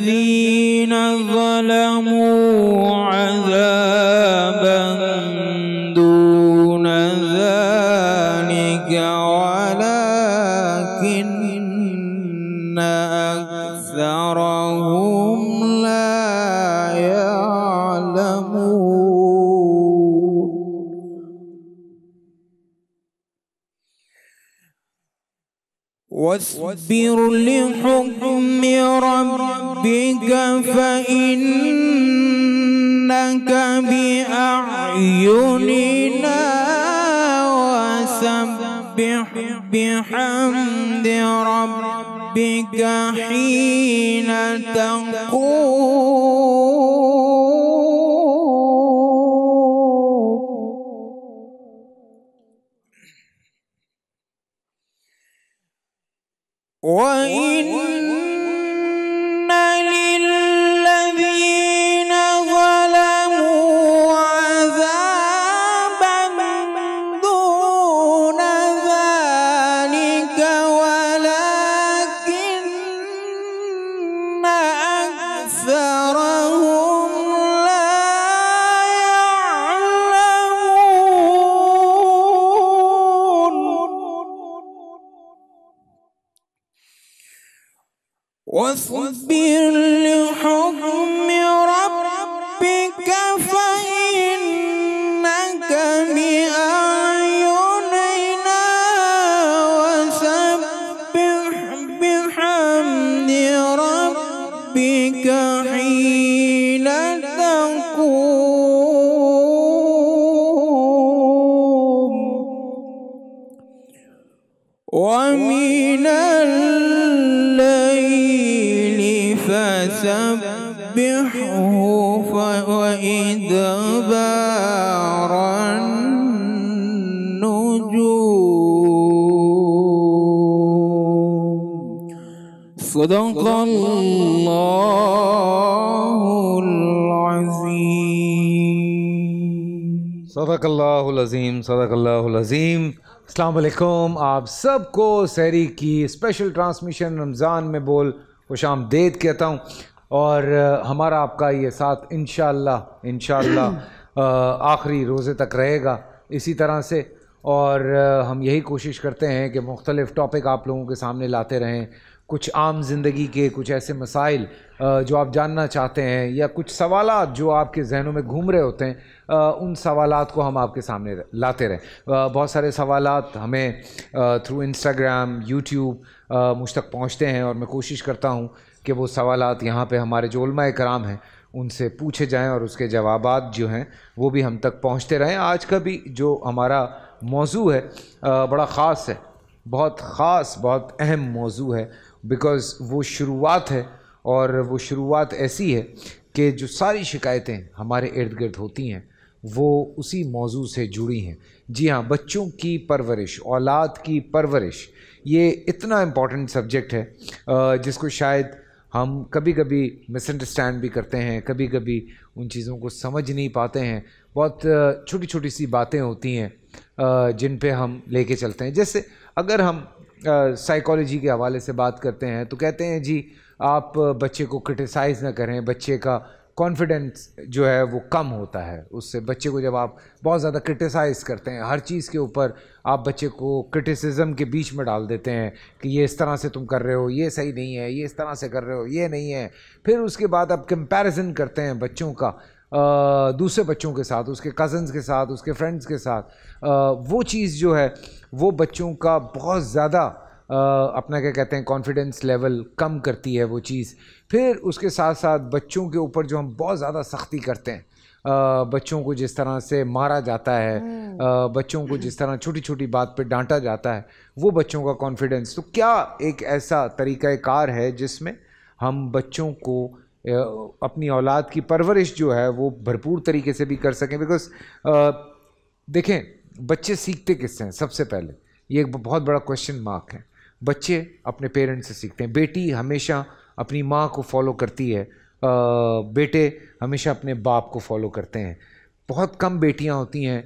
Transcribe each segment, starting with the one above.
الذين ظلموا عذابا دون ذلك ولكن أكثرهم لا يعلمون واصبر لحكم ربك ربك فإنك بأعيننا وسبح بحمد ربك حين تقوم فسبحه وإدبار النجوم صدق الله العظيم صدق الله العظيم صدق الله العظيم असलकुम आप सबको सहरी की स्पेशल ट्रांसमिशन रमज़ान में बोल खुश आमदेद कहता हूँ और हमारा आपका ये साथ इन शह आखिरी रोज़े तक रहेगा इसी तरह से और हम यही कोशिश करते हैं कि मुख्तलिफ़ टॉपिक आप लोगों के सामने लाते रहें कुछ आम ज़िंदगी के कुछ ऐसे मसाइल जो आप जानना चाहते हैं या कुछ सवाल जो आपके जहनों में घूम रहे होते हैं उन सवाल को हम आपके सामने लाते रहें बहुत सारे सवाल हमें थ्रू इंस्टाग्राम यूट्यूब मुझ तक पहुँचते हैं और मैं कोशिश करता हूँ कि वो सवाल यहाँ पे हमारे जो कराम हैं उनसे पूछे जाएं और उसके जवाब जो हैं वो भी हम तक पहुँचते रहें आज का भी जो हमारा मौजू है बड़ा ख़ास है बहुत ख़ास बहुत अहम मौजू है बिकॉज़ वो शुरुआत है और वो शुरुआत ऐसी है कि जो सारी शिकायतें हमारे इर्द गिर्द होती हैं वो उसी मौजू से जुड़ी हैं जी हाँ बच्चों की परवरिश औलाद की परवरिश ये इतना इम्पॉर्टेंट सब्जेक्ट है जिसको शायद हम कभी कभी मिसअंडरस्टैंड भी करते हैं कभी कभी उन चीज़ों को समझ नहीं पाते हैं बहुत छोटी छोटी सी बातें होती हैं जिन पे हम लेके चलते हैं जैसे अगर हम साइकोलॉजी के हवाले से बात करते हैं तो कहते हैं जी आप बच्चे को क्रिटिसाइज़ ना करें बच्चे का कॉन्फिडेंस जो है वो कम होता है उससे बच्चे को जब आप बहुत ज़्यादा क्रिटिसाइज़ करते हैं हर चीज़ के ऊपर आप बच्चे को क्रिटिसिज्म के बीच में डाल देते हैं कि ये इस तरह से तुम कर रहे हो ये सही नहीं है ये इस तरह से कर रहे हो ये नहीं है फिर उसके बाद आप कंपैरिजन करते हैं बच्चों का दूसरे बच्चों के साथ उसके कज़न्स के साथ उसके फ्रेंड्स के साथ वो चीज़ जो है वो बच्चों का बहुत ज़्यादा अपना क्या कहते हैं कॉन्फिडेंस लेवल कम करती है वो चीज़ फिर उसके साथ साथ बच्चों के ऊपर जो हम बहुत ज़्यादा सख्ती करते हैं आ, बच्चों को जिस तरह से मारा जाता है आ, हम्म। बच्चों को जिस तरह छोटी छोटी बात पे डांटा जाता है वो बच्चों का कॉन्फिडेंस तो क्या एक ऐसा कार है जिसमें हम बच्चों को अपनी औलाद की परवरिश जो है वो भरपूर तरीके से भी कर सकें बिकॉज देखें बच्चे सीखते किससे हैं सबसे पहले ये एक बहुत बड़ा क्वेश्चन मार्क है बच्चे अपने पेरेंट्स से सीखते हैं बेटी हमेशा अपनी माँ को फॉलो करती है बेटे हमेशा अपने बाप को फॉलो करते हैं बहुत कम बेटियाँ होती हैं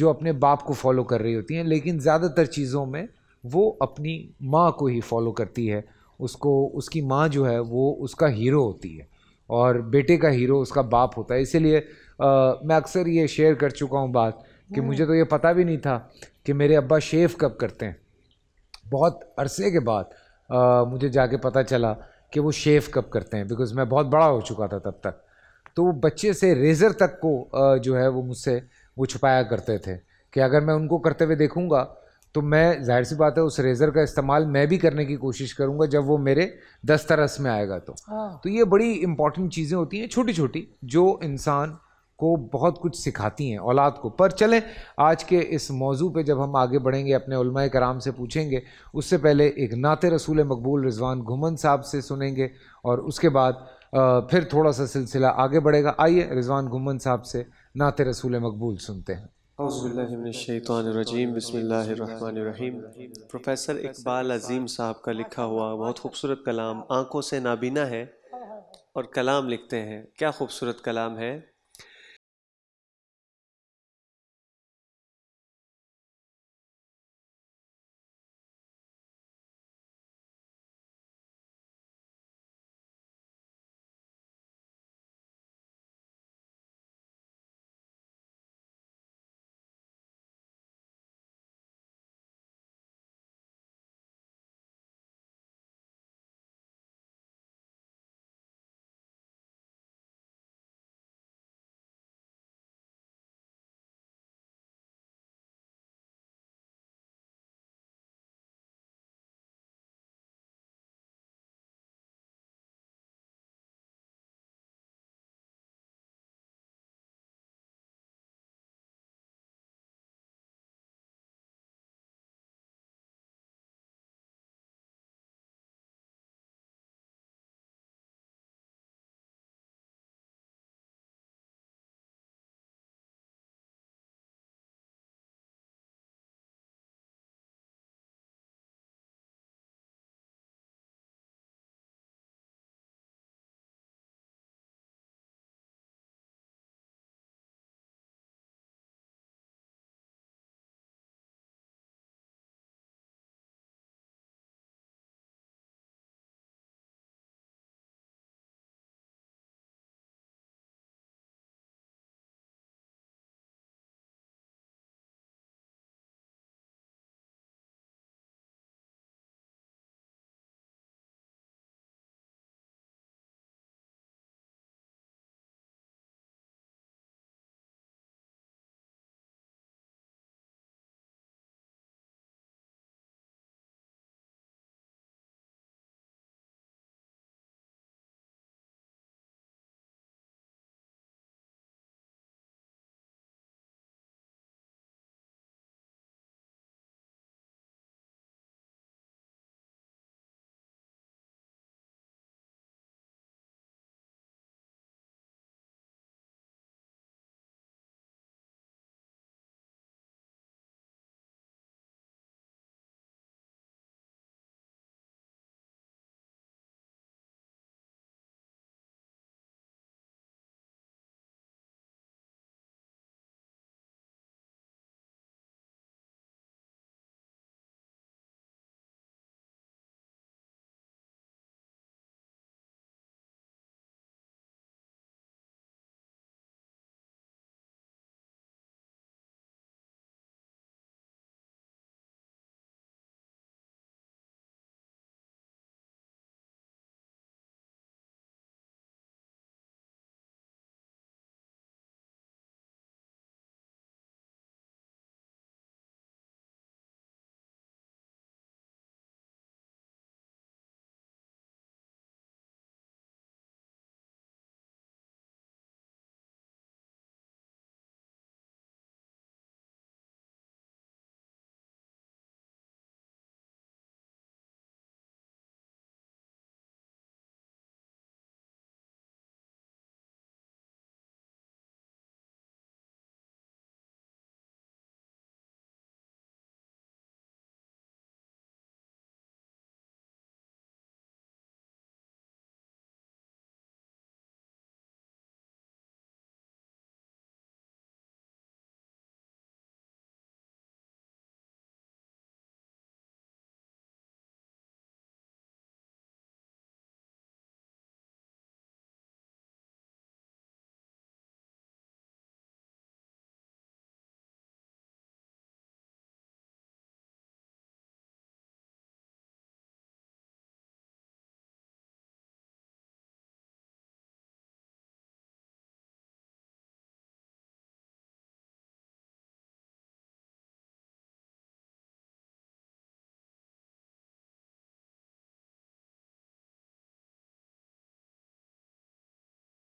जो अपने बाप को फॉलो कर रही होती हैं लेकिन ज़्यादातर चीज़ों में वो अपनी माँ को ही फॉलो करती है उसको उसकी माँ जो है वो उसका हीरो होती है और बेटे का हीरो उसका बाप होता है इसीलिए मैं अक्सर ये शेयर कर चुका हूँ बात कि हम्म। मुझे तो ये पता भी नहीं था कि मेरे अब्बा शेव कब करते हैं बहुत अरसे के बाद आ, मुझे जाके पता चला कि वो शेव कब करते हैं बिकॉज मैं बहुत बड़ा हो चुका था तब तक तो वो बच्चे से रेज़र तक को जो है वो मुझसे वो छुपाया करते थे कि अगर मैं उनको करते हुए देखूँगा तो मैं जाहिर सी बात है उस रेज़र का इस्तेमाल मैं भी करने की कोशिश करूँगा जब वो मेरे दस्तरस में आएगा तो हाँ। तो ये बड़ी इंपॉर्टेंट चीज़ें होती हैं छोटी छोटी जो इंसान को बहुत कुछ सिखाती हैं औलाद को पर चलें आज के इस मौजू पे जब हम आगे बढ़ेंगे अपने उलमा कराम से पूछेंगे उससे पहले एक नात रसूल मकबूल रिजवान घुमन साहब से सुनेंगे और उसके बाद फिर थोड़ा सा सिलसिला आगे बढ़ेगा आइए रिजवान घुमन साहब से नात रसूल मकबूल सुनते हैं बसमीम प्रोफेसर इकबाल अजीम साहब का लिखा हुआ बहुत खूबसूरत कलाम आंखों से नाबीना है और कलाम लिखते हैं क्या खूबसूरत कलाम है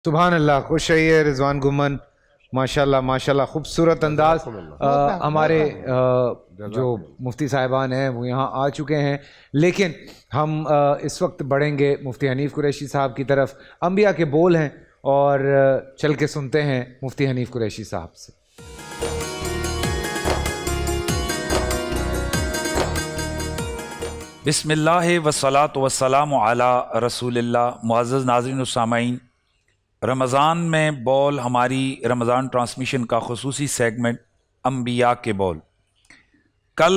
सुबहान अल्लाह खुश है रिजवान गुमन माशाल्लाह माशाल्लाह खूबसूरत अंदाज हमारे जो मुफ्ती साहिबान हैं वो यहाँ आ चुके हैं लेकिन हम आ, इस वक्त बढ़ेंगे मुफ्ती हनीफ़ कुरैशी साहब की तरफ अम्बिया के बोल हैं और चल के सुनते हैं मुफ्ती हनीफ़ कुरैशी साहब से बिसमिल्ल वसलात वसलाम आला रसूल मुआज़ नाजरन सामीन रमज़ान में बॉल हमारी रमज़ान ट्रांसमिशन का खसूसी सेगमेंट अम्बिया के बॉल कल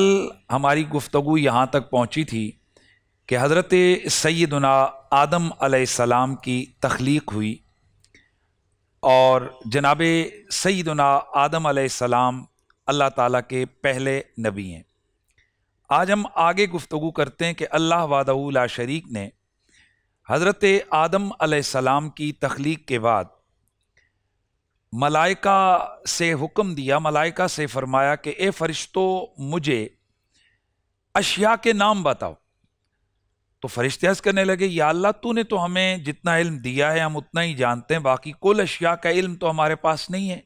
हमारी गुफ्तु यहाँ तक पहुँची थी कि हज़रत सैदना आदम आसमाम की तख्लीक हुई और जनाब सैदना आदम आसमाम अल्लाह ताला के पहले नबी हैं आज हम आगे गुफ्तु करते हैं कि अल्लाह वादला शरीक ने हज़रत आदम सलाम की तख्लीक के बाद मलाइका से हुक्म दिया मलाइका से फरमाया कि ए फरिश्तो मुझे अशिया के नाम बताओ तो फरिश्ते हज करने लगे या अल्लाह तूने तो हमें जितना इल्म दिया है हम उतना ही जानते हैं बाकी कुल अशिया का इल्म तो हमारे पास नहीं है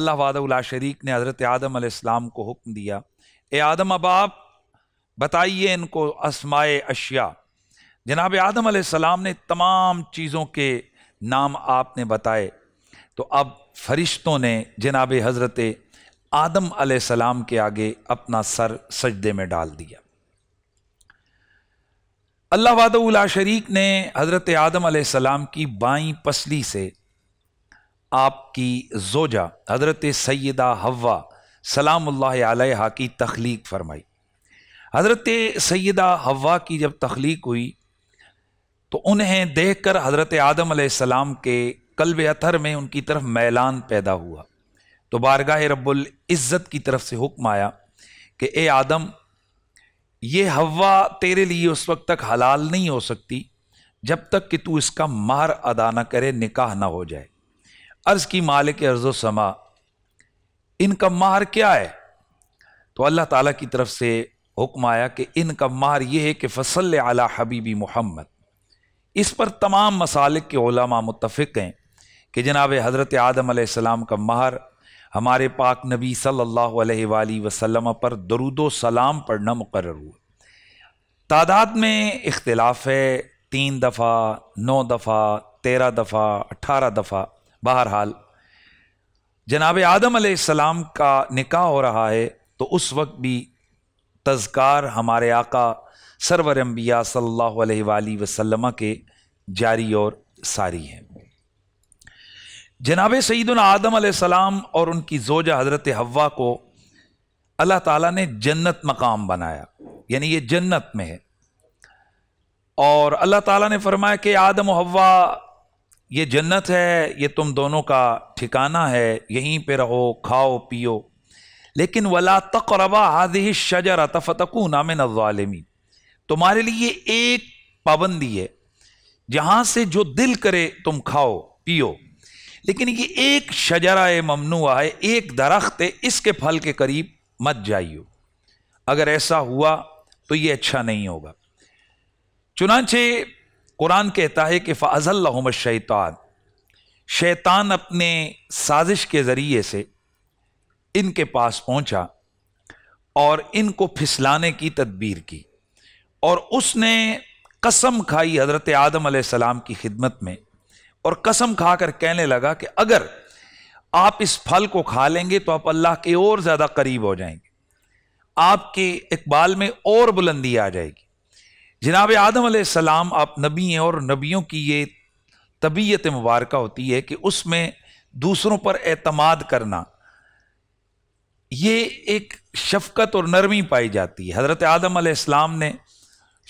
अल्लाह वादला शरीक ने हज़रत आदम आसमाम को हुक्म दिया ए आदम अब आप बताइए इनको असमाय अशिया जनाब आदम सलाम ने तमाम चीज़ों के नाम आपने बताए तो अब फरिश्तों ने जनाब हज़रत आदम सलाम के आगे अपना सर सजदे में डाल दिया अल्लाह वादला शरीक ने हज़रत आदम सलाम की बाई पसली से आपकी जोजा हज़रत सैदा हवा सलाम की तख्लीक फरमाई हज़रत सैदा हवा की जब तख्लीक हुई तो उन्हें देखकर हज़रत आदम आसमाम के कल्ब अथर में उनकी तरफ मैलान पैदा हुआ तो बारगाह रब्बुल इज़्ज़त की तरफ से हुक्म आया कि ए आदम ये हवा तेरे लिए उस वक्त तक हलाल नहीं हो सकती जब तक कि तू इसका महर अदा ना करे निकाह ना हो जाए अर्ज़ की मालिक समा इनका महर क्या है तो अल्लाह ताला की तरफ से हुक्म आया कि इनका महर यह है कि फसल आला हबीबी मोहम्मद इस पर तमाम मसालिक के ओलामा मुतफ़ हैं कि जनाब हज़रत आदम सलाम का महर हमारे पाक नबी सल्लल्लाहु अलैहि वसल्लम पर दरुदो सलाम पढ़ना मुकर हुआ तादाद में इख्तलाफ है तीन दफ़ा नौ दफ़ा तेरह दफ़ा अठारह दफ़ा बहरहाल जनाब आदम सलाम का निका हो रहा है तो उस वक्त भी तजकार हमारे आका सरवर अम्बिया सल्ला वसलम के जारी और सारी हैं जनाब सईदन आदम सलाम और उनकी जोजा हज़रत हवा को अल्लाह ताला ने जन्नत मकाम बनाया यानी ये जन्नत में है और अल्लाह ताला ने फरमाया कि आदम हवा ये जन्नत है ये तुम दोनों का ठिकाना है यहीं पे रहो खाओ पियो लेकिन वला तक रबा हादि शजर तफतकू नामिन नवालमी तुम्हारे लिए एक पाबंदी है जहां से जो दिल करे तुम खाओ पियो लेकिन ये एक शजरा ममनुआ है एक दरख्त है इसके फल के करीब मत जाइयो अगर ऐसा हुआ तो ये अच्छा नहीं होगा चुनाचे कुरान कहता है कि फ़ाज़ल्लाम शैतान शैतान अपने साजिश के ज़रिए से इनके पास पहुंचा और इनको फिसलाने की तदबीर की और उसने कसम खाई हज़रत आदम सलाम की खिदमत में और कसम खाकर कहने लगा कि अगर आप इस फल को खा लेंगे तो आप अल्लाह के और ज़्यादा करीब हो जाएंगे आपके इकबाल में और बुलंदी आ जाएगी जनाब आदम सलाम आप नबी हैं और नबियों की ये तबीयत मुबारक होती है कि उसमें दूसरों पर एतमाद करना ये एक शफकत और नरमी पाई जाती है हज़रत आदम ने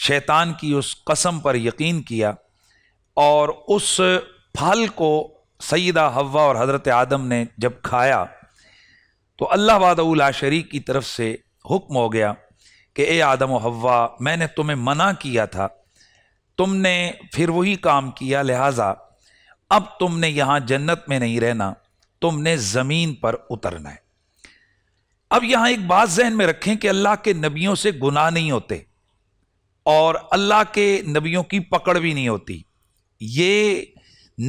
शैतान की उस कसम पर यकीन किया और उस फल को सईदा हवा और हज़रत आदम ने जब खाया तो अल्लाह वादला शरीक की तरफ से हुक्म हो गया कि ए आदम हवा मैंने तुम्हें मना किया था तुमने फिर वही काम किया लिहाजा अब तुमने यहाँ जन्नत में नहीं रहना तुमने ज़मीन पर उतरना है अब यहाँ एक बात जहन में रखें कि अल्लाह के नबियों से गुनाह नहीं होते और अल्लाह के नबियों की पकड़ भी नहीं होती ये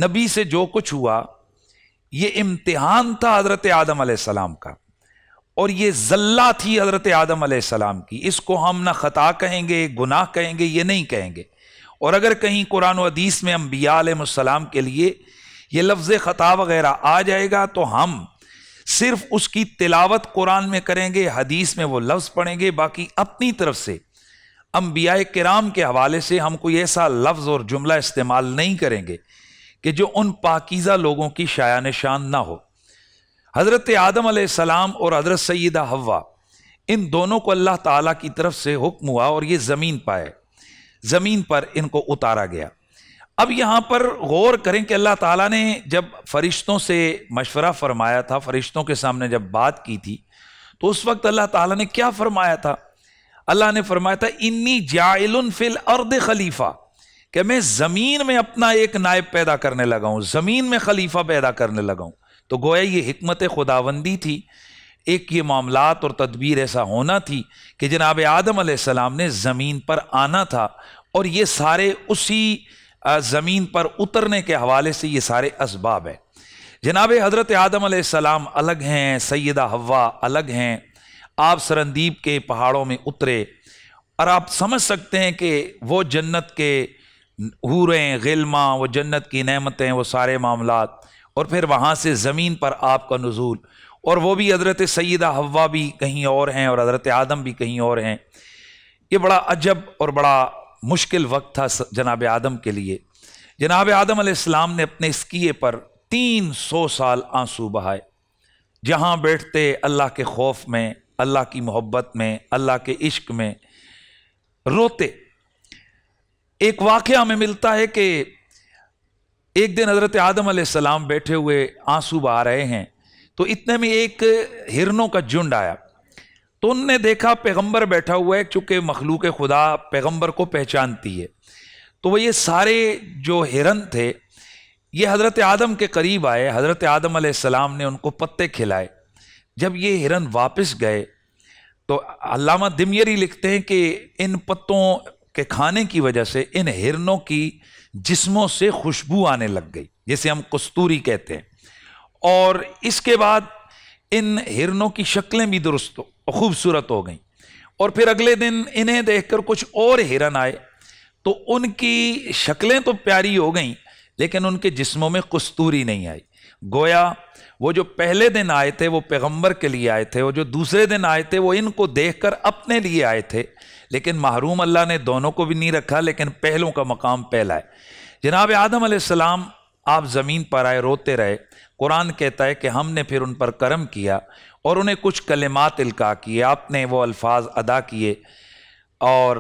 नबी से जो कुछ हुआ ये इम्तिहान था हज़रत आदम सलाम का और ये जल्ला थी हज़रत आदम सलाम की इसको हम ना ख़ता कहेंगे गुनाह कहेंगे ये नहीं कहेंगे और अगर कहीं कुरान हदीस में अम्बिया सलाम के लिए ये लफ्ज़ ख़ता वगैरह आ जाएगा तो हम सिर्फ उसकी तिलावत कुरान में करेंगे हदीस में वो लफ्ज़ पढ़ेंगे बाकी अपनी तरफ से अम्बिया कराम के हवाले से हम कोई ऐसा लफ्ज़ और जुमला इस्तेमाल नहीं करेंगे कि जो उन पाकिज़ा लोगों की शाया निशान ना हो हज़रत आदम सलाम और हज़रत सईद हवा इन दोनों को अल्लाह ताला की तरफ से हुक्म हुआ और ये ज़मीन पाए ज़मीन पर इनको उतारा गया अब यहाँ पर गौर करें कि अल्लाह ताला ने जब फरिश्तों से मशवरा फरमाया था फरिश्तों के सामने जब बात की थी तो उस वक्त अल्लाह ताला ने क्या फरमाया था अल्लाह ने फरमाया था इन्नी जायलुन फिल अर्द खलीफा कि मैं ज़मीन में अपना एक नायब पैदा करने लगा हूं ज़मीन में खलीफा पैदा करने लगा हूं तो गोया ये हमत खुदाबंदी थी एक ये मामलात और तदबीर ऐसा होना थी कि जनाब आदम सलाम ने ज़मीन पर आना था और ये सारे उसी ज़मीन पर उतरने के हवाले से ये सारे इसबाब हैं जनाब हज़रत आदम सलाम अलग हैं सैदा हवा अलग हैं आप सरंदीप के पहाड़ों में उतरे और आप समझ सकते हैं कि वो जन्नत के हूरें गिलमा वो जन्नत की नमतें वो सारे मामला और फिर वहाँ से ज़मीन पर आपका नजूल और वो भी हज़रत सैदा हवा भी कहीं और हैं और हज़रत आदम भी कहीं और हैं ये बड़ा अजब और बड़ा मुश्किल वक्त था जनाब आदम के लिए जनाब आदम आसमाम ने अपने इस किए पर तीन सौ साल आंसू बहाए जहाँ बैठते अल्लाह के खौफ में अल्लाह की मोहब्बत में अल्लाह के इश्क में रोते एक वाक़ हमें मिलता है कि एक दिन हज़रत आदम सलाम बैठे हुए आंसू बहा रहे हैं तो इतने में एक हिरनों का झुंड आया तो उनने देखा पैगंबर बैठा हुआ है चूँकि मखलूक खुदा पैगंबर को पहचानती है तो वह ये सारे जो हिरन थे ये हज़रत आदम के करीब आए हज़रत आदम सलाम ने उनको पत्ते खिलाए जब ये हिरन वापस गए तो अलामा दिमयरी लिखते हैं कि इन पत्तों के खाने की वजह से इन हिरनों की जिस्मों से खुशबू आने लग गई जिसे हम कस्तूरी कहते हैं और इसके बाद इन हिरनों की शक्लें भी दुरुस्त खूबसूरत हो गई और फिर अगले दिन इन्हें देखकर कुछ और हिरन आए तो उनकी शक्लें तो प्यारी हो गई लेकिन उनके जिस्मों में कस्तूरी नहीं आई गोया वो जो पहले दिन आए थे वो पैगंबर के लिए आए थे वो जो दूसरे दिन आए थे वो इनको देखकर अपने लिए आए थे लेकिन महरूम अल्लाह ने दोनों को भी नहीं रखा लेकिन पहलों का मकाम पहला है जनाब आदम आसमाम आप ज़मीन पर आए रोते रहे कुरान कहता है कि हमने फिर उन पर करम किया और उन्हें कुछ कलमात इल्का किए आपने वो अल्फाज अदा किए और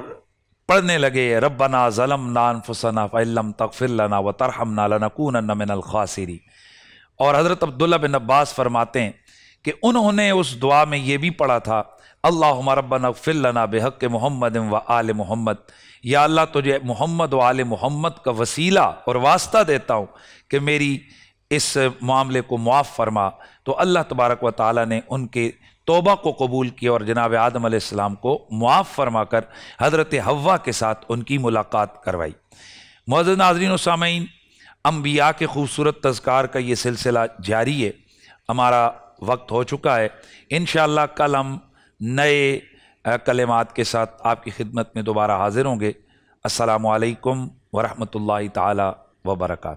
पढ़ने लगे रबना ज़लम नान फसना फ़लम तकफिर लना व तरहम नालनकून नमिन और हज़रत अब्दुल्ला बिन अब्बास फरमाते हैं कि उन्होंने उस दुआ में ये भी पढ़ा था अल्लाह रबना फ़िलना बेहक मोहम्मद व आल मोहम्मद या अल्लाह तुझे मोहम्मद व आल मोहम्मद का वसीला और वास्ता देता हूँ कि मेरी इस मामले को मुआफ़ फरमा तो अल्लाह तबारक व ताली ने उनके तोबा को कबूल किया और जनाब आदम आसमाम को मुआफ़ फरमा कर हज़रत हवा के साथ उनकी मुलाकात करवाई मज़ नाजरीन सामीन अम्बिया के खूबसूरत तस्कार का ये सिलसिला जारी है हमारा वक्त हो चुका है इन कल हम नए कलमात के साथ आपकी खिदमत में दोबारा हाजिर होंगे असलकम वरहमल तबरक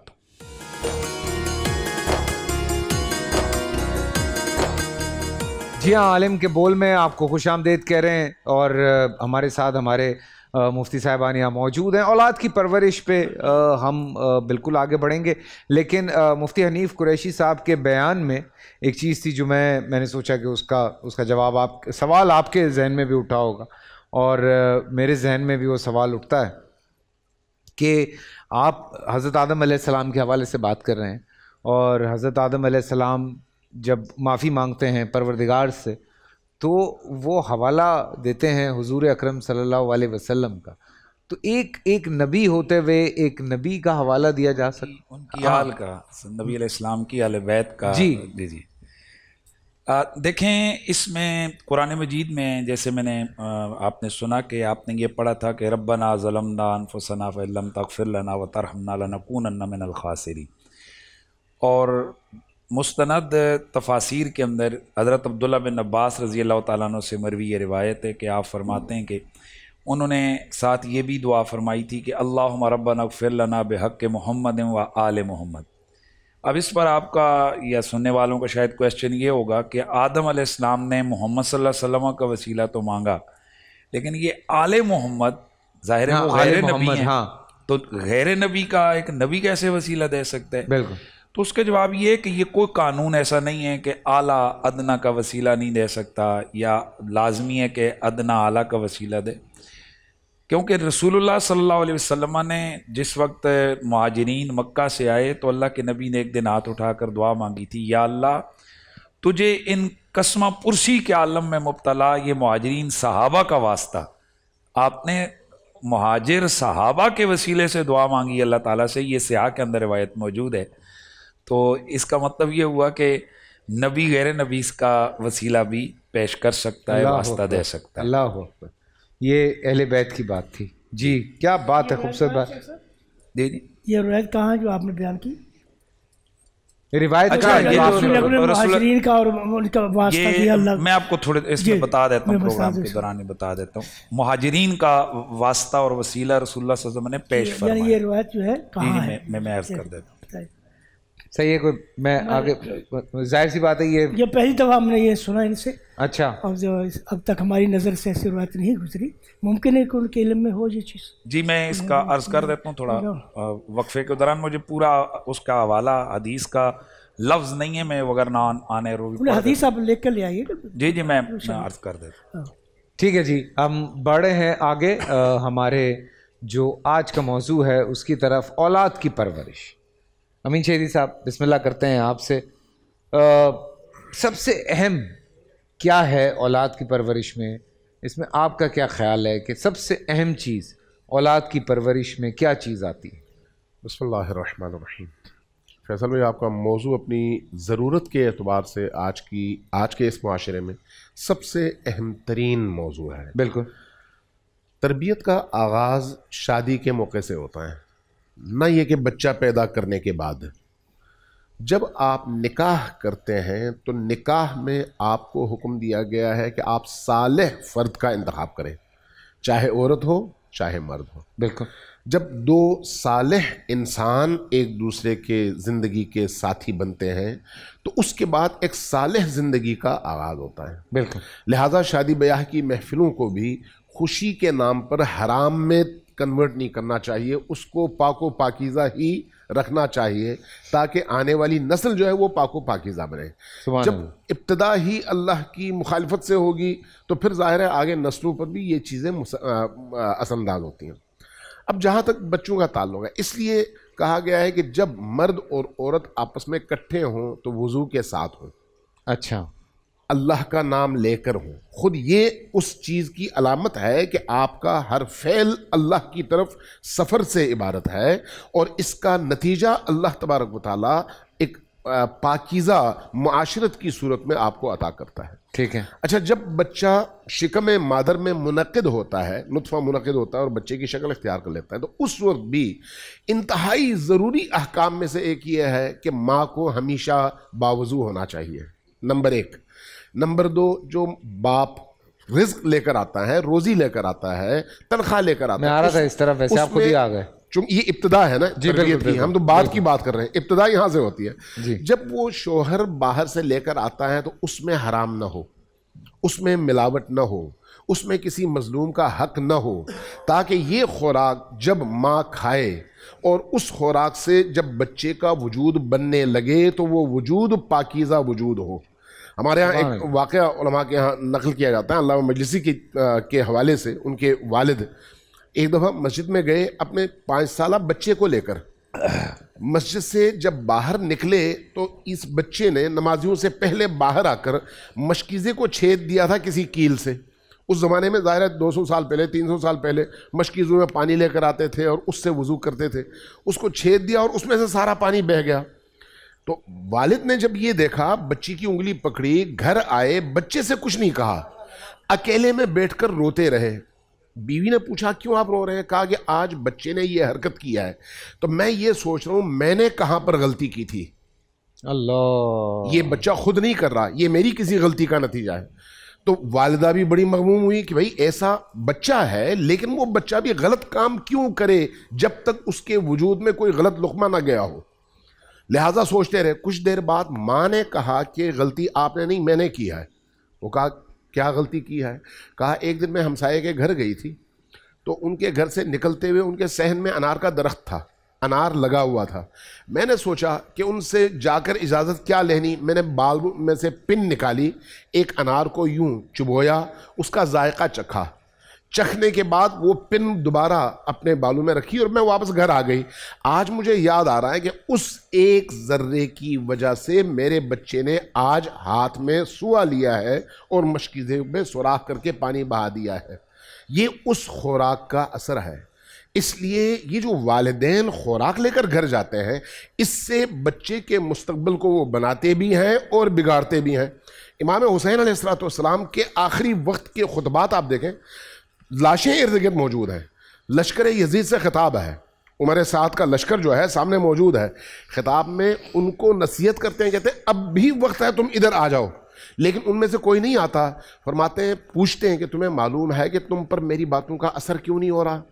जी हाँ आलिम के बोल में आपको खुश आमदेद कह रहे हैं और हमारे साथ हमारे मुफ्ती साहबान यहाँ मौजूद हैं औलाद की परवरिश पे हम बिल्कुल आगे बढ़ेंगे लेकिन मुफ्ती हनीफ कुरैशी साहब के बयान में एक चीज़ थी जो मैं मैंने सोचा कि उसका उसका जवाब आप सवाल आपके जहन में भी उठा होगा और मेरे जहन में भी वो सवाल उठता है कि आप हज़रत आदम के हवाले से बात कर रहे हैं और हज़रत आदम जब माफ़ी मांगते हैं परवरदिगार से तो वो हवाला देते हैं हुजूर अकरम सल्लल्लाहु अलैहि वसल्लम का तो एक एक नबी होते हुए एक नबी का हवाला दिया जा सकता उनकी हाल का नबी इस्लाम की आल बैत का जी जी जी आ, देखें इसमें कुरान मजीद में जैसे मैंने आ, आपने सुना कि आपने ये पढ़ा था कि रब्बना ज़लमना अनफसना फ़लम तगफिर लना व मिनल खासिरी और मुस्ंद तफासिर के अंदर हज़रत अब्दुल्ला बिन अब्बास रज़ी अल्लाह तु से मरवी ये रिवायत है कि आप फरमाते हैं कि उन्होंने साथ ये भी दुआ फरमाई थी कि अल्लाह रबना फ़िरना बहक मोहम्मद व आल मोहम्मद अब इस पर आपका या सुनने वालों का शायद क्वेश्चन ये होगा कि आदम आसमाम ने मोहम्मद सल्लल्लाहु अलैहि वसल्लम का वसीला तो मांगा लेकिन ये आल मोहम्मद ज़ाहिर हाँ, वो गैर नबी हाँ। तो गैर नबी का एक नबी कैसे वसीला दे सकते हैं बिल्कुल तो उसका जवाब ये है कि ये कोई कानून ऐसा नहीं है कि आला अदना का वसीला नहीं दे सकता या लाजमी है कि अदना आला का वसीला दे क्योंकि रसूलुल्लाह सल्लल्लाहु अलैहि वसल्लम ने जिस वक्त महाजरीन मक्का से आए तो अल्लाह के नबी ने एक दिन हाथ उठाकर दुआ मांगी थी या अल्लाह तुझे इन कस्मा पुरसी के आलम में मुबतला ये महाजरीन सहाबा का वास्ता आपने महाजिर सहाबा के वसीले से दुआ मांगी अल्लाह ताला से ये सयाह के अंदर रवायत मौजूद है तो इसका मतलब ये हुआ कि नबी गैर नबी का वसीला भी पेश कर सकता है वास्ता दे सकता है अल्लाह ये अहल बैत की बात थी जी क्या बात है खूबसूरत बात दे दी ये रवायत कहाँ है जो आपने बयान की रिवायत अच्छा, ये का और वास्ता मैं आपको थोड़े इसमें बता देता हूँ प्रोग्राम के दौरान बता देता हूँ महाजरीन का वास्ता और वसीला रसूलुल्लाह ने पेश फरमाया ये रिवायत जो है मैं मैं अर्ज कर देता हूँ सही है कोई मैं आगे जाहिर सी बात है ये ये पहली दफ़ा हमने ये सुना इनसे अच्छा और जो अब तक हमारी नज़र से ऐसी बात नहीं गुजरी मुमकिन है उनके इलम में हो ये चीज़ जी मैं इसका हम्म। अर्ज़ कर देता हूँ थोड़ा हाँ। वक्फे के दौरान मुझे पूरा उसका हवाला हदीस का लफ्ज़ नहीं है मैं वगैरह ना आने हदीस आप लेकर ले आइए जी जी मैं हाँ। अर्ज़ कर देता हाँ। ठीक है जी हम बढ़े हैं आगे हमारे जो आज का मौजू है उसकी तरफ औलाद की परवरिश अमीन शेरी साहब बिस्मिल्ला करते हैं आपसे सबसे अहम क्या है औलाद की परवरिश में इसमें आपका क्या ख्याल है कि सबसे अहम चीज़ औलाद की परवरिश में क्या चीज़ आती है बसमीम फैसल भाई आपका मौजू अपनी ज़रूरत के अतबार से आज की आज के इस माशरे में सबसे अहम तरीन मौजू है बिल्कुल तरबियत का आगाज़ शादी के मौके से होता है ना ये कि बच्चा पैदा करने के बाद जब आप निकाह करते हैं तो निकाह में आपको हुक्म दिया गया है कि आप साल फ़र्द का इंतखा करें चाहे औरत हो चाहे मर्द हो बिल्कुल जब दो साल इंसान एक दूसरे के ज़िंदगी के साथी बनते हैं तो उसके बाद एक साल ज़िंदगी का आगाज़ होता है बिल्कुल लिहाजा शादी ब्याह की महफ़िलों को भी खुशी के नाम पर हराम में कन्वर्ट नहीं करना चाहिए उसको पाको पाकिज़ा ही रखना चाहिए ताकि आने वाली नस्ल जो है वो पाको पाकिज़ा बने जब इब्तदा ही अल्लाह की मुखालफत से होगी तो फिर ज़ाहिर है आगे नस्लों पर भी ये चीज़ें असरअंदाज होती हैं अब जहाँ तक बच्चों का ताल्लुक है इसलिए कहा गया है कि जब मर्द और औरत आपस में इकट्ठे हों तो वज़ू के साथ हों अच्छा अल्लाह का नाम लेकर हूँ खुद ये उस चीज़ की अलामत है कि आपका हर फ़ैल अल्लाह की तरफ सफ़र से इबारत है और इसका नतीजा अल्लाह तबारक वाली एक पाकिज़ा माशरत की सूरत में आपको अता करता है ठीक है अच्छा जब बच्चा शिकम मादर में मुनद होता है लुत्फ़ा मुनद होता है और बच्चे की शक्ल इख्तियार कर लेता है तो उस वक्त भी इंतहाई ज़रूरी अहकाम में से एक ये है कि माँ को हमेशा बावजू होना चाहिए नंबर एक नंबर दो जो बाप रिस्क लेकर आता है रोजी लेकर आता है तनख्वाह लेकर आता मैं आ रहा था इस तरफ वैसे आपको भी आ गए चूंकि ये इब्तदा है ना जी बिल्कुल बिल्कुल, हम तो बाद की बात कर रहे हैं इब्तदा यहाँ से होती है जब वो शोहर बाहर से लेकर आता है तो उसमें हराम ना हो उसमें मिलावट ना हो उसमें किसी मजलूम का हक ना हो ताकि ये खुराक जब माँ खाए और उस खुराक से जब बच्चे का वजूद बनने लगे तो वो वजूद पाकिज़ा वजूद हो हमारे यहाँ एक वाक़ के यहाँ नकल किया जाता है अलामा मजलिसी के के हवाले से उनके वालिद एक दफ़ा मस्जिद में गए अपने पाँच साल बच्चे को लेकर मस्जिद से जब बाहर निकले तो इस बच्चे ने नमाजियों से पहले बाहर आकर मशकीज़े को छेद दिया था किसी कील से उस ज़माने में ज़ाहिर है 200 साल पहले 300 साल पहले मशकीज़ों में पानी लेकर आते थे और उससे वज़ू करते थे उसको छेद दिया और उसमें से सारा पानी बह गया तो वालिद ने जब ये देखा बच्ची की उंगली पकड़ी घर आए बच्चे से कुछ नहीं कहा अकेले में बैठकर रोते रहे बीवी ने पूछा क्यों आप रो रहे हैं कहा कि आज बच्चे ने ये हरकत किया है तो मैं ये सोच रहा हूं मैंने कहां पर गलती की थी अल्लाह ये बच्चा खुद नहीं कर रहा ये मेरी किसी गलती का नतीजा है तो वालदा भी बड़ी मगमूम हुई कि भाई ऐसा बच्चा है लेकिन वो बच्चा भी गलत काम क्यों करे जब तक उसके वजूद में कोई गलत लुकमा ना गया हो लिहाजा सोचते रहे कुछ देर बाद माँ ने कहा कि गलती आपने नहीं मैंने की है वो कहा क्या गलती की है कहा एक दिन मैं हमसाए के घर गई थी तो उनके घर से निकलते हुए उनके सहन में अनार का दरख्त था अनार लगा हुआ था मैंने सोचा कि उनसे जाकर इजाज़त क्या लेनी मैंने बाल में से पिन निकाली एक अनार को यूं चुभोया उसका जायका चखा चखने के बाद वो पिन दोबारा अपने बालों में रखी और मैं वापस घर आ गई आज मुझे याद आ रहा है कि उस एक जर्रे की वजह से मेरे बच्चे ने आज हाथ में सुआ लिया है और मशकीजे में सुराख करके पानी बहा दिया है ये उस खुराक का असर है इसलिए ये जो वालदेन खुराक लेकर घर जाते हैं इससे बच्चे के मुस्तबल को वो बनाते भी हैं और बिगाड़ते भी हैं इमाम हुसैन सलाम के आखिरी वक्त के खुतबात आप देखें लाशें इर्द गिर्द मौजूद हैं लश्कर यजीद से खिताब है उमर साथ का लश्कर जो है सामने मौजूद है खिताब में उनको नसीहत करते हैं कहते हैं अब भी वक्त है तुम इधर आ जाओ लेकिन उनमें से कोई नहीं आता फरमाते हैं पूछते हैं कि तुम्हें मालूम है कि तुम पर मेरी बातों का असर क्यों नहीं हो रहा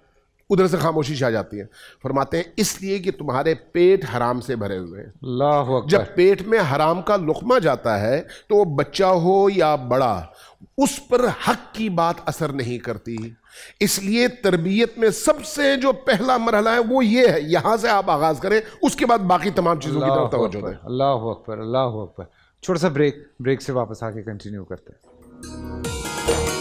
उधर से खामोशी छा जाती है फरमाते हैं इसलिए कि तुम्हारे पेट हराम से भरे हुए हैं जब पेट में हराम का लुकमा जाता है तो वो बच्चा हो या बड़ा उस पर हक की बात असर नहीं करती इसलिए तरबियत में सबसे जो पहला मरहला है वो ये है यहां से आप आगाज करें उसके बाद बाकी तमाम चीजों की तरफ तवज्जो दें अल्लाह अकबर अल्लाह अकबर छोटा सा ब्रेक ब्रेक से वापस आके कंटिन्यू करते हैं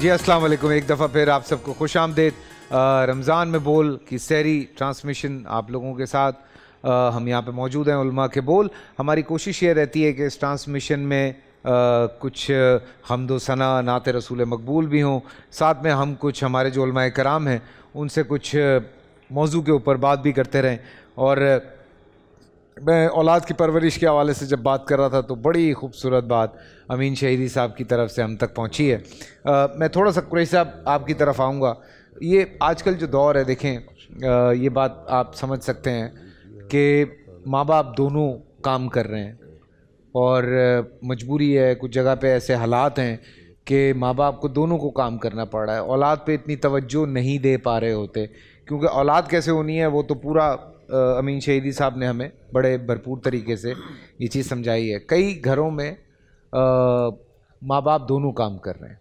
जी अस्सलाम वालेकुम एक दफ़ा फिर आप सबको खुश आमदेद रमज़ान में बोल की सैरी ट्रांसमिशन आप लोगों के साथ आ, हम यहाँ पे मौजूद हैं उलमा के बोल हमारी कोशिश ये रहती है कि इस ट्रांसमिशन में आ, कुछ हमदोसना नात रसूल मकबूल भी हों साथ में हम कुछ हमारे जो कराम हैं उनसे कुछ मौजू के ऊपर बात भी करते रहें और मैं औलाद की परवरिश के हवाले से जब बात कर रहा था तो बड़ी खूबसूरत बात अमीन शहीदी साहब की तरफ से हम तक पहुंची है आ, मैं थोड़ा सा कुरेश साहब आपकी तरफ आऊँगा ये आजकल जो दौर है देखें आ, ये बात आप समझ सकते हैं कि माँ बाप दोनों काम कर रहे हैं और मजबूरी है कुछ जगह पे ऐसे हालात हैं कि माँ बाप को दोनों को काम करना पड़ रहा है औलाद पे इतनी तवज्जो नहीं दे पा रहे होते क्योंकि औलाद कैसे होनी है वो तो पूरा अमीन शहीदी साहब ने हमें बड़े भरपूर तरीके से ये चीज़ समझाई है कई घरों में माँ बाप दोनों काम कर रहे हैं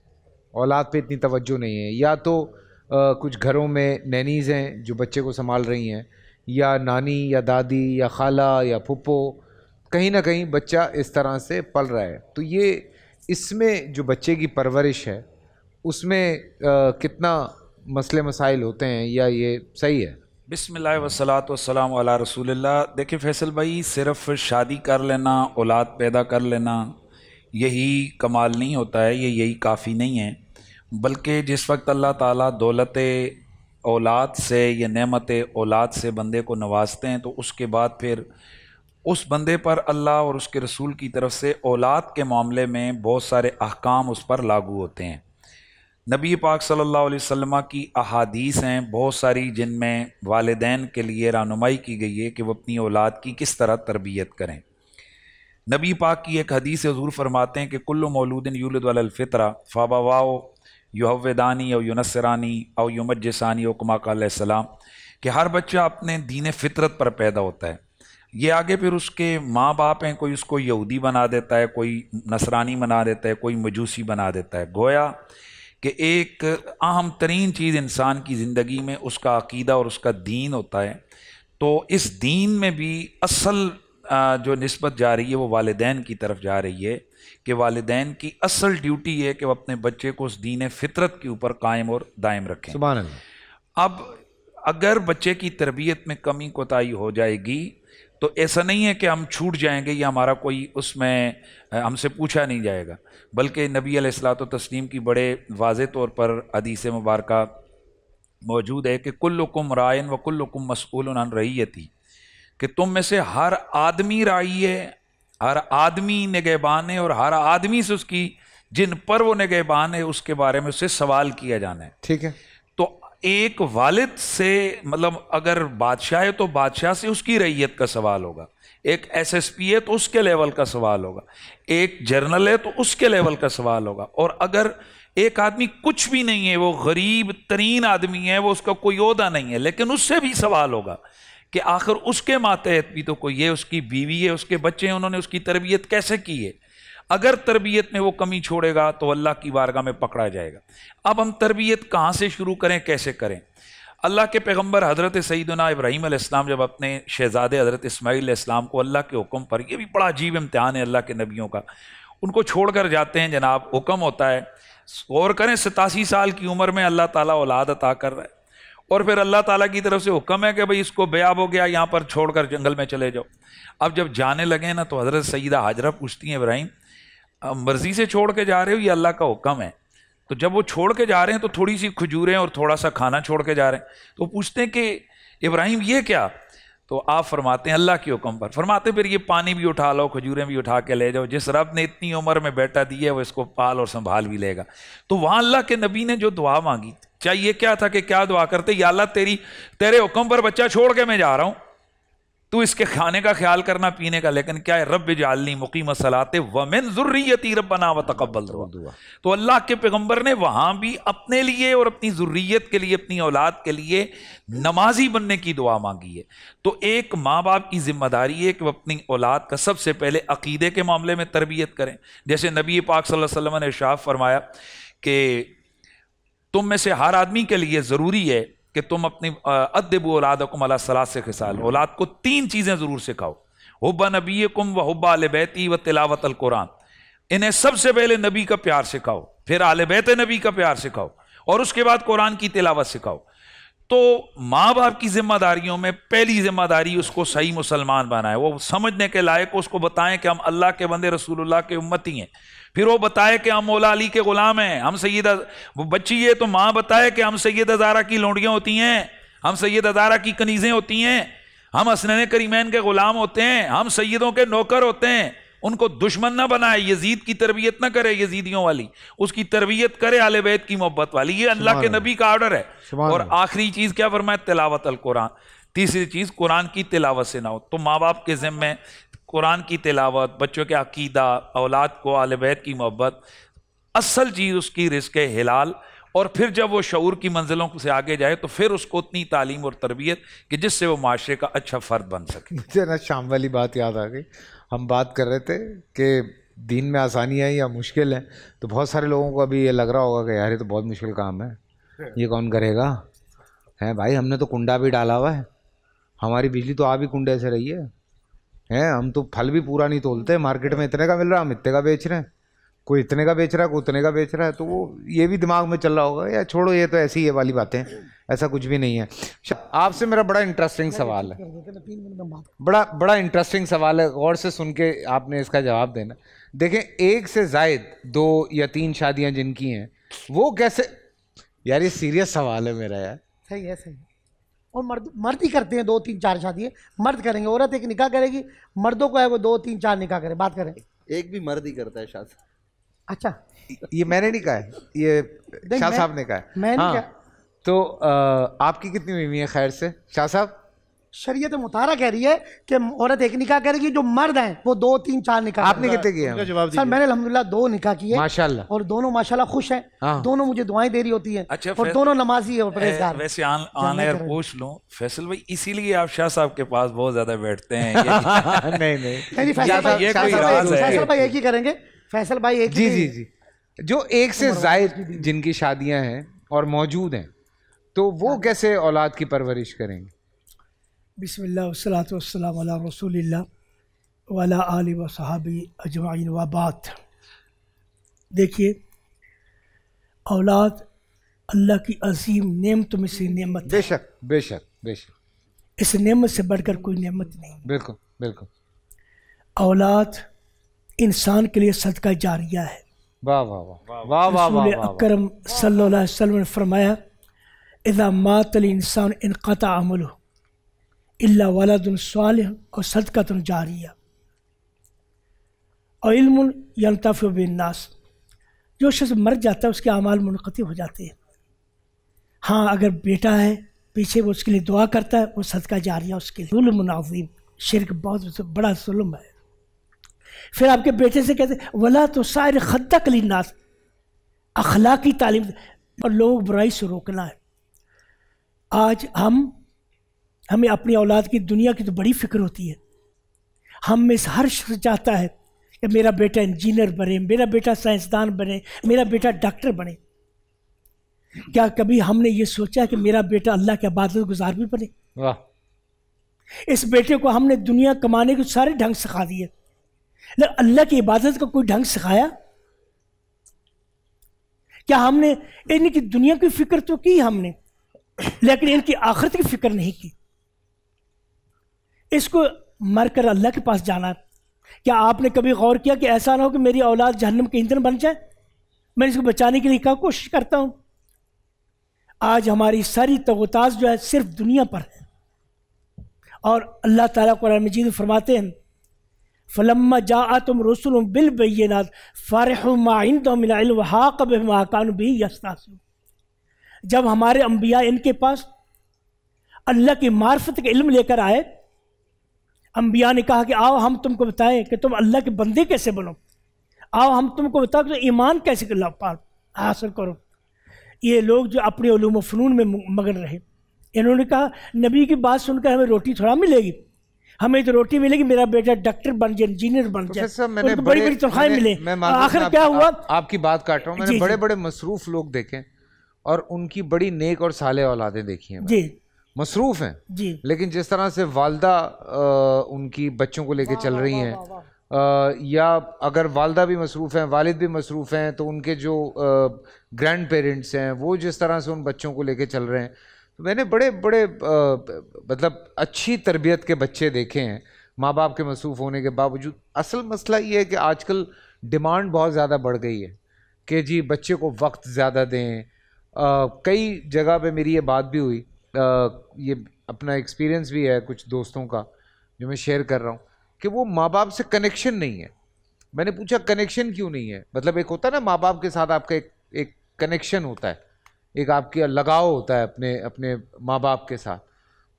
औलाद पे इतनी तवज्जो नहीं है या तो आ, कुछ घरों में नैनीज़ हैं जो बच्चे को संभाल रही हैं या नानी या दादी या खाला या पुप्पो कहीं ना कहीं बच्चा इस तरह से पल रहा है तो ये इसमें जो बच्चे की परवरिश है उसमें आ, कितना मसले मसाइल होते हैं या ये सही है बिसमीम अला रसूलुल्लाह देखिए फैसल भाई सिर्फ़ शादी कर लेना औलाद पैदा कर लेना यही कमाल नहीं होता है ये यही काफ़ी नहीं है बल्कि जिस वक्त अल्लाह ताला दौलत औलाद से या नेमत औलाद से बंदे को नवाजते हैं तो उसके बाद फिर उस बंदे पर अल्लाह और उसके रसूल की तरफ से औलाद के मामले में बहुत सारे अहकाम उस पर लागू होते हैं नबी पाक सल्लल्लाहु अलैहि वसल्लम की अहादीस हैं बहुत सारी जिनमें वालदेन के लिए रहनुमाई की गई है कि वह अपनी औलाद की किस तरह तरबियत करें नबी पाक की एक हदीस हजूर फरमाते हैं कि कुल्लु मौलूदिन यूलफ़रा फ़ाबा वाओ युहवदानी और यूनसरानी और युमजसानी वकमाकाम कि हर बच्चा अपने दीन फितरत पर पैदा होता है ये आगे फिर उसके माँ बाप हैं कोई उसको यहूदी बना देता है कोई नसरानी बना देता है कोई मजूसी बना देता है गोया कि एक अहम तरीन चीज़ इंसान की ज़िंदगी में उसका अकीदा और उसका दीन होता है तो इस दीन में भी असल जो नस्बत जा रही है वो वालदेन की तरफ जा रही है कि वालदेन की असल ड्यूटी है कि वह अपने बच्चे को उस दीन फितरत के ऊपर कायम और दायम रखें अब अगर बच्चे की तरबियत में कमी कोताही हो जाएगी तो ऐसा नहीं है कि हम छूट जाएंगे या हमारा कोई उसमें हमसे पूछा नहीं जाएगा बल्कि नबी अलैहिस्सलातु तस्लीम की बड़े वाज तौर पर हदीस मुबारक मौजूद है कि हुकुम रायन व हुकुम मसूल रईयती कि तुम में से हर आदमी राई है हर आदमी निगहबान है और हर आदमी से उसकी जिन पर वो निगहबान है उसके बारे में उससे सवाल किया जाना है ठीक है एक वालिद से मतलब अगर बादशाह है तो बादशाह से उसकी रैयत का सवाल होगा एक एसएसपी है तो उसके लेवल का सवाल होगा एक जर्नल है तो उसके लेवल का सवाल होगा और अगर एक आदमी कुछ भी नहीं है वो गरीब तरीन आदमी है वो उसका कोई अहदा नहीं है लेकिन उससे भी सवाल होगा कि आखिर उसके मातहत भी तो कोई है उसकी बीवी है उसके बच्चे हैं उन्होंने उसकी तरबियत कैसे की है अगर तरबियत में वो कमी छोड़ेगा तो अल्लाह की बारगाह में पकड़ा जाएगा अब हम तरबियत कहाँ से शुरू करें कैसे करें अल्लाह के पैगम्बर हज़रत सईदना इब्राहीम इस्लाम जब अपने शहजादे हज़रत इसमाईल इस्लाम को अल्लाह के हुक्म पर यह भी बड़ा अजीब इम्तहान है अल्लाह के नबियों का उनको छोड़ कर जाते हैं जनाब हुक्म होता है गौर करें सतासी साल की उम्र में अल्लाह ताला औलाद अता कर रहा है और फिर अल्लाह ताला की तरफ से हुक्म है कि भाई इसको बेआब हो गया यहाँ पर छोड़कर जंगल में चले जाओ अब जब जाने लगे ना तो हज़रत सईदा हाजरा पूछती हैं इब्राहिम मर्जी से छोड़ के जा रहे हो ये अल्लाह का हुक्म है तो जब वो छोड़ के जा रहे हैं तो थोड़ी सी खजूरें और थोड़ा सा खाना छोड़ के जा रहे हैं तो पूछते हैं कि इब्राहिम ये क्या तो आप फरमाते हैं अल्लाह के हुक्म पर फरमाते फिर ये पानी भी उठा लो खजूरें भी उठा के ले जाओ जिस रब ने इतनी उम्र में बेटा दी है वो इसको पाल और संभाल भी लेगा तो वहाँ अल्लाह के नबी ने जो दुआ मांगी चाहिए क्या था कि क्या दुआ करते या अल्लाह तेरी तेरे हुक्म पर बच्चा छोड़ के मैं जा रहा हूँ तो इसके खाने का ख्याल करना पीने का लेकिन क्या है रब जालनी मुकीम सलाते वमिन जुर्रियती रबना व तकबल तो अल्लाह के पैगम्बर ने वहां भी अपने लिए और अपनी ज़रूरीत के लिए अपनी औलाद के लिए नमाजी बनने की दुआ मांगी है तो एक माँ बाप की जिम्मेदारी है कि वह अपनी औलाद का सबसे पहले अकीदे के मामले में तरबियत करें जैसे नबी पाक सल्लल्लाहु ने शाह फरमाया कि तुम में से हर आदमी के लिए ज़रूरी है कि तुम अपनी अदब औलाद सला से खिसाल औलाद को तीन चीज़ें ज़रूर सिखाओ हब्बा नबी कुम व हब्बा बैती व तिलावत अलकुरान इन्हें सबसे पहले नबी का प्यार सिखाओ फिर आल बैत नबी का प्यार सिखाओ और उसके बाद कुरान की तिलावत सिखाओ तो माँ बाप की जिम्मेदारियों में पहली जिम्मेदारी उसको सही मुसलमान बनाए वो समझने के लायक उसको बताएं कि हम अल्लाह के बंदे रसूलुल्लाह के उम्मती हैं फिर वो बताए कि हम मौला अली के गुलाम हैं हम सैयद वो बच्ची है तो माँ बताए कि हम सैद अजारा की लोंडियाँ होती हैं हम सैयद अजारा की कनीज़ें होती हैं हम असन करीमैन के ग़ुलाम होते हैं हम सैदों के नौकर होते हैं उनको दुश्मन ना बनाए यजीद की तरबियत ना करे यजीदियों वाली उसकी तरबियत करे आले वैद की मोहब्बत वाली ये अल्लाह के नबी का ऑर्डर है और आखिरी चीज़ क्या फरमाए तिलावत अल कुरान तीसरी चीज़ कुरान की तिलावत से ना हो तो माँ बाप के ज़िम्मे कुरान की तिलावत बच्चों के अकीदा औलाद को आल की मोहब्बत असल चीज़ उसकी रिस्क हिलाल और फिर जब वो शूर की मंजिलों से आगे जाए तो फिर उसको उतनी तालीम और तरबियत कि जिससे वो माशरे का अच्छा फ़र्द बन सके मुझे ना शाम वाली बात याद आ गई हम बात कर रहे थे कि दीन में आसानी है या मुश्किल है तो बहुत सारे लोगों को अभी ये लग रहा होगा कि यार ये तो बहुत मुश्किल काम है ये कौन करेगा है भाई हमने तो कुंडा भी डाला हुआ है हमारी बिजली तो आप ही कुंडे से रही है हैं हम तो फल भी पूरा नहीं तोलते मार्केट में इतने का मिल रहा हम इतने का बेच रहे हैं कोई इतने का बेच रहा है कोई उतने का बेच रहा है तो वो ये भी दिमाग में चल रहा होगा या छोड़ो ये तो ऐसी ये वाली बातें ऐसा कुछ भी नहीं है अच्छा, आपसे मेरा बड़ा इंटरेस्टिंग सवाल है बड़ा बड़ा इंटरेस्टिंग सवाल है गौर से सुन के आपने इसका जवाब देना देखें एक से जायद दो या तीन शादियां जिनकी हैं वो कैसे यार ये सीरियस सवाल है मेरा यार सही है सही है और मर्द मर्द ही करते हैं दो तीन चार शादी मर्द करेंगे औरत एक निकाह करेगी मर्दों को है वो दो तीन चार निकाह करे बात करें एक भी मर्द ही करता है शाह अच्छा ये मैंने नहीं कहा है ये शाह साहब ने कहा है मैंने हाँ, तो आ, आपकी कितनी हुई है खैर से शाह साहब शरीयत मुतारा कह रही है कि औरत एक निकाह करेगी जो मर्द हैं वो दो तीन चार निकाह आपने कितने किए सर मैंने अलहमदिल्ला दो निकाह किए माशाल्लाह और दोनों माशाल्लाह खुश हैं हाँ। दोनों मुझे दुआएं दे रही होती हैं अच्छा और दोनों नमाजी है और परहेजगार वैसे आन, आने और पूछ लूं फैसल भाई इसीलिए आप शाह साहब के पास बहुत ज्यादा बैठते हैं नहीं नहीं तो फैसल भाई एक ही करेंगे फैसल भाई एक जी जी जी जो एक से जायद जिनकी शादियां हैं और मौजूद हैं तो वो हाँ। कैसे औलाद की परवरिश करेंगे बसमिल्लाम रसूल वाला आल व सहाबी अजमाइन वबात देखिए औलाद अल्लाह की अजीम नेमत में से नमत बेशक बेशक बेशक इस नमत से बढ़कर कोई नेमत नहीं बिल्कुल बिल्कुल औलाद इंसान के लिए सदका जारिया है अक्रम सल वाह ने फरमाया इजा मातल इंसान इनकता अमल हो वाला वलदन सवाल और सदका रही जारिया और इल्म यलतफ़ बिन्नास जो शख्स मर जाता है उसके अमाल मुनक़ हो जाते हैं हाँ अगर बेटा है पीछे वो उसके लिए दुआ करता है वो सदका जारिया उसके लिए जुलमनाजीम शिरक बहुत बड़ा जुल्म है फिर आपके बेटे से कहते वला तो सार खद्दा कलीनास अखलाकी तालीम और लोग बुराई से रोकना है आज हम हमें अपनी औलाद की दुनिया की तो बड़ी फिक्र होती है हम में से हर शख्स चाहता है कि मेरा बेटा इंजीनियर बने मेरा बेटा साइंसदान बने मेरा बेटा डॉक्टर बने क्या कभी हमने ये सोचा कि मेरा बेटा अल्लाह के बादल गुजार भी बने वाह इस बेटे को हमने दुनिया कमाने के सारे ढंग सिखा दिए लेकिन अल्लाह की इबादत का कोई ढंग सिखाया क्या हमने इनकी दुनिया की फिक्र तो की हमने लेकिन इनकी आखिरत की फिक्र नहीं की इसको मरकर अल्लाह के पास जाना है क्या आपने कभी गौर किया कि ऐसा ना हो कि मेरी औलाद जहन्नम के ईंधन बन जाए मैं इसको बचाने के लिए क्या कोशिश करता हूँ आज हमारी सारी तगोताज जो है सिर्फ दुनिया पर है और अल्लाह ताला कुरान मजीद फरमाते हैं फलम्मा जा तुम रसुल बिल बैनात फ़ारहमाइंदाक़ान भी यस्तासु जब हमारे अम्बिया इनके पास अल्लाह की मार्फत का इल्म लेकर आए अम्बिया ने कहा कि आओ हम तुमको बताएं कि तुम अल्लाह के बंदे कैसे बनो आओ हम तुमको बताओ कि ईमान कैसे हासिल करो ये लोग जो अपने ओलूम फ़नून में मगन रहे इन्होंने कहा नबी की बात सुनकर हमें रोटी थोड़ा मिलेगी हमें तो रोटी मिलेगी मेरा बेटा डॉक्टर बन जाए इंजीनियर बन जाए मैंने बड़ी बड़ी, बड़ी मिले आखिर आप, हुआ आप, आपकी बात काट रहा हूँ मैंने बड़े बड़े मसरूफ़ लोग देखे और उनकी बड़ी नेक और साले औलादे देखी हैं जी मसरूफ़ हैं जी लेकिन जिस तरह से वालदा उनकी बच्चों को लेके चल रही हैं या अगर वालदा भी मसरूफ़ हैं वालिद भी मसरूफ़ हैं तो उनके जो ग्रैंड पेरेंट्स हैं वो जिस तरह से उन बच्चों को लेके चल रहे हैं तो मैंने बड़े बड़े मतलब अच्छी तरबियत के बच्चे देखे हैं माँ बाप के मसरूफ़ होने के बावजूद असल मसला ये है कि आजकल डिमांड बहुत ज़्यादा बढ़ गई है कि जी बच्चे को वक्त ज़्यादा दें आ, कई जगह पर मेरी ये बात भी हुई ये अपना एक्सपीरियंस भी है कुछ दोस्तों का जो मैं शेयर कर रहा हूँ कि वो माँ बाप से कनेक्शन नहीं है मैंने पूछा कनेक्शन क्यों नहीं है मतलब एक होता है ना माँ बाप के साथ आपका एक एक कनेक्शन होता है एक आपके लगाव होता है अपने अपने माँ बाप के साथ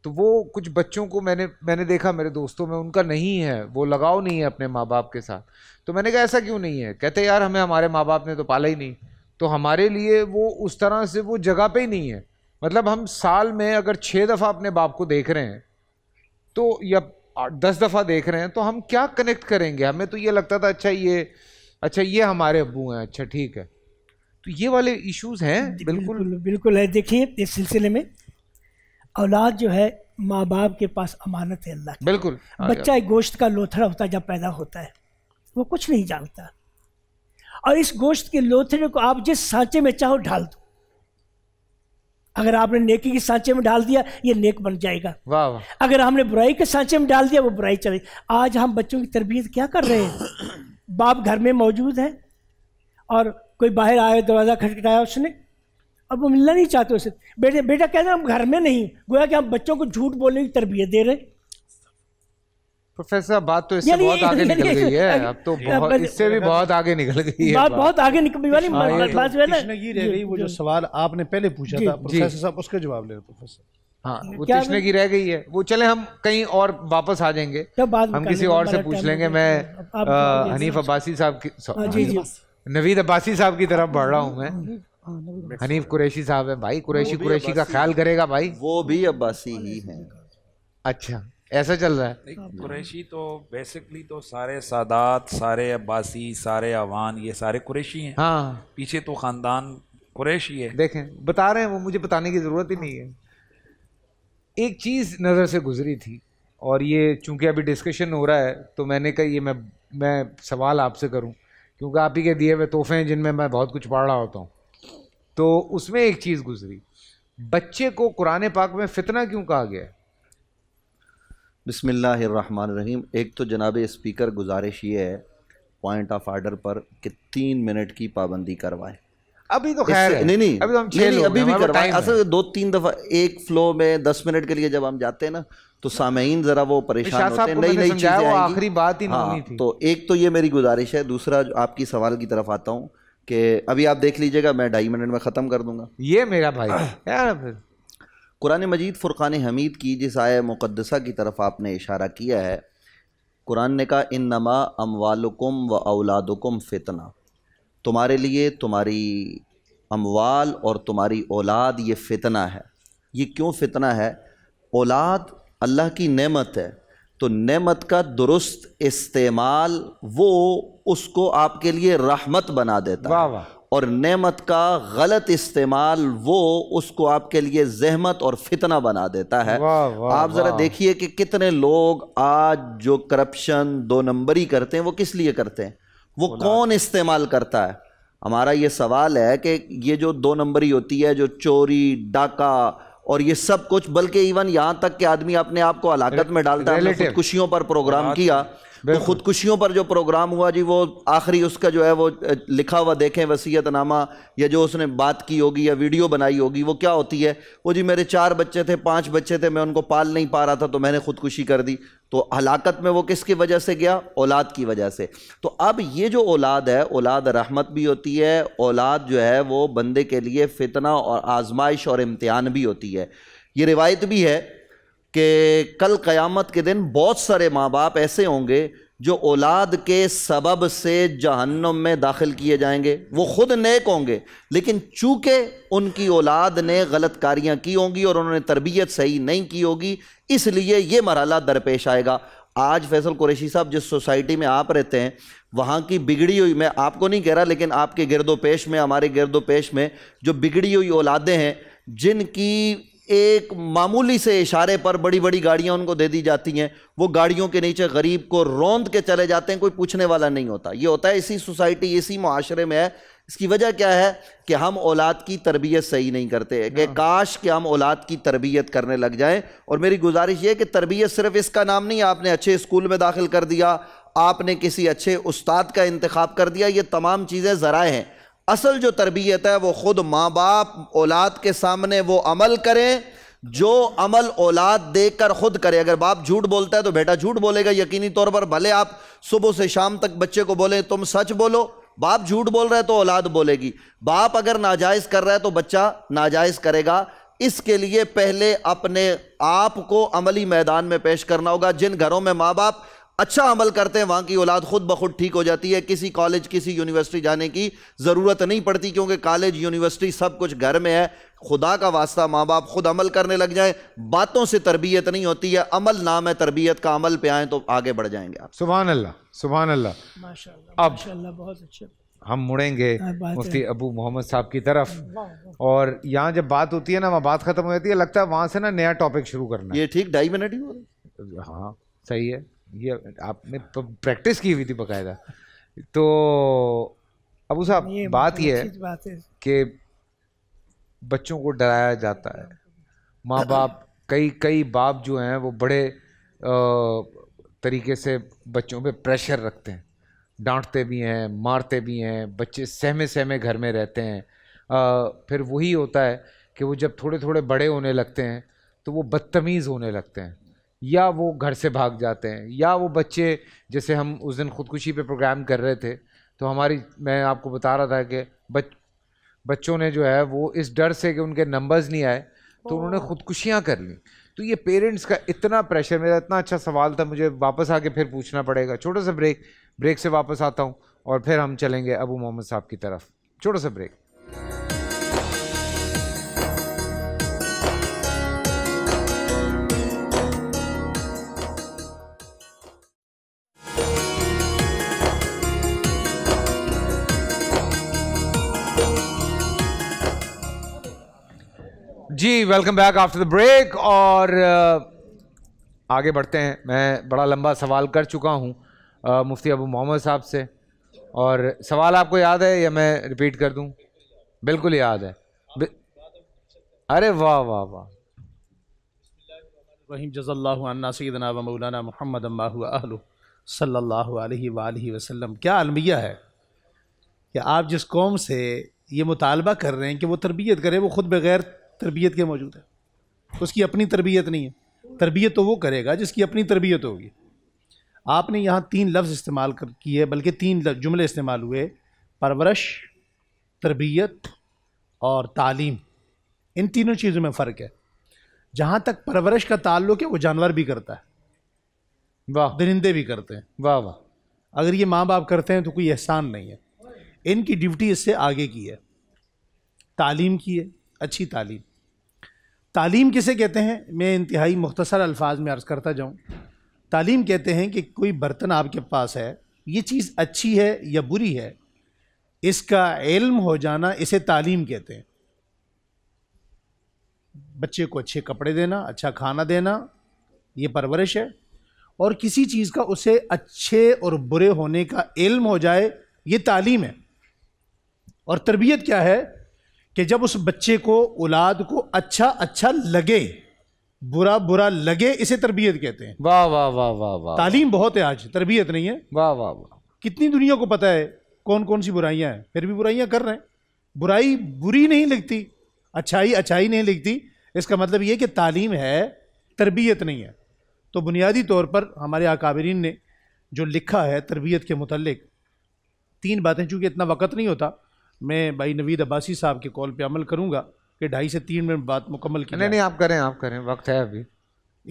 तो वो कुछ बच्चों को मैंने मैंने देखा मेरे दोस्तों में उनका नहीं है वो लगाव नहीं है अपने माँ बाप के साथ तो मैंने कहा ऐसा क्यों नहीं है कहते यार हमें हमारे माँ बाप ने तो पाला ही नहीं तो हमारे लिए वो उस तरह से वो जगह पे ही नहीं है मतलब हम साल में अगर छः दफ़ा अपने बाप को देख रहे हैं तो या दस दफ़ा देख रहे हैं तो हम क्या कनेक्ट करेंगे हमें तो ये लगता था अच्छा ये अच्छा ये हमारे अबू हैं अच्छा ठीक है तो ये वाले इश्यूज हैं बिल्कुल बिल्कुल, बिल्कुल है देखिए इस सिलसिले में औलाद जो है माँ बाप के पास अमानत है अल्लाह बिल्कुल बच्चा एक गोश्त का लोथड़ा होता है जब पैदा होता है वो कुछ नहीं जानता और इस गोश्त के लोथड़े को आप जिस सांचे में चाहो ढाल दो अगर आपने नेकी के सांचे में डाल दिया ये नेक बन जाएगा वाह अगर हमने बुराई के सांचे में डाल दिया वो बुराई चले आज हम बच्चों की तरबियत क्या कर रहे हैं बाप घर में मौजूद है और कोई बाहर आया दरवाज़ा खटखटाया उसने अब वो मिलना नहीं चाहते उसे बेटे बेटा कहते हम घर में नहीं गोया कि हम बच्चों को झूठ बोलने की तरबियत दे रहे हैं प्रोफेसर बात तो इससे बहुत आगे निकल गई है अब तो बहुत इससे भी बहुत आगे निकल गई है बात बहुत आगे निकल वाली हाँ, बात तो- जो है ना ये रह गई वो जो सवाल आपने पहले पूछा था प्रोफेसर साहब उसका जवाब ले रहे प्रोफेसर हाँ वो की रह गई है वो चले हम कहीं और वापस आ जाएंगे हम किसी और से पूछ लेंगे मैं हनीफ अब्बासी साहब की हाँ, नवीद अब्बासी साहब की तरफ बढ़ रहा हूँ मैं हाँ, हनीफ कुरैशी साहब है भाई कुरैशी कुरैशी का ख्याल करेगा भाई वो भी अब्बासी ही हैं अच्छा ऐसा चल रहा है हाँ, कुरैशी तो बेसिकली तो सारे सादात सारे अब्बासी सारे अवान ये सारे कुरैशी हैं हाँ पीछे तो ख़ानदान कुरैशी है देखें बता रहे हैं वो मुझे बताने की ज़रूरत ही नहीं है एक चीज़ नज़र से गुजरी थी और ये चूंकि अभी डिस्कशन हो रहा है तो मैंने कहा ये मैं मैं सवाल आपसे करूं क्योंकि आप ही के दिए हुए तोहफे हैं जिनमें मैं बहुत कुछ पढ़ रहा होता हूँ तो उसमें एक चीज़ गुजरी बच्चे को कुरान पाक में फितना क्यों कहा गया है बसमीम एक तो जनाब स्पीकर गुजारिश ये है पॉइंट ऑफ आर्डर पर कि तीन मिनट की पाबंदी करवाएं अभी तो खैर नहीं नहीं अभी तो हम नहीं, नहीं, अभी भी करवाएं असल दो तीन दफ़ा एक फ्लो में दस मिनट के लिए जब हम जाते हैं ना तो सामीन ज़रा वो परेशान होते हैं नई नई चीज़ें आखिरी बात ही हाँ, थी तो एक तो ये मेरी गुजारिश है दूसरा आपकी सवाल की तरफ आता हूँ कि अभी आप देख लीजिएगा मैं ढाई मिनट में ख़त्म कर दूंगा ये मेरा भाई यार कुरान मजीद फ़ुरक़ान हमीद की जिस आय मुक़दसा की तरफ आपने इशारा किया है कुरान ने कहा इन नमा अमवालकुम व औलादुकुम फ़ितना तुम्हारे लिए तुम्हारी अमवाल और तुम्हारी औलाद ये फ़ितना है ये क्यों फ़ितना है औलाद अल्लाह की नेमत है तो नेमत का दुरुस्त इस्तेमाल वो उसको आपके लिए रहमत बना देता है और नेमत का गलत इस्तेमाल वो उसको आपके लिए जहमत और फितना बना देता है वाँ, वाँ, आप ज़रा देखिए कि कितने लोग आज जो करप्शन दो नंबरी करते हैं वो किस लिए करते हैं वो कौन इस्तेमाल करता है हमारा ये सवाल है कि ये जो दो नंबरी होती है जो चोरी डाका और ये सब कुछ बल्कि इवन यहाँ तक कि आदमी अपने आप को हलाकत में डालता है खुशियों पर प्रोग्राम किया वो खुदकुशियों पर जो प्रोग्राम हुआ जी वो आखिरी उसका जो है वो लिखा हुआ देखें वसीयतनामा या जो उसने बात की होगी या वीडियो बनाई होगी वो क्या होती है वो जी मेरे चार बच्चे थे पांच बच्चे थे मैं उनको पाल नहीं पा रहा था तो मैंने खुदकुशी कर दी तो हलाकत में वो किसकी वजह से गया औलाद की वजह से तो अब ये जो औलाद है औलाद रहमत भी होती है औलाद जो है वो बंदे के लिए फितना और आजमाइश और इम्तहान भी होती है ये रिवायत भी है कि कल क़यामत के दिन बहुत सारे माँ बाप ऐसे होंगे जो औलाद के सबब से जहन्नम में दाखिल किए जाएंगे वो ख़ुद नेक होंगे लेकिन चूँकि उनकी औलाद ने गलत कारियाँ की होंगी और उन्होंने तरबियत सही नहीं की होगी इसलिए ये मरहला दरपेश आएगा आज फैसल कुरैशी साहब जिस सोसाइटी में आप रहते हैं वहाँ की बिगड़ी हुई मैं आपको नहीं कह रहा लेकिन आपके गिरदोपेश में हमारे गिरदोपेश में जो बिगड़ी हुई औलादें हैं जिनकी एक मामूली से इशारे पर बड़ी बड़ी गाड़ियां उनको दे दी जाती हैं वो गाड़ियों के नीचे गरीब को रौंद के चले जाते हैं कोई पूछने वाला नहीं होता ये होता है इसी सोसाइटी इसी माशरे में है इसकी वजह क्या है कि हम औलाद की तरबियत सही नहीं करते कि हाँ। काश कि हम औलाद की तरबियत करने लग जाएं और मेरी गुजारिश ये कि तरबियत सिर्फ इसका नाम नहीं आपने अच्छे स्कूल में दाखिल कर दिया आपने किसी अच्छे उस्ताद का इंतखब कर दिया ये तमाम चीज़ें ज़रा हैं असल जो तरबियत है वो ख़ुद माँ बाप औलाद के सामने वो अमल करें जो अमल औलाद देख कर ख़ुद करे अगर बाप झूठ बोलता है तो बेटा झूठ बोलेगा यकीनी तौर पर भले आप सुबह से शाम तक बच्चे को बोलें तुम सच बोलो बाप झूठ बोल रहा है तो औलाद बोलेगी बाप अगर नाजायज़ कर रहा है तो बच्चा नाजायज़ करेगा इसके लिए पहले अपने आप को अमली मैदान में पेश करना होगा जिन घरों में माँ बाप अच्छा अमल करते हैं वहाँ की औलाद खुद ब खुद ठीक हो जाती है किसी कॉलेज किसी यूनिवर्सिटी जाने की ज़रूरत नहीं पड़ती क्योंकि कॉलेज यूनिवर्सिटी सब कुछ घर में है खुदा का वास्ता माँ बाप खुद अमल करने लग जाए बातों से तरबियत नहीं होती है अमल नाम है तरबियत का अमल पे आए तो आगे बढ़ जाएंगे आप सुबह अल्लाह सुबह अल्लाह अब बहुत हम मुड़ेंगे हाँ, मुफ्ती अबू मोहम्मद साहब की तरफ और यहाँ जब बात होती है ना वहाँ बात खत्म हो जाती है लगता है वहाँ से ना नया टॉपिक शुरू करना ये ठीक ढाई मिनट ही हो हाँ सही है ये आपने प्रैक्टिस तो की हुई थी बकायदा तो अब साहब बात मतलब यह है कि बच्चों को डराया जाता है माँ बाप कई कई बाप जो हैं वो बड़े आ, तरीके से बच्चों पे प्रेशर रखते हैं डांटते भी हैं मारते भी हैं बच्चे सहमे सहमे घर में रहते हैं आ, फिर वही होता है कि वो जब थोड़े थोड़े बड़े होने लगते हैं तो वो बदतमीज़ होने लगते हैं या वो घर से भाग जाते हैं या वो बच्चे जैसे हम उस दिन ख़ुदकुशी पे प्रोग्राम कर रहे थे तो हमारी मैं आपको बता रहा था कि बच बच्चों ने जो है वो इस डर से कि उनके नंबर्स नहीं आए तो उन्होंने ख़ुदकुशियाँ कर ली तो ये पेरेंट्स का इतना प्रेशर मेरा इतना अच्छा सवाल था मुझे वापस आके फिर पूछना पड़ेगा छोटा सा ब्रेक ब्रेक से वापस आता हूँ और फिर हम चलेंगे अबू मोहम्मद साहब की तरफ छोटा सा ब्रेक जी welcome back after the break और uh, आगे बढ़ते हैं मैं बड़ा लंबा सवाल कर चुका हूँ uh, मुफ्ती अबू मोहम्मद साहब से और सवाल आपको याद है या मैं रिपीट कर दूँ बिल्कुल याद है अरे वाह वाह वाह वहीम जज़ल्ला सैदना व मौलाना मोहम्मद सल्ला वसम क्या अलमिया है कि आप जिस कौम से ये मुतालबा कर रहे हैं कि वो तरबियत करें वो ख़ुद बग़ैर तरबियत के मौजूद है उसकी अपनी तरबियत नहीं है तरबियत तो वो करेगा जिसकी अपनी तरबियत होगी आपने यहाँ तीन लफ्ज़ इस्तेमाल कर किए बल्कि तीन जुमले इस्तेमाल हुए परवरश तरबियत और तालीम इन तीनों चीज़ों में फ़र्क है जहाँ तक परवरश का ताल्लुक है वो जानवर भी करता है वाह दरिंदे भी करते हैं वाह वाह अगर ये माँ बाप करते हैं तो कोई एहसान नहीं है इनकी ड्यूटी इससे आगे की है तालीम की है अच्छी तालीम तालीम किसे कहते हैं मैं इंतहाई मुख्तसर अल्फाज में अर्ज़ करता जाऊँ तालीम कहते हैं कि कोई बर्तन आपके पास है ये चीज़ अच्छी है या बुरी है इसका इल्म हो जाना इसे तालीम कहते हैं बच्चे को अच्छे कपड़े देना अच्छा खाना देना ये परवरिश है और किसी चीज़ का उसे अच्छे और बुरे होने का इल्म हो जाए ये तालीम है और तरबियत क्या है कि जब उस बच्चे को औलाद को अच्छा अच्छा लगे बुरा बुरा लगे इसे तरबियत कहते हैं वाह वाह वाह वाह वाह तालीम बहुत है आज तरबियत नहीं है वाह वाह वाह कितनी दुनिया को पता है कौन कौन सी बुराइयां हैं फिर भी बुराइयां कर रहे हैं बुराई बुरी नहीं लगती अच्छाई अच्छाई नहीं लगती इसका मतलब ये कि तालीम है तरबियत नहीं है तो बुनियादी तौर पर हमारे अकाबरीन ने जो लिखा है तरबियत के मतलब तीन बातें चूँकि इतना वक़्त नहीं होता मैं भाई नवीद अब्बासी साहब के कॉल पे अमल करूँगा कि ढाई से तीन मिनट बात मुकम्मल की नहीं नहीं आप करें आप करें वक्त है अभी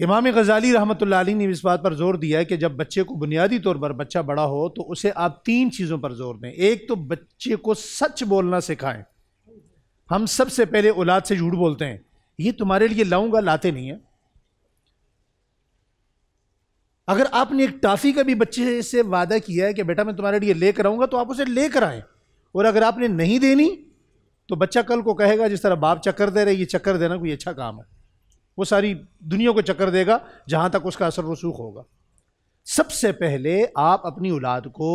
इमाम गजाली रहमत ने इस बात पर जोर दिया है कि जब बच्चे को बुनियादी तौर पर बच्चा बड़ा हो तो उसे आप तीन चीज़ों पर जोर दें एक तो बच्चे को सच बोलना सिखाएं हम सबसे पहले औलाद से झूठ बोलते हैं ये तुम्हारे लिए लाऊंगा लाते नहीं है अगर आपने एक टाफी का भी बच्चे से वादा किया है कि बेटा मैं तुम्हारे लिए लेकर आऊंगा तो आप उसे लेकर आए और अगर आपने नहीं देनी तो बच्चा कल को कहेगा जिस तरह बाप चक्कर दे रहे ये चक्कर देना कोई अच्छा काम है वो सारी दुनिया को चक्कर देगा जहाँ तक उसका असर रसूख होगा सबसे पहले आप अपनी औलाद को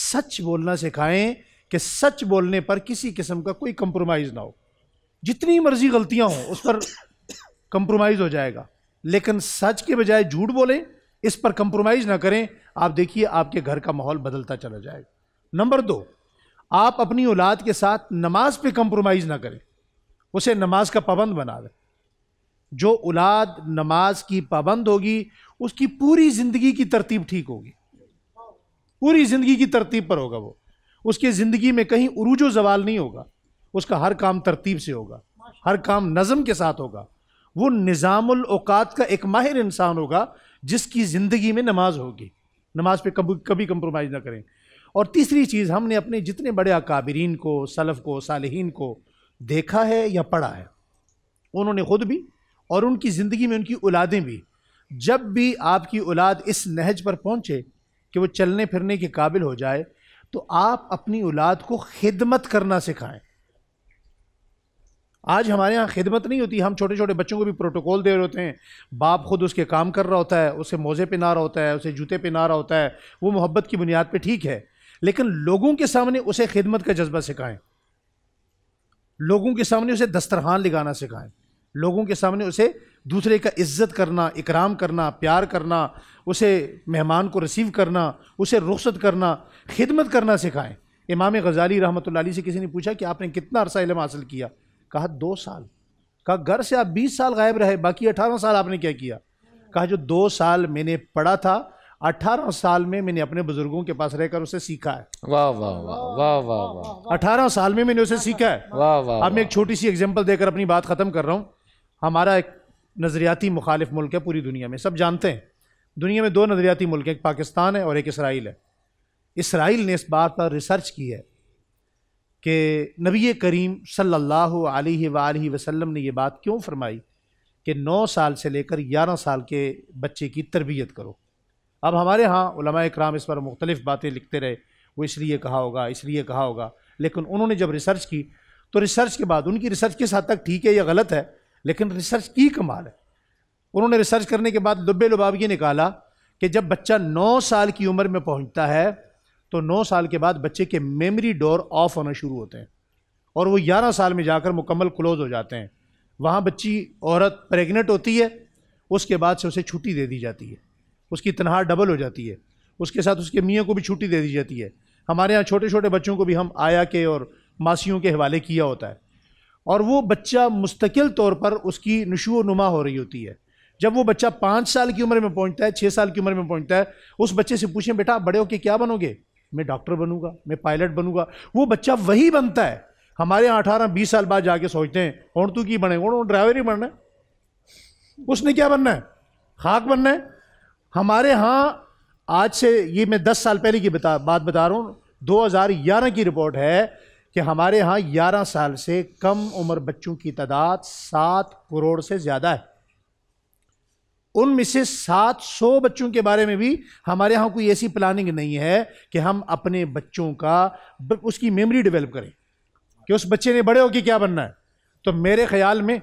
सच बोलना सिखाएं कि सच बोलने पर किसी किस्म का कोई कंप्रोमाइज़ ना हो जितनी मर्जी गलतियाँ हों उस पर कंप्रोमाइज़ हो जाएगा लेकिन सच के बजाय झूठ बोलें इस पर कंप्रोमाइज़ ना करें आप देखिए आपके घर का माहौल बदलता चला जाएगा नंबर दो आप अपनी औलाद के साथ नमाज पे कंप्रोमाइज़ ना करें उसे नमाज का पाबंद बना दें जो औलाद नमाज की पाबंद होगी उसकी पूरी ज़िंदगी की तरतीब ठीक होगी पूरी ज़िंदगी की तरतीब पर होगा वो उसकी ज़िंदगी में कहीं उरूज जवाल नहीं होगा उसका हर काम तरतीब से होगा हर काम नज़म के साथ होगा वो औकात का एक माहिर इंसान होगा जिसकी ज़िंदगी में नमाज होगी नमाज पे कभी कभी कंप्रोमाइज़ ना करें और तीसरी चीज़ हमने अपने जितने बड़े अकाबरीन को सलफ़ को सालहीन को देखा है या पढ़ा है उन्होंने ख़ुद भी और उनकी ज़िंदगी में उनकी औलादें भी जब भी आपकी औलाद इस नहज पर पहुँचे कि वो चलने फिरने के काबिल हो जाए तो आप अपनी औलाद को खिदमत करना सिखाएं आज हमारे यहाँ खिदमत नहीं होती हम छोटे छोटे बच्चों को भी प्रोटोकॉल दे रहे होते हैं बाप खुद उसके काम कर रहा होता है उसे मोज़े पहना रहा होता है उसे जूते पहना रहा होता है वो मोहब्बत की बुनियाद पर ठीक है लेकिन लोगों के सामने उसे खिदमत का जज्बा सिखाएं लोगों के सामने उसे दस्तरखान लगाना सिखाएं लोगों के सामने उसे दूसरे का इज्जत करना इकराम करना प्यार करना उसे मेहमान को रिसीव करना उसे रुख्सत करना खिदमत करना सिखाएं इमाम गज़ाली रहमत ली से किसी ने पूछा कि आपने कितना अरसा इलम हासिल किया कहा दो साल कहा घर से आप बीस साल गायब रहे बाकी अठारह साल आपने क्या किया कहा जो दो साल मैंने पढ़ा था अठारह साल में मैंने अपने बुजुर्गों के पास रहकर उसे सीखा है वाह वाह वाह वाह वाह वाह अठारह साल में मैंने उसे सीखा है वाह वाह अब मैं एक छोटी सी एग्जाम्पल देकर अपनी बात ख़त्म कर रहा हूँ हमारा एक नज़रियाती मुखालिफ मुल्क है पूरी दुनिया में सब जानते हैं दुनिया में दो नज़रियाती मुल्क हैं एक पाकिस्तान है और एक इसराइल है इसराइल ने इस बात पर रिसर्च की है कि नबी करीम सल्लल्लाहु अलैहि सल्ला वसल्लम ने यह बात क्यों फरमाई कि नौ साल से लेकर ग्यारह साल के बच्चे की तरबियत करो अब हमारे यहाँ उलमा कराम इस पर मुख्तलिफ़ बातें लिखते रहे वो इसलिए कहा होगा इसलिए कहा होगा लेकिन उन्होंने जब रिसर्च की तो रिसर्च के बाद उनकी रिसर्च किस हद तक ठीक है या गलत है लेकिन रिसर्च की कमाल है उन्होंने रिसर्च करने के बाद लुब्बे लुबाब ये निकाला कि जब बच्चा नौ साल की उम्र में पहुँचता है तो नौ साल के बाद बच्चे के मेमरी डोर ऑफ होना शुरू होते हैं और वो ग्यारह साल में जाकर मुकम्मल क्लोज हो जाते हैं वहाँ बच्ची औरत प्रेग्नेंट होती है उसके बाद से उसे छुट्टी दे दी जाती है उसकी तनहार डबल हो जाती है उसके साथ उसके मियाँ को भी छुट्टी दे दी जाती है हमारे यहाँ छोटे छोटे बच्चों को भी हम आया के और मासियों के हवाले किया होता है और वो बच्चा मुस्तकिल तौर पर उसकी नशो नुमा हो रही होती है जब वो बच्चा पाँच साल की उम्र में पहुँचता है छः साल की उम्र में पहुँचता है उस बच्चे से पूछें बेटा आप बड़े होके क्या बनोगे मैं डॉक्टर बनूंगा मैं पायलट बनूंगा वो बच्चा वही बनता है हमारे यहाँ अठारह बीस साल बाद जाके सोचते हैं और तू की बने और ड्राइवर ही बनना है उसने क्या बनना है खाक बनना है हमारे यहाँ आज से ये मैं दस साल पहले की बता बात बता रहा हूँ 2011 की रिपोर्ट है कि हमारे यहाँ 11 साल से कम उम्र बच्चों की तादाद सात करोड़ से ज़्यादा है उनमें से 700 बच्चों के बारे में भी हमारे यहाँ कोई ऐसी प्लानिंग नहीं है कि हम अपने बच्चों का उसकी मेमोरी डेवलप करें कि उस बच्चे ने बड़े होकर क्या बनना है तो मेरे ख्याल में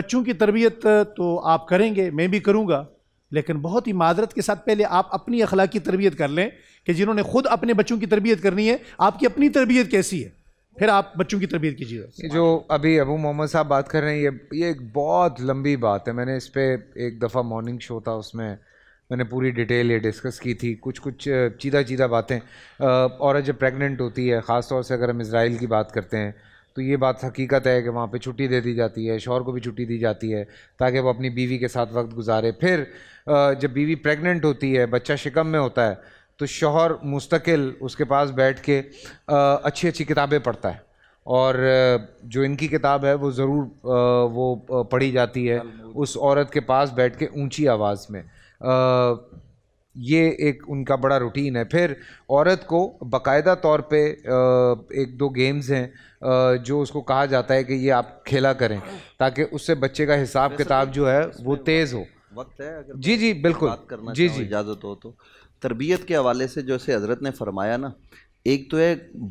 बच्चों की तरबियत तो आप करेंगे मैं भी करूँगा लेकिन बहुत ही माजरत के साथ पहले आप अपनी अखला की तरबियत कर लें कि जिन्होंने खुद अपने बच्चों की तरबियत करनी है आपकी अपनी तरबियत कैसी है फिर आप बच्चों की तरबियत कीजिएगा जो अभी अबू मोहम्मद साहब बात कर रहे हैं ये ये एक बहुत लंबी बात है मैंने इस पर एक दफ़ा मॉर्निंग शो था उसमें मैंने पूरी डिटेल ये डिस्कस की थी कुछ कुछ चीदा चीदा बातें औरत जब प्रेग्नेंट होती है ख़ास तौर से अगर हम इसराइल की बात करते हैं तो ये बात हकीकत है कि वहाँ पे छुट्टी दे दी जाती है शोहर को भी छुट्टी दी जाती है ताकि वो अपनी बीवी के साथ वक्त गुजारे फिर जब बीवी प्रेग्नेंट होती है बच्चा शिकम में होता है तो शोहर मुस्तकिल उसके पास बैठ के अच्छी अच्छी किताबें पढ़ता है और जो इनकी किताब है वो ज़रूर वो पढ़ी जाती है उस औरत के पास बैठ के ऊंची आवाज़ में ये एक उनका बड़ा रूटीन है फिर औरत को बाकायदा तौर पे एक दो गेम्स हैं जो उसको कहा जाता है कि ये आप खेला करें ताकि उससे बच्चे का हिसाब किताब तो जो है वो तेज़ हो वक्त है अगर जी जी बिल्कुल बात करना जी जी इजाज़त हो तो तरबियत के हवाले से जैसे हज़रत ने फरमाया ना एक तो है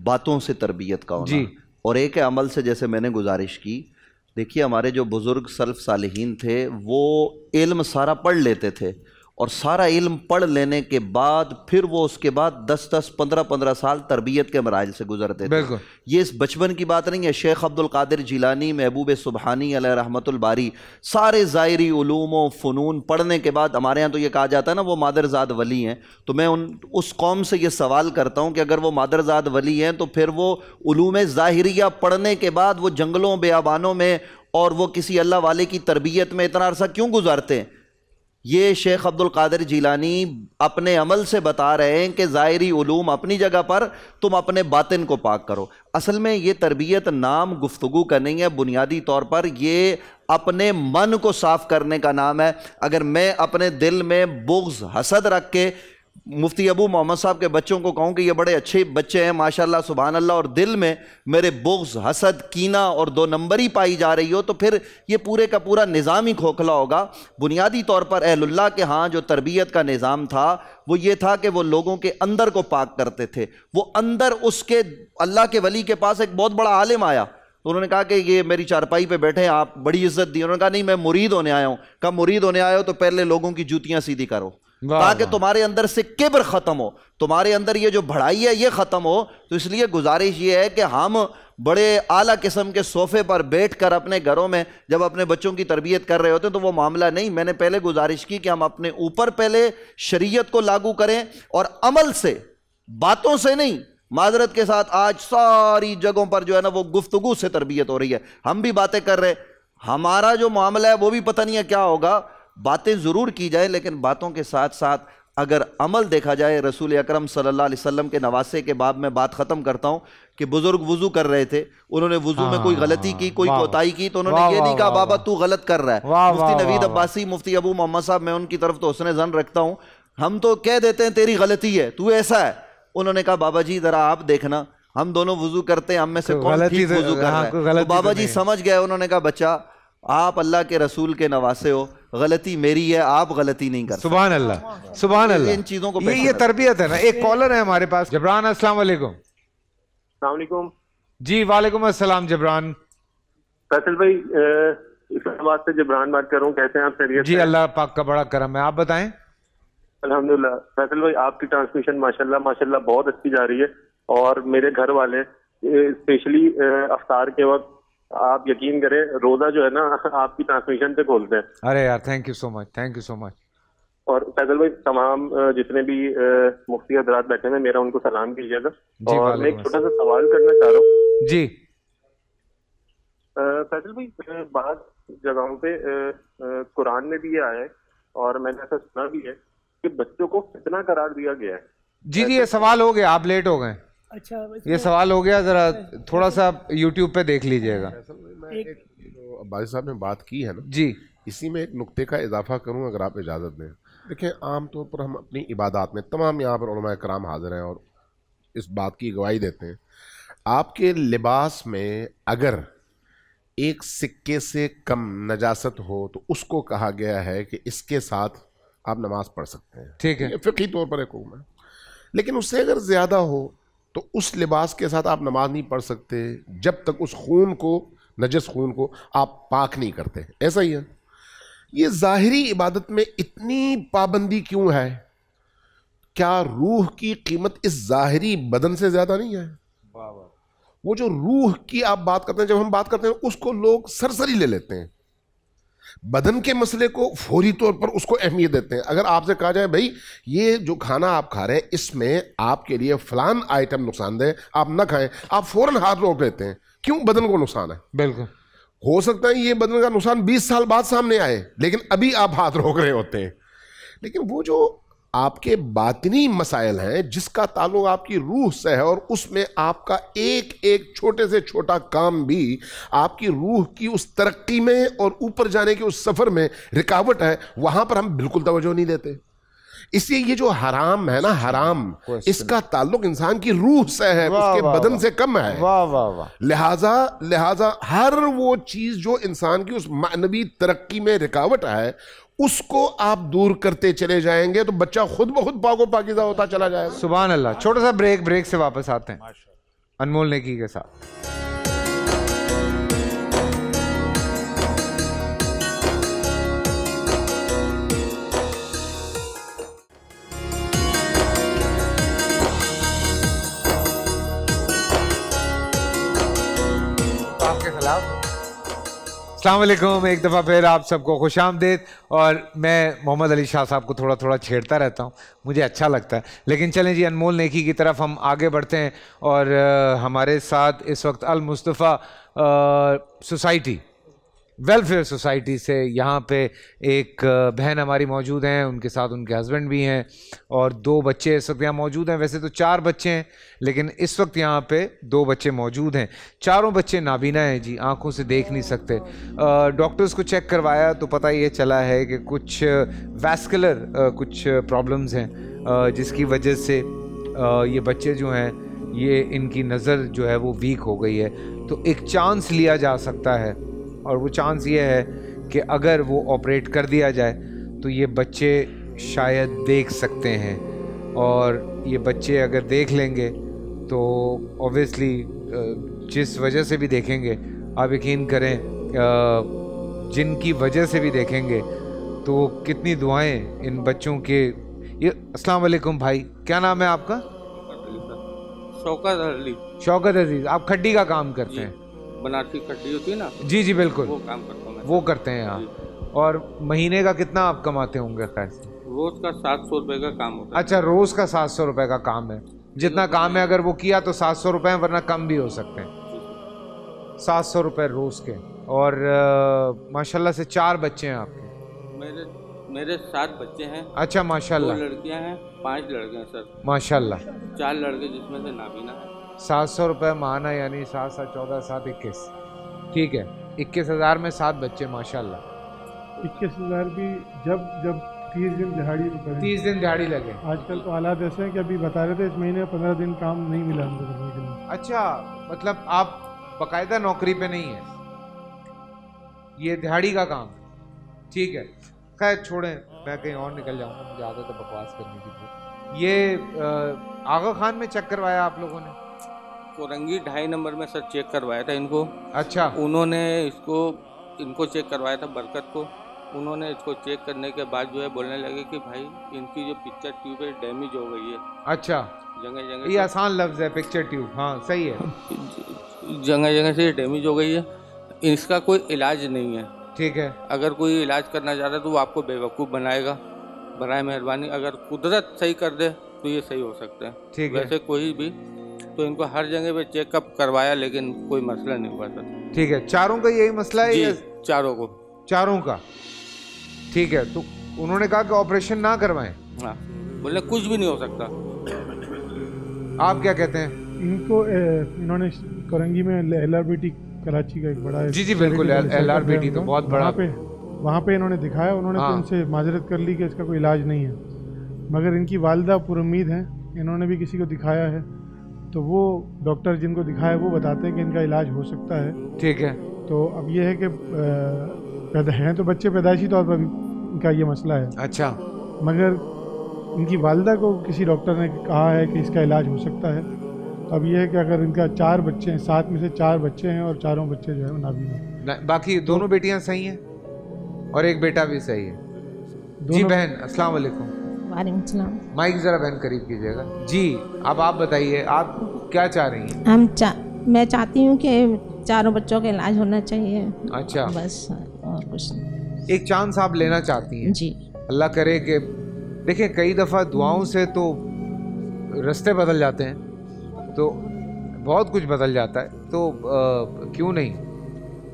बातों से तरबियत का होना जी और एक है अमल से जैसे मैंने गुजारिश की देखिए हमारे जो बुज़ुर्ग सल्फ सालहीन थे वो इल्म सारा पढ़ लेते थे और सारा इल्म पढ़ लेने के बाद फिर वो उसके बाद 10-10, 15-15 साल तरबियत के मराइल से गुजरते थे ये इस बचपन की बात नहीं है शेख अब्दुल कादिर जिलानी महबूब सुबहानी रहमतुल्बारी सारे ज़ायरी ूम फ़नून पढ़ने के बाद हमारे यहाँ तो ये कहा जाता है ना वो मादरजाद वली हैं तो मैं उन उस कौम से ये सवाल करता हूँ कि अगर वो मादरजाद वली हैं तो फिर वो ूम ज़ाहरिया पढ़ने के बाद वो जंगलों बेआबानों में और वो किसी अल्लाह वाले की तरबियत में इतना अरसा क्यों गुजारते हैं ये शेख अब्दुल कादिर जीलानी अपने अमल से बता रहे हैं कि ज़ाहरी ूम अपनी जगह पर तुम अपने बातिन को पाक करो असल में ये तरबियत नाम गुफ्तु का नहीं है बुनियादी तौर पर ये अपने मन को साफ़ करने का नाम है अगर मैं अपने दिल में बुग्ज़ हसद रख के मुफ्ती अबू मोहम्मद साहब के बच्चों को कहूँ कि ये बड़े अच्छे बच्चे हैं माशाल्लाह सुबहान अल्लाह और दिल में मेरे बुग्स हसद कीना और दो नंबर ही पाई जा रही हो तो फिर ये पूरे का पूरा निज़ाम ही खोखला होगा बुनियादी तौर पर अहलुल्ला के हाँ जो तरबियत का निज़ाम था वो ये था कि वो लोगों के अंदर को पाक करते थे वो अंदर उसके अल्लाह के वली के पास एक बहुत बड़ा आलिम आया तो उन्होंने कहा कि ये मेरी चारपाई पे बैठे हैं आप बड़ी इज्जत दी उन्होंने कहा नहीं मैं मुरीद होने आया हूँ कब मुरीद होने आया हो तो पहले लोगों की जूतियाँ सीधी करो ताकि तुम्हारे अंदर से किब्र ख़त्म हो तुम्हारे अंदर ये जो भड़ाई है ये ख़त्म हो तो इसलिए गुजारिश ये है कि हम बड़े आला किस्म के सोफ़े पर बैठ कर अपने घरों में जब अपने बच्चों की तरबियत कर रहे होते हैं तो वो मामला नहीं मैंने पहले गुजारिश की कि हम अपने ऊपर पहले शरीयत को लागू करें और अमल से बातों से नहीं माजरत के साथ आज सारी जगहों पर जो है ना वो गुफ्तगु से तरबियत हो रही है हम भी बातें कर रहे हैं हमारा जो मामला है वो भी पता नहीं है क्या होगा बातें ज़रूर की जाए लेकिन बातों के साथ साथ अगर अमल देखा जाए रसूल अकरम सल्लल्लाहु अलैहि वसल्लम के नवासे के बाद मैं बात ख़त्म करता हूँ कि बुज़ुर्ग वज़ू कर रहे थे उन्होंने वज़ू में कोई गलती की कोई कोताही की तो उन्होंने ये नहीं कहा बाबा तू गलत कर रहा है मुफ्ती नवीद अब्बासी मुफ्ती अबू मोहम्मद साहब मैं उनकी तरफ तो उसने जन रखता हूँ हम तो कह देते हैं तेरी गलती है तू ऐसा है उन्होंने कहा बाबा जी ज़रा आप देखना हम दोनों वज़ू करते हैं हम में से कौन ठीक वज़ू कर हाँ, रहा है तो बाबा जी समझ गए उन्होंने कहा बच्चा आप अल्लाह के रसूल के नवासे हो गलती मेरी है आप गलती नहीं कर सुबह अल्लाह सुबह अल्लाह इन चीज़ों को ये ये तरबियत है ना एक कॉलर है हमारे पास जबरान अस्सलाम वालेकुम जी वालेकुम अस्सलाम जबरान फैसल भाई इस्लामाबाद से जबरान बात कर रहा हूँ कैसे हैं आप सरियत जी अल्लाह पाक का बड़ा करम है आप बताएं अल्हम्दुलिल्लाह फैसल भाई आपकी ट्रांसमिशन माशाल्लाह माशाल्लाह बहुत अच्छी जा रही है और मेरे घर वाले स्पेशली अफ्तार के वक्त आप यकीन करें रोजा जो है ना आपकी ट्रांसमिशन पे खोलते हैं अरे यार thank you so much thank you so much और फैजल भाई तमाम जितने भी मुफ्ती हजरात बैठे हैं मेरा उनको सलाम कीजिएगा और मैं एक छोटा सा सवाल करना चाह रहा हूँ जी फैजल भाई बात जगहों पे कुरान में भी ये आया है और मैंने ऐसा सुना भी है कि बच्चों को कितना करार दिया गया है जी जी ये सवाल हो गया आप लेट हो गए अच्छा ये सवाल हो गया ज़रा थोड़ा सा यूट्यूब पे देख लीजिएगा बाजी साहब ने बात की है ना जी इसी में एक नुक्ते का इजाफा करूँ अगर आप इजाज़त दें देखिए आमतौर पर हम अपनी इबादत में तमाम यहाँ पर कराम हाजिर हैं और इस बात की गवाही देते हैं आपके लिबास में अगर एक सिक्के से कम नजासत हो तो उसको कहा गया है कि इसके साथ आप नमाज पढ़ सकते हैं ठीक है फ़िकी तौर पर एक लेकिन उससे अगर ज़्यादा हो तो उस लिबास के साथ आप नमाज नहीं पढ़ सकते जब तक उस खून को नजस खून को आप पाक नहीं करते ऐसा ही है ये ज़ाहरी इबादत में इतनी पाबंदी क्यों है क्या रूह की कीमत इस ज़ाहरी बदन से ज़्यादा नहीं है वो जो रूह की आप बात करते हैं जब हम बात करते हैं उसको लोग सरसरी ले लेते हैं बदन के मसले को फौरी तौर पर उसको अहमियत देते हैं अगर आपसे कहा जाए भाई ये जो खाना आप खा रहे हैं इसमें आपके लिए फलान आइटम नुकसानदेह आप ना खाएं आप फौरन हाथ रोक लेते हैं क्यों बदन को नुकसान है बिल्कुल हो सकता है ये बदन का नुकसान 20 साल बाद सामने आए लेकिन अभी आप हाथ रोक रहे होते हैं लेकिन वो जो आपके बातनी मसाइल हैं जिसका ताल्लुक आपकी रूह से है और उसमें आपका एक एक छोटे से छोटा काम भी आपकी रूह की उस तरक्की में और ऊपर जाने के उस सफ़र में रिकावट है वहां पर हम बिल्कुल तवज्जो नहीं देते इसलिए ये जो हराम है ना हराम इसका ताल्लुक इंसान की रूह से है उसके बदन से कम है लिहाजा लिहाजा हर वो चीज़ जो इंसान की उस मानवी तरक्की में रिकावट है उसको आप दूर करते चले जाएंगे तो बच्चा खुद ब खुद पागो पाकिदा होता चला जाएगा सुबह अल्लाह छोटा सा ब्रेक ब्रेक से वापस आते हैं अनमोल नेकी के साथ आपके खिलाफ अलैक्म एक दफ़ा फिर आप सबको खुश आमदेद और मैं मोहम्मद अली शाह साहब को थोड़ा थोड़ा छेड़ता रहता हूँ मुझे अच्छा लगता है लेकिन चलें जी अनमोल नेकी की तरफ हम आगे बढ़ते हैं और हमारे साथ इस वक्त अलमुस्तफ़ा सोसाइटी वेलफेयर सोसाइटी से यहाँ पे एक बहन हमारी मौजूद हैं उनके साथ उनके हस्बैंड भी हैं और दो बच्चे इस वक्त यहाँ मौजूद हैं वैसे तो चार बच्चे हैं लेकिन इस वक्त यहाँ पे दो बच्चे मौजूद हैं चारों बच्चे नाबीना हैं जी आंखों से देख नहीं सकते डॉक्टर्स को चेक करवाया तो पता ये चला है कि कुछ वैस्कुलर कुछ प्रॉब्लम्स हैं जिसकी वजह से ये बच्चे जो हैं ये इनकी नज़र जो है वो वीक हो गई है तो एक चांस लिया जा सकता है और वो चांस ये है कि अगर वो ऑपरेट कर दिया जाए तो ये बच्चे शायद देख सकते हैं और ये बच्चे अगर देख लेंगे तो ऑब्वियसली जिस वजह से भी देखेंगे आप यकीन करें जिनकी वजह से भी देखेंगे तो कितनी दुआएं इन बच्चों के ये अस्सलाम वालेकुम भाई क्या नाम है आपका शौकत अली शौकत अजीज आप खड्डी का काम करते हैं बनारसी खड्डी होती है ना जी जी बिल्कुल वो काम करता हूँ वो करते हैं यहाँ और महीने का कितना आप कमाते होंगे खैर रोज का सात सौ रुपये का काम होता है अच्छा रोज का सात सौ रुपये का काम है जितना काम है अगर वो किया तो सात सौ रुपये वरना कम भी हो सकते हैं सात सौ रुपये रोज के और माशाल्लाह से चार बच्चे हैं आपके मेरे मेरे सात बच्चे हैं अच्छा माशाल्लाह लड़कियां हैं पांच लड़के हैं सर माशाल्लाह चार लड़के जिसमें से नाबीना है सात सौ रुपये महाना यानी सात सात चौदह सात इक्कीस ठीक है इक्कीस हज़ार में सात बच्चे माशाल्लाह इक्कीस हज़ार भी जब जब तीस दिन दिहाड़ी तीस दिन दिहाड़ी लगे आजकल तो हालात ऐसे हैं कि अभी बता रहे थे इस महीने पंद्रह दिन काम नहीं मिला हमको करने के लिए अच्छा मतलब आप बाकायदा नौकरी पे नहीं है ये दिहाड़ी का काम है ठीक है खैर छोड़ें मैं कहीं और निकल जाऊंगा मुझे आदत है बकवास करने की ये आगा खान में चेक करवाया आप लोगों ने कोरंगी ढाई नंबर में सर चेक करवाया था इनको अच्छा उन्होंने इसको इनको चेक करवाया था बरकत को उन्होंने इसको चेक करने के बाद जो है बोलने लगे कि भाई इनकी जो पिक्चर ट्यूब है डैमेज हो गई है अच्छा जगह जगह ये आसान लफ्ज़ है पिक्चर ट्यूब हाँ सही है जगह जगह से डैमेज हो गई है इसका कोई इलाज नहीं है ठीक है अगर कोई इलाज करना चाह रहा है तो वो आपको बेवकूफ़ बनाएगा बरए मेहरबानी अगर कुदरत सही कर दे तो ये सही हो सकता है ठीक है वैसे कोई भी तो इनको हर जगह पे चेकअप करवाया लेकिन कोई मसला नहीं हुआ था ठीक है चारों का यही मसला है या... चारों को चारों का ठीक है तो उन्होंने कहा कि ऑपरेशन ना करवाए हाँ, बोले कुछ भी नहीं हो सकता आप क्या कहते हैं इनको इन्होंने करंगी में L R B T Karachi का एक बड़ा जी जी बिल्कुल एल आर बी टी तो बहुत बड़ा पे वहाँ पे इन्होंने दिखाया उन्होंने तो हाँ। तो उनसे माजरत कर ली कि इसका कोई इलाज नहीं है मगर इनकी वालदा पुरुद है इन्होंने भी किसी को दिखाया है तो वो डॉक्टर जिनको दिखाया वो बताते हैं कि इनका इलाज हो सकता है ठीक है तो अब ये है कि पैदा हैं तो बच्चे पैदाइशी तौर पर इनका ये मसला है अच्छा मगर इनकी वालदा को किसी डॉक्टर ने कहा है कि इसका इलाज हो सकता है तो अब यह है कि अगर इनका चार बच्चे हैं सात में से चार बच्चे हैं और चारों बच्चे जो है वो नाबीन हैं बाकी दोनों बेटियाँ सही हैं और एक बेटा भी सही है जी बहन अस्सलाम वालेकुम आरिंगटन माइक जरा बहन करीब कीजिएगा जी अब आप बताइए आप क्या चाह रही हैं हम चा, मैं चाहती हूँ कि चारों बच्चों का इलाज होना चाहिए अच्छा बस और कुछ नहीं एक चांस आप लेना चाहती हैं जी अल्लाह करे कि देखिए कई दफ़ा दुआओं से तो रास्ते बदल जाते हैं तो बहुत कुछ बदल जाता है तो क्यों नहीं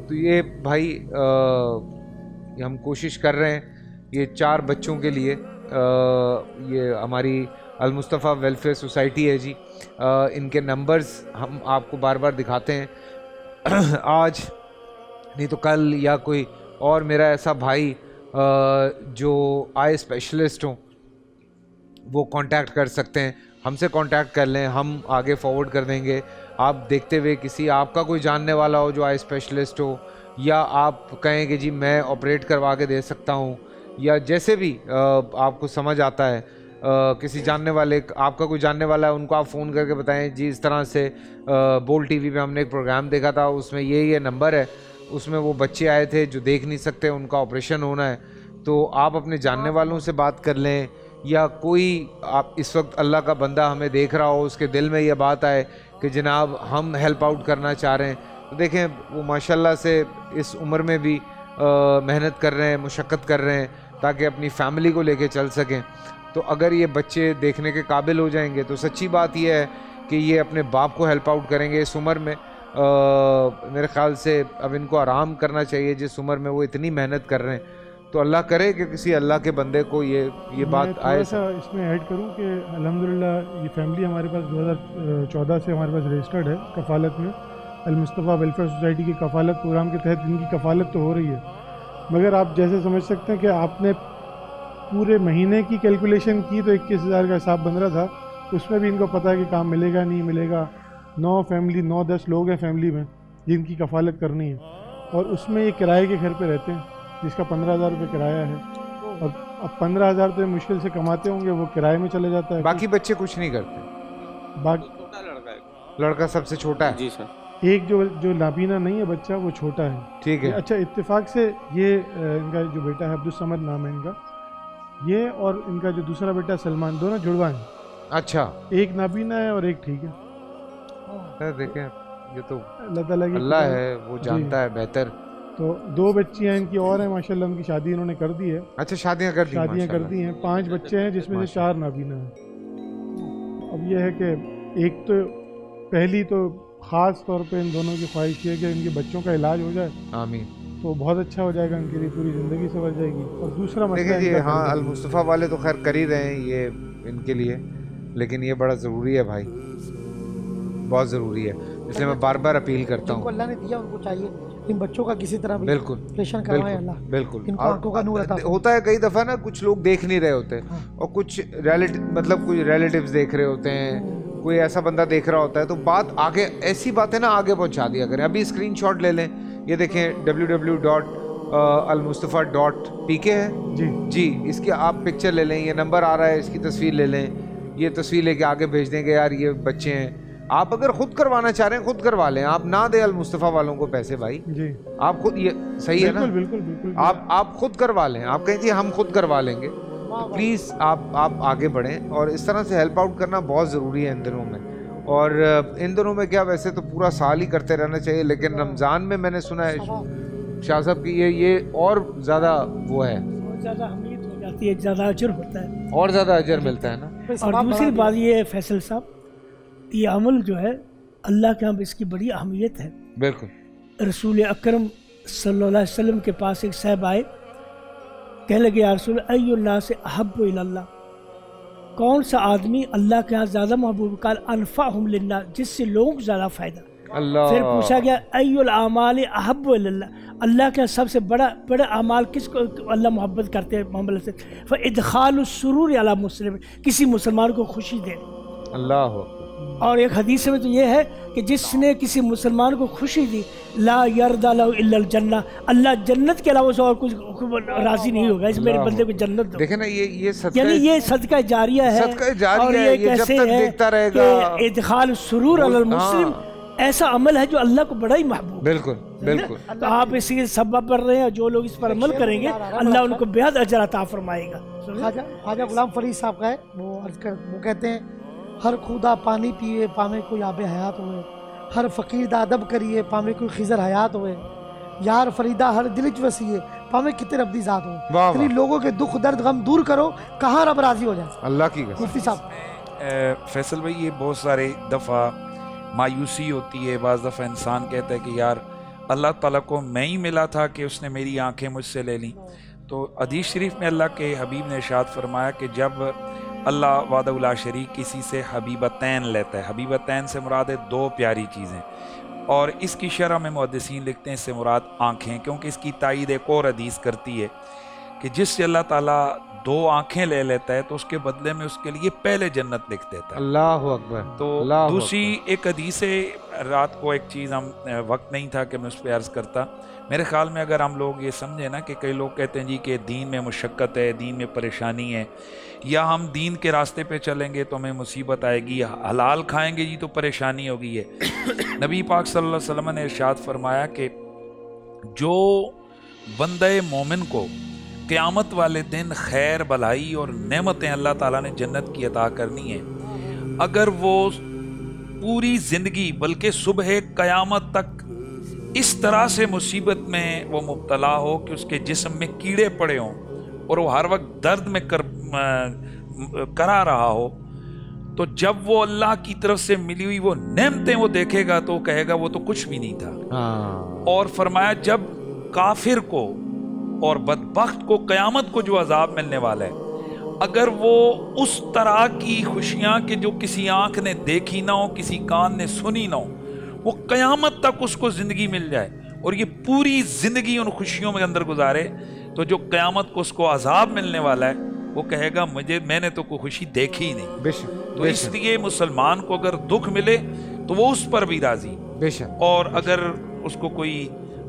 तो ये भाई आ, हम कोशिश कर रहे हैं ये चार बच्चों के लिए ये हमारी अलमुस्तफ़ा वेलफेयर सोसाइटी है जी आ, इनके नंबर्स हम आपको बार बार दिखाते हैं आज नहीं तो कल या कोई और मेरा ऐसा भाई आ, जो आई स्पेशलिस्ट हों वो कांटेक्ट कर सकते हैं हमसे कांटेक्ट कर लें हम आगे फॉरवर्ड कर देंगे आप देखते हुए किसी आपका कोई जानने वाला हो जो आई स्पेशलिस्ट हो या आप कहें कि जी मैं ऑपरेट करवा के दे सकता हूँ या जैसे भी आपको समझ आता है किसी जानने वाले आपका कोई जानने वाला है उनको आप फ़ोन करके बताएं जी इस तरह से बोल टीवी पे हमने एक प्रोग्राम देखा था उसमें ये ये नंबर है उसमें वो बच्चे आए थे जो देख नहीं सकते उनका ऑपरेशन होना है तो आप अपने जानने वालों से बात कर लें या कोई आप इस वक्त अल्लाह का बंदा हमें देख रहा हो उसके दिल में ये बात आए कि जनाब हम हेल्प आउट करना चाह रहे हैं तो देखें वो माशाल्लाह से इस उम्र में भी मेहनत कर रहे हैं मुशक्क़त कर रहे हैं ताकि अपनी फैमिली को लेके चल सकें तो अगर ये बच्चे देखने के काबिल हो जाएंगे तो सच्ची बात यह है कि ये अपने बाप को हेल्प आउट करेंगे इस उम्र में आ, मेरे ख़्याल से अब इनको आराम करना चाहिए जिस उम्र में वो इतनी मेहनत कर रहे हैं तो अल्लाह करे कि किसी अल्लाह के बंदे को ये ये बात आए ऐसा इसमें ऐड करूं कि अलहमदिल्ला ये फैमिली हमारे पास 2014 से हमारे पास रजिस्टर्ड है कफालत में अलमुस्तफ़ा वेलफेयर सोसाइटी की कफालत प्रोग्राम के तहत इनकी कफालत तो हो रही है मगर आप जैसे समझ सकते हैं कि आपने पूरे महीने की कैलकुलेशन की तो इक्कीस हज़ार का हिसाब बन रहा था उसमें भी इनको पता है कि काम मिलेगा नहीं मिलेगा नौ फैमिली नौ दस लोग हैं फैमिली में जिनकी कफालत करनी है और उसमें ये किराए के घर पे रहते हैं जिसका पंद्रह हज़ार रुपये किराया है और अब पंद्रह हज़ार तो मुश्किल से कमाते होंगे वो किराए में चले जाता है बाकी बच्चे कुछ नहीं करते बाकी लड़का सबसे छोटा है जी सर एक जो जो लाबीना नहीं है बच्चा वो छोटा है ठीक है अच्छा इत्तेफाक से ये इनका जो बेटा है अब्दुल समद नाम है इनका ये और इनका जो दूसरा बेटा सलमान दोनों जुड़वा हैं अच्छा एक नाबीना है और एक ठीक है देखें ये तो अल्लाह अल्लाह है वो जानता है बेहतर तो दो बच्चियां इनकी और हैं माशाल्लाह उनकी शादी इन्होंने कर दी है अच्छा शादियां कर दी शादियां कर दी हैं पांच बच्चे हैं जिसमें से चार नाबीना हैं अब ये है कि एक तो पहली तो ख़ास तौर पे इन दोनों की ख्वाहिश है कि इनके बच्चों का इलाज हो जाए आमीन तो बहुत अच्छा हो जाएगा इनके लिए पूरी ज़िंदगी सवर जाएगी और दूसरा मसला ये हाँ अलमुस्तफ़ा वाले तो खैर कर ही रहे हैं ये इनके लिए लेकिन ये बड़ा ज़रूरी है भाई बहुत ज़रूरी है इसलिए मैं बार बार अपील करता हूँ अल्लाह ने दिया उनको चाहिए इन बच्चों का किसी तरह बिल्कुल बिल्कुल, बिल्कुल इनको आंखों का नूर अता होता है कई दफ़ा ना कुछ लोग देख नहीं रहे होते हाँ। और कुछ रिलेटिव मतलब कुछ रिलेटिव्स देख रहे होते हैं कोई ऐसा बंदा देख रहा होता है तो बात आगे ऐसी बातें ना आगे पहुंचा दिया करें अभी स्क्रीन शॉट ले लें ये देखें W W dot Almustafa dot P K है जी जी इसकी आप पिक्चर ले लें ये नंबर आ रहा है इसकी तस्वीर ले लें ये तस्वीर लेके आगे भेज देंगे यार ये बच्चे हैं आप अगर खुद करवाना चाह रहे हैं खुद करवा लें आप ना दें अलमुस्तफ़ा वालों को पैसे भाई जी आप खुद ये सही है ना बिल्कुल बिल्कुल आप आप खुद करवा लें आप कहें जी हम खुद करवा लेंगे प्लीज़ आप आप आगे बढ़ें और इस तरह से हेल्प आउट करना बहुत ज़रूरी है इन दिनों में और इन दिनों में क्या वैसे तो पूरा साल ही करते रहना चाहिए लेकिन रमज़ान में मैंने सुना है शाह साहब की ये ये और ज़्यादा वो है तो ज़्यादा अजर होता है और ज़्यादा अजर मिलता है ना और दूसरी बात ये है फैसल साहब ये अमल जो है अल्लाह के यहाँ इसकी बड़ी अहमियत है बिल्कुल रसूल अक्रम सल्लल्लाहु के पास एक साहब आए कह लगे यारसूल अय्ला से अहब अल्लाह कौन सा आदमी अल्लाह के यहाँ ज़्यादा महबूब काल अनफा हमलना जिससे लोग ज़्यादा फ़ायदा फिर पूछा गया अयमाल अहब अल्लाह के सबसे बड़ा बड़े अमाल किस को अल्लाह मोहब्बत करते हैं मोहम्मद से फिर इदखाल सुरूर अला मुस्लिम किसी मुसलमान को खुशी दे अल्लाह और एक हदीस में तो ये है कि जिसने किसी मुसलमान को खुशी दी ला यरदा जन्ना अल्लाह जन्नत के अलावा और कुछ राजी नहीं होगा इस मेरे बंदे को जन्नत दो देखे ना ये ये यानी ये सदका जारिया है सदका जारिया और ये, ये जब तक देखता रहेगा इदखाल सुरूर अल हाँ। मुस्लिम ऐसा अमल है जो अल्लाह को बड़ा ही महबूब बिल्कुल बिल्कुल तो आप इसी के सब पर रहे हैं जो लोग इस पर अमल करेंगे अल्लाह उनको बेहद अजर अता फरमाएगा ख्वाजा गुलाम फरीद साहब का है वो वो कहते हैं हर खुदा पानी पिए पामे कोई आब हयात होए हर फ़कीर दा अदब करिए पामे कोई खिजर हयात होए यार फरीदा हर दिल च वसीए पावे कितने रब दी जात हो इतनी लोगों के दुख दर्द गम दूर करो कहाँ रब राजी हो जाए अल्लाह की मुफ्ती साहब फैसल भाई ये बहुत सारे दफ़ा मायूसी होती है बज़ दफ़ा इंसान कहता है कि यार अल्लाह ताला को मैं ही मिला था कि उसने मेरी आंखें मुझसे ले ली तो अदीस शरीफ में अल्लाह के हबीब ने इशाद फरमाया कि जब अल्लाह वादउला शरीक किसी से हबीब तैन लेता है हबीब तैन से मुराद है दो प्यारी चीज़ें और इसकी शरह में मुहदसिन लिखते हैं इससे मुराद आँखें क्योंकि इसकी तइद एक और अदीस करती है कि जिससे अल्लाह ताली दो आँखें ले लेता है तो उसके बदले में उसके लिए पहले जन्नत लिख देता है अल्लाह अकबर तो दूसरी एक अदीस रात को एक चीज़ हम वक्त नहीं था कि मैं उस पर अर्ज़ करता मेरे ख्याल में अगर हम लोग ये समझें ना कि कई लोग कहते हैं जी कि दीन में मुशक्क़त है दीन में परेशानी है या हम दीन के रास्ते पे चलेंगे तो हमें मुसीबत आएगी हलाल खाएंगे जी तो परेशानी होगी है नबी पाक सल्लल्लाहु अलैहि वसल्लम ने इरशाद फरमाया कि जो बंदे मोमिन को क़यामत वाले दिन खैर भलाई और नेमतें अल्लाह ताला ने जन्नत की अदा करनी है अगर वो पूरी ज़िंदगी बल्कि सुबह क़यामत तक इस तरह से मुसीबत में वो मुबतला हो कि उसके जिसम में कीड़े पड़े हों और वो हर वक्त दर्द में कर करा रहा हो तो जब वो अल्लाह की तरफ से मिली हुई वो नेमतें वो देखेगा तो कहेगा वो तो कुछ भी नहीं था हाँ। और फरमाया जब काफिर को और बदबخت को क़यामत को जो अजाब मिलने वाला है अगर वो उस तरह की खुशियां के जो किसी आंख ने देखी ना हो किसी कान ने सुनी ना हो वो क़यामत तक उसको ज़िंदगी मिल जाए और ये पूरी ज़िंदगी उन खुशियों में अंदर गुजारे तो जो क्यामत को उसको अजाब मिलने वाला है वो कहेगा मुझे मैंने तो कोई खुशी देखी ही नहीं बेशक तो इसलिए मुसलमान को अगर दुख मिले तो वो उस पर भी राजी बेशक और अगर उसको कोई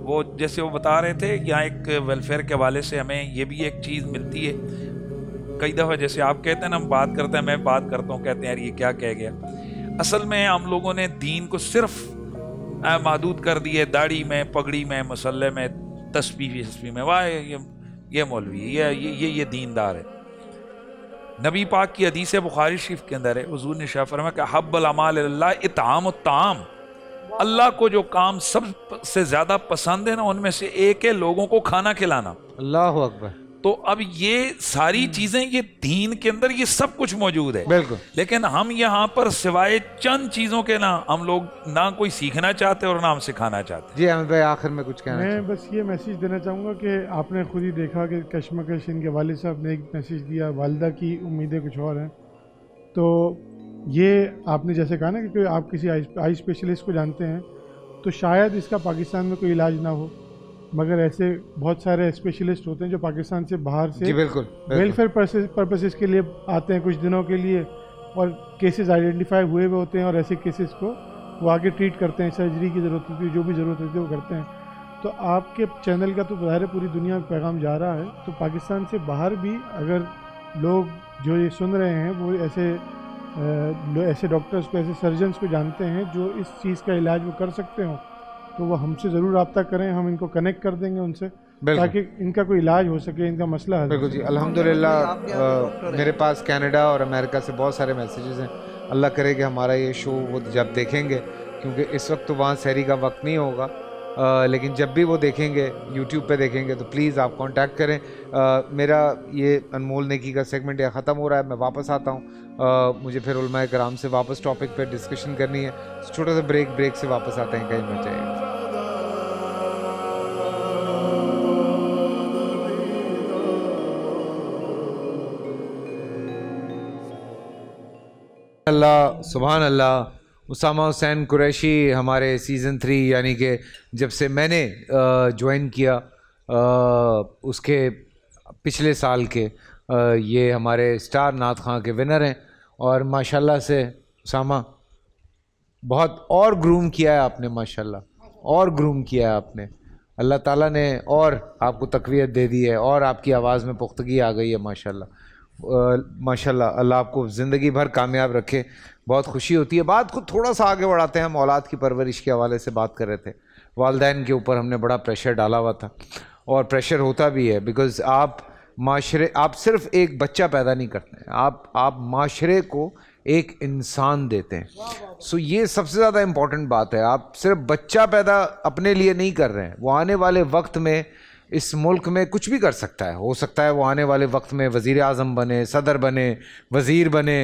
वो जैसे वो बता रहे थे यहाँ एक वेलफेयर के हवाले से हमें ये भी एक चीज़ मिलती है कई दफ़ा जैसे आप कहते हैं ना हम बात करते हैं मैं बात करता हूँ कहते हैं यार ये क्या कह गया असल में हम लोगों ने दीन को सिर्फ महदूद कर दिए दाढ़ी में पगड़ी में मसल में तस्वीर तस्वीर में वाह ये मौलवी ये ये ये ये दीनदार है नबी पाक की अदीस बुखारी शरीफ के अंदर है हजूर ने शाह फरमा कि हब्बल अमाल इताम ताम अल्लाह को जो काम सबसे ज़्यादा पसंद है ना उनमें से एक है लोगों को खाना खिलाना अल्लाह अकबर तो अब ये सारी हम्म। चीजें ये दीन के अंदर ये सब कुछ मौजूद है बिल्कुल लेकिन हम यहाँ पर सिवाय चंद चीजों के ना हम लोग ना कोई सीखना चाहते और ना हम सिखाना चाहते जी अहमद भाई आखिर में कुछ कहना मैं बस ये मैसेज देना चाहूँगा कि आपने खुद ही देखा कि कश्मकश इनके वाले साहब ने एक मैसेज दिया वालदा की उम्मीदें कुछ और हैं तो ये आपने जैसे कहा ना कि आप किसी आई स्पेशलिस्ट को जानते हैं तो शायद इसका पाकिस्तान में कोई इलाज ना हो मगर ऐसे बहुत सारे स्पेशलिस्ट होते हैं जो पाकिस्तान से बाहर से जी बिल्कुल वेलफेयर पर्पसेस के लिए आते हैं कुछ दिनों के लिए और केसेस आइडेंटिफाई हुए हुए होते हैं और ऐसे केसेस को वो आगे ट्रीट करते हैं सर्जरी की ज़रूरत होती है जो भी ज़रूरत होती है वो करते हैं तो आपके चैनल का तो बाहर पूरी दुनिया में पैगाम जा रहा है तो पाकिस्तान से बाहर भी अगर लोग जो ये सुन रहे हैं वो ऐसे ऐसे डॉक्टर्स को ऐसे सर्जन्स को जानते हैं जो इस चीज़ का इलाज वो कर सकते हों तो वो हमसे ज़रूर रबता करें हम इनको कनेक्ट कर देंगे उनसे ताकि इनका कोई इलाज हो सके इनका मसला हल बिल्कुल जी अल्हम्दुलिल्लाह मेरे पास कनाडा और अमेरिका से बहुत सारे मैसेजेस हैं अल्लाह करे कि हमारा ये शो वो जब देखेंगे क्योंकि इस वक्त तो वहाँ सहरी का वक्त नहीं होगा लेकिन जब भी वो देखेंगे यूट्यूब पे देखेंगे तो प्लीज़ आप कांटेक्ट करें आ, मेरा ये अनमोल नेकी का सेगमेंट यह ख़त्म हो रहा है मैं वापस आता हूँ मुझे फिर उलमा कराम से वापस टॉपिक पे डिस्कशन करनी है छोटा सा ब्रेक ब्रेक से वापस आते हैं कहीं मचाए अल्लाह सुबहान अल्लाह उसामा हुसैन कुरैशी हमारे सीज़न थ्री यानी कि जब से मैंने ज्वाइन किया उसके पिछले साल के ये हमारे स्टार नाथ खां के विनर हैं और माशाल्लाह से उसामा बहुत और ग्रूम किया है आपने माशाल्लाह और ग्रूम किया है आपने अल्लाह ताला ने और आपको तकवीत दे दी है और आपकी आवाज़ में पुख्तगी आ गई है माशाल्लाह माशाल्लाह अल्लाह आपको ज़िंदगी भर कामयाब रखे बहुत खुशी होती है बात को थोड़ा सा आगे बढ़ाते हैं हम औलाद की परवरिश के हवाले से बात कर रहे थे वालदेन के ऊपर हमने बड़ा प्रेशर डाला हुआ था और प्रेशर होता भी है बिकॉज़ आप माशरे आप सिर्फ एक बच्चा पैदा नहीं करते हैं आप आप माशरे को एक इंसान देते हैं सो ये सबसे ज़्यादा इम्पॉर्टेंट बात है आप सिर्फ बच्चा पैदा अपने लिए नहीं कर रहे हैं वो आने वाले वक्त में इस मुल्क में कुछ भी कर सकता है हो सकता है वो आने वाले वक्त में वज़ी अजम बने सदर बने वज़ीर बने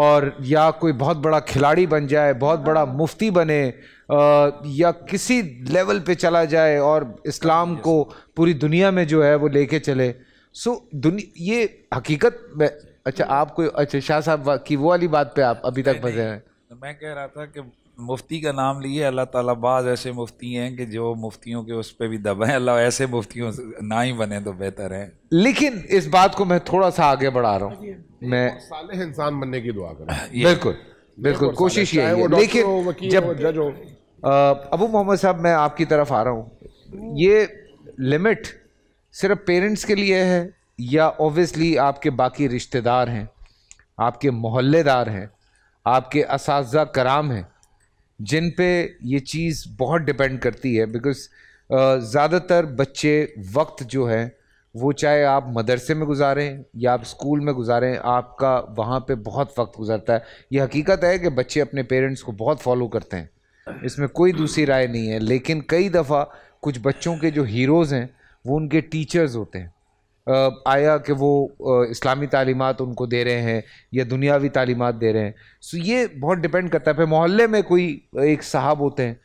और या कोई बहुत बड़ा खिलाड़ी बन जाए बहुत बड़ा मुफ्ती बने या किसी लेवल पे चला जाए और इस्लाम को पूरी दुनिया में जो है वो लेके चले सो दुनिया ये हकीकत अच्छा आप कोई अच्छा शाह साहब की वो वाली बात पे आप अभी तक बजे हैं तो मैं कह रहा था कि मुफ्ती का नाम लिए अल्लाह ताला बाज ऐसे मुफ्ती हैं कि जो मुफ्तियों के उस पर भी दबाएं अल्लाह ऐसे मुफ्तियों ना ही बने तो बेहतर है लेकिन इस बात को मैं थोड़ा सा आगे बढ़ा रहा हूँ हाँ हाँ मैं साले इंसान बनने की दुआ करूँ बिल्कुल बिल्कुल कोशिश ये है लेकिन जब जज हो अबू मोहम्मद साहब मैं आपकी तरफ आ रहा हूँ ये लिमिट सिर्फ पेरेंट्स के लिए है या ओबियसली आपके बाकी रिश्तेदार हैं आपके मोहल्लेदार हैं आपके इस कराम हैं जिन पे ये चीज़ बहुत डिपेंड करती है बिकॉज ज़्यादातर बच्चे वक्त जो है वो चाहे आप मदरसे में गुजारें या आप स्कूल में गुजारें आपका वहाँ पे बहुत वक्त गुजरता है ये हकीकत है कि बच्चे अपने पेरेंट्स को बहुत फॉलो करते हैं इसमें कोई दूसरी राय नहीं है लेकिन कई दफ़ा कुछ बच्चों के जो हीरोज़ हैं वो उनके टीचर्स होते हैं आया कि वो इस्लामी तालीमत उनको दे रहे हैं या दुनियावी तालीमत दे रहे हैं सो ये बहुत डिपेंड करता है फिर मोहल्ले में कोई एक साहब होते हैं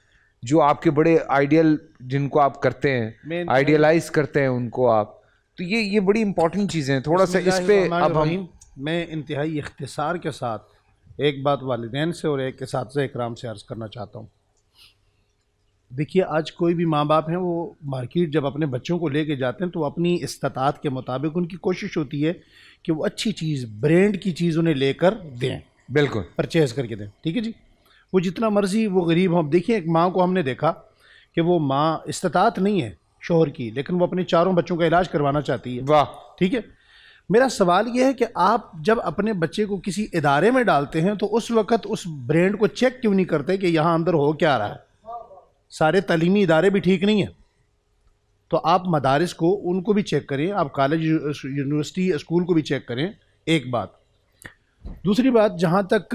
जो आपके बड़े आइडियल जिनको आप करते हैं आइडियलाइज करते हैं उनको आप तो ये ये बड़ी इंपॉर्टेंट चीज़ें हैं थोड़ा सा इस पर अब हम मैं इंतहाई इख्तसार के साथ एक बात वालदेन से और एक इस इकराम से अर्ज़ करना चाहता हूँ देखिए आज कोई भी माँ बाप हैं वो मार्केट जब अपने बच्चों को लेके जाते हैं तो अपनी इस्तात के मुताबिक उनकी कोशिश होती है कि वो अच्छी चीज़ ब्रांड की चीज़ उन्हें लेकर दें बिल्कुल परचेज करके दें ठीक है जी वो जितना मर्ज़ी वो गरीब हम देखिए एक माँ को हमने देखा कि वो माँ इस्तात नहीं है शोहर की लेकिन वो अपने चारों बच्चों का इलाज करवाना चाहती है वाह ठीक है मेरा सवाल यह है कि आप जब अपने बच्चे को किसी इदारे में डालते हैं तो उस वक्त उस ब्रांड को चेक क्यों नहीं करते कि यहाँ अंदर हो क्या रहा है सारे तलीमी इदारे भी ठीक नहीं हैं तो आप मदारस को उनको भी चेक करें आप कॉलेज यूनिवर्सिटी स्कूल को भी चेक करें एक बात दूसरी बात जहाँ तक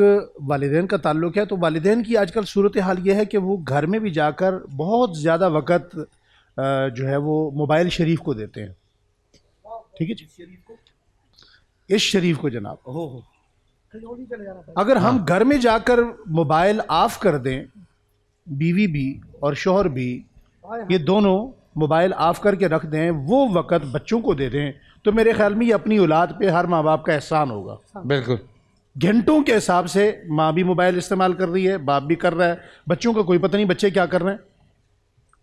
वालदेन का ताल्लुक है तो वालदेन की आजकल सूरत हाल यह है कि वो घर में भी जाकर बहुत ज़्यादा वक़्त जो है वो मोबाइल शरीफ को देते हैं ठीक है जी इस शरीफ को जनाब हो अगर हम घर में जाकर मोबाइल ऑफ़ कर दें बीवी भी और शोहर भी ये दोनों मोबाइल ऑफ़ करके रख दें वो वक़्त बच्चों को दे दें तो मेरे ख्याल में ये अपनी औलाद पे हर माँ बाप का एहसान होगा बिल्कुल घंटों के हिसाब से माँ भी मोबाइल इस्तेमाल कर रही है बाप भी कर रहा है बच्चों का कोई पता नहीं बच्चे क्या कर रहे हैं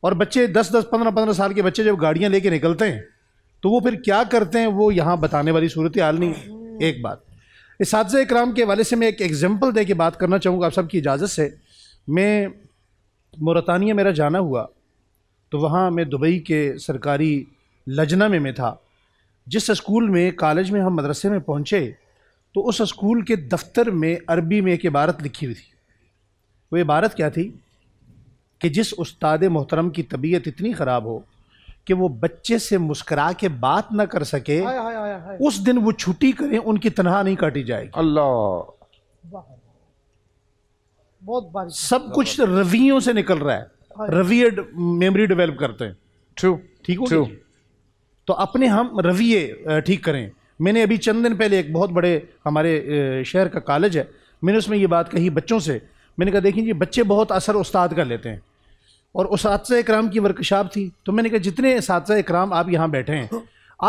और बच्चे दस दस पंद्रह पंद्रह साल के बच्चे जब गाड़ियाँ लेके निकलते हैं तो वो फिर क्या करते हैं वो यहाँ बताने वाली सूरत हाल नहीं एक बात इस हादसा इक्राम के वाले से मैं एक एग्जाम्पल दे के बात करना चाहूँगा आप सबकी इजाज़त से मैं तो मोरतानिया मेरा जाना हुआ तो वहाँ मैं दुबई के सरकारी लजना में मैं था जिस स्कूल में कॉलेज में हम मदरसे में पहुँचे तो उस स्कूल के दफ्तर में अरबी में एक इबारत लिखी हुई थी वो इबारत क्या थी कि जिस उस्ताद मोहतरम की तबीयत इतनी ख़राब हो कि वो बच्चे से मुस्करा के बात ना कर सके आया, आया, आया, उस दिन वो छुट्टी करें उनकी तनहा नहीं काटी जाएगी अल्लाह बहुत बारीक सब कुछ रवियों से निकल रहा है रवियड मेमोरी डेवलप करते हैं ट्रू ठीक हो ट्रू तो अपने हम रविये ठीक करें मैंने अभी चंद दिन पहले एक बहुत बड़े हमारे शहर का कॉलेज है मैंने उसमें ये बात कही बच्चों से मैंने कहा देखिए जी बच्चे बहुत असर उस्ताद कर लेते हैं और उस इक्राम की वर्कशॉप थी तो मैंने कहा जितने इस इक्राम आप यहाँ बैठे हैं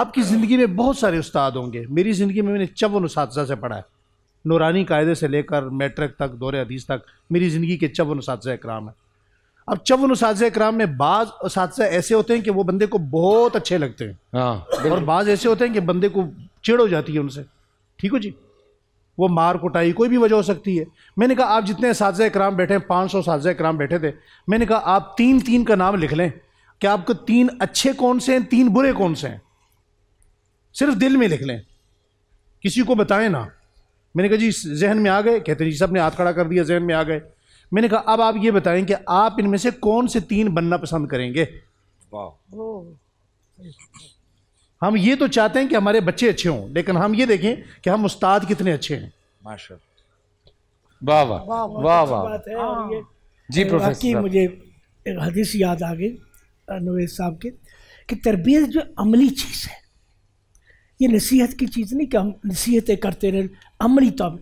आपकी ज़िंदगी में बहुत सारे उस्ताद होंगे मेरी ज़िंदगी में मैंने चवन उस से पढ़ा है नूरानी कायदे से लेकर मेट्रिक तक दौरे हदीस तक मेरी ज़िंदगी के चवन उसात कराम हैं अब चवन उसात कराम में बाज़ उस ऐसे होते हैं कि वो बंदे को बहुत अच्छे लगते हैं हाँ और बाज़ ऐसे होते हैं कि बंदे को चिड़ हो जाती है उनसे ठीक हो जी वो मार कुटाई कोई भी वजह हो सकती है मैंने कहा आप जितने साज कराम बैठे हैं पाँच सौ साज कराम बैठे थे मैंने कहा आप तीन तीन का नाम लिख लें कि आपको तीन अच्छे कौन से हैं तीन बुरे कौन से हैं सिर्फ दिल में लिख लें किसी को बताएं ना मैंने कहा जी जहन में आ गए कहते जी सब ने हाथ खड़ा कर दिया जहन में आ गए मैंने कहा अब आप ये बताएं कि आप इनमें से कौन से तीन बनना पसंद करेंगे हम ये तो चाहते हैं कि हमारे बच्चे अच्छे हों लेकिन हम ये देखें कि हम उस्ताद कितने अच्छे हैं वाह वाह वाह वाह हाँ। जी प्रोफेसर मुझे एक हदीस याद आ गई नवेद साहब के कि तरबियत जो अमली चीज़ है ये नसीहत की चीज़ नहीं कि हम नसीहतें करते रहे अमली तौर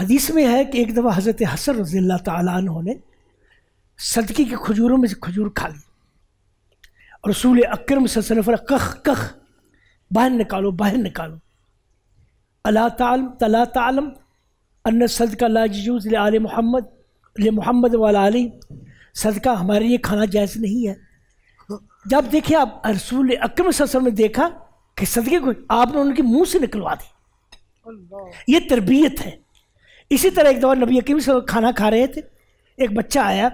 हदीस में है कि एक दफ़ा हज़रत हसन रजी अल्लाह ने सदकी के खजूरों में से खजूर खा ली और रसूल अक्रम सर कख कख बाहर निकालो बाहर निकालो अल्लाह तालम तला तालम अन्न सदका लाजूज आल मोहम्मद ले मोहम्मद वाला आली सदका हमारे लिए खाना जायज़ नहीं है जब देखे आप रसूल अक्रम सर ने देखा कि सदके को आपने उनके मुंह से निकलवा दी ये तरबियत है इसी तरह एक दौर नबी अकीम से खाना खा रहे थे एक बच्चा आया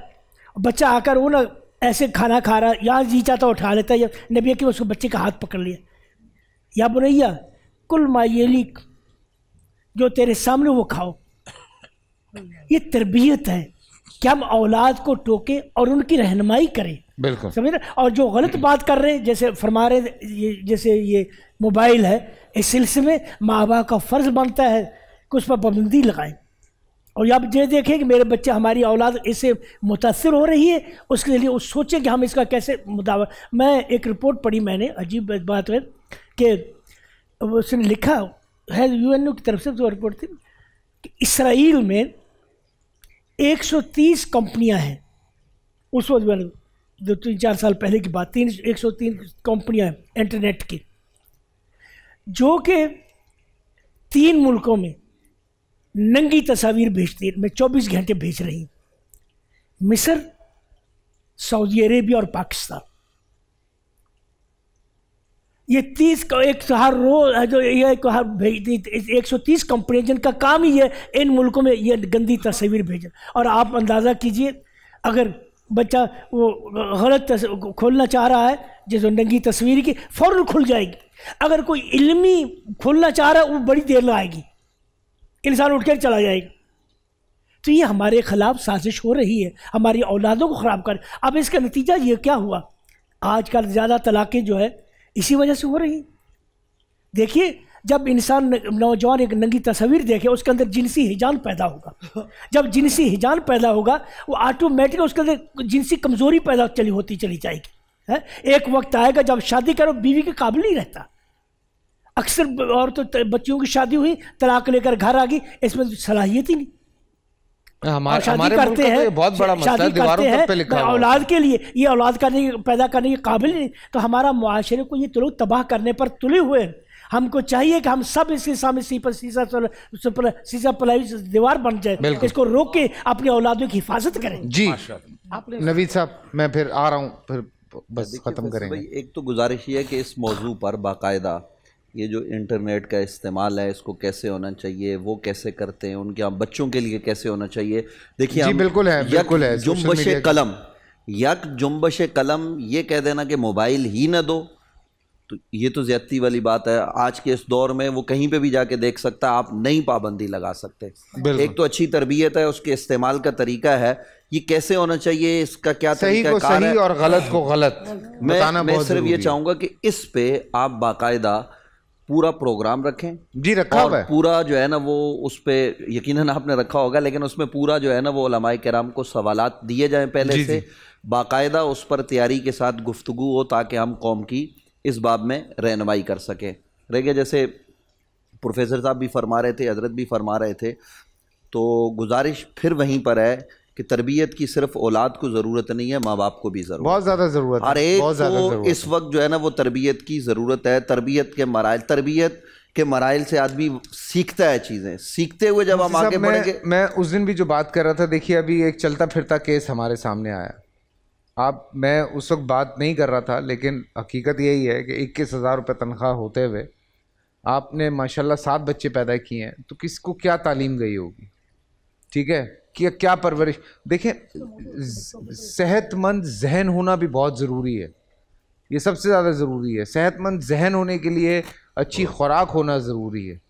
बच्चा आकर वो ना ऐसे खाना खा रहा यहाँ जी चाहता उठा लेता या नबी अकीम उसको बच्चे का हाथ पकड़ लिया या बुरैया कुल मायली जो तेरे सामने वो खाओ ये तरबियत है कि हम औलाद को टोके और उनकी रहनमाई करें बिल्कुल समझ रहे और जो गलत बात कर रहे हैं जैसे फरमा रहे ये जैसे ये मोबाइल है इस सिलसिले में माँ बाप का फ़र्ज़ बनता है कि उस पर पाबंदी लगाएं और आप ये देखें कि मेरे बच्चे हमारी औलाद इससे मुतासर हो रही है उसके लिए उस सोचें कि हम इसका कैसे मुदावा मैं एक रिपोर्ट पढ़ी मैंने अजीब बात है कि उसने लिखा है यू की तरफ से जो रिपोर्ट थी कि इसराइल में 130 कंपनियां हैं उस वक्त जो तीन चार साल पहले की बात तीन एक सौ तीन कंपनियाँ इंटरनेट की जो कि तीन मुल्कों में नंगी तस्वीर भेजती मैं चौबीस घंटे भेज रही हूँ मिस्र सऊदी अरेबिया और पाकिस्तान ये तीस एक तो हर रोज जो ये हर भेजती एक सौ तीस कंपनियाँ जिनका काम ही है इन मुल्कों में ये गंदी तस्वीर भेजना और आप अंदाज़ा कीजिए अगर बच्चा वो गलत खोलना चाह रहा है जैसे नंगी तस्वीर की फ़ौर खुल जाएगी अगर कोई इल्मी खोलना चाह रहा है वो बड़ी देर लगाएगी इंसान उठ कर चला जाएगा तो ये हमारे ख़िलाफ़ साजिश हो रही है हमारी औलादों को ख़राब कर अब इसका नतीजा ये क्या हुआ आजकल ज़्यादा तलाक़ें जो है इसी वजह से हो रही देखिए जब इंसान नौजवान एक नंगी तस्वीर देखे उसके अंदर जिनसी हिजान पैदा होगा जब जिनसी हिजान पैदा होगा वो ऑटोमेटिक उसके अंदर जिनसी कमज़ोरी पैदा चली होती चली जाएगी है एक वक्त आएगा जब शादी करो बीवी के काबिल नहीं रहता अक्सर और तो बच्चियों की शादी हुई तलाक लेकर घर आ गई इसमें तो सलाहियत ही नहीं हाँ, हमारे तो शादी करते हैं बहुत बड़ा मसला दीवारों हैं, पे लिखा औलाद के लिए ये औलाद करने पैदा करने के काबिल नहीं तो हमारा मुआशरे को ये तो तबाह करने पर तुले हुए हैं हमको चाहिए कि हम सब इसके सामने सीपर सीसा सीसा पलाई दीवार बन जाए इसको रोक के अपने औलादों की हिफाजत करें जी नवीद साहब मैं फिर आ रहा हूँ फिर बस ख़त्म करें एक तो गुजारिश ये है कि इस मौजू पर बाकायदा ये जो इंटरनेट का इस्तेमाल है इसको कैसे होना चाहिए वो कैसे करते हैं उनके हम बच्चों के लिए कैसे होना चाहिए देखिए बिल्कुल है बिल्कुल है जुम्बश कलम यक जुम्बश कलम ये कह देना कि मोबाइल ही ना दो तो ये तो ज़्यादती वाली बात है आज के इस दौर में वो कहीं पे भी जाके देख सकता है आप नई पाबंदी लगा सकते एक तो अच्छी तरबियत है उसके इस्तेमाल का तरीका है ये कैसे होना चाहिए इसका क्या सही तरीका को सही है? और गलत को गलत मैं, मैं सिर्फ ये चाहूंगा कि इस पे आप बाकायदा पूरा प्रोग्राम रखें जी रखा और पूरा जो है ना वो उस पर यकीन आपने रखा होगा लेकिन उसमें पूरा जो है ना वो लमाय कराम को सवाल दिए जाए पहले से बाकायदा उस पर तैयारी के साथ गुफ्तु हो ताकि हम कौम की इस बाब में रहनमाई कर सके रह गया जैसे प्रोफेसर साहब भी फरमा रहे थे हजरत भी फरमा रहे थे तो गुजारिश फिर वहीं पर है कि तरबियत की सिर्फ औलाद को ज़रूरत नहीं है माँ बाप को भी ज़रूरत बहुत ज़्यादा ज़रूरत हर एक को इस वक्त जो है ना वो तरबियत की ज़रूरत है तरबियत के मराइल तरबियत के मराइल से आदमी सीखता है चीज़ें सीखते हुए जब हम आगे बढ़ेंगे मैं उस दिन भी जो बात कर रहा था देखिए अभी एक चलता फिरता केस हमारे सामने आया आप मैं उस वक्त बात नहीं कर रहा था लेकिन हकीकत यही है कि इक्कीस हज़ार रुपये तनख्वाह होते हुए आपने माशाल्लाह सात बच्चे पैदा किए हैं तो किसको क्या तालीम गई होगी ठीक है कि क्या परवरिश देखें सेहतमंद जहन होना भी बहुत ज़रूरी है ये सबसे ज़्यादा ज़रूरी है सेहतमंद जहन होने के लिए अच्छी खुराक होना ज़रूरी है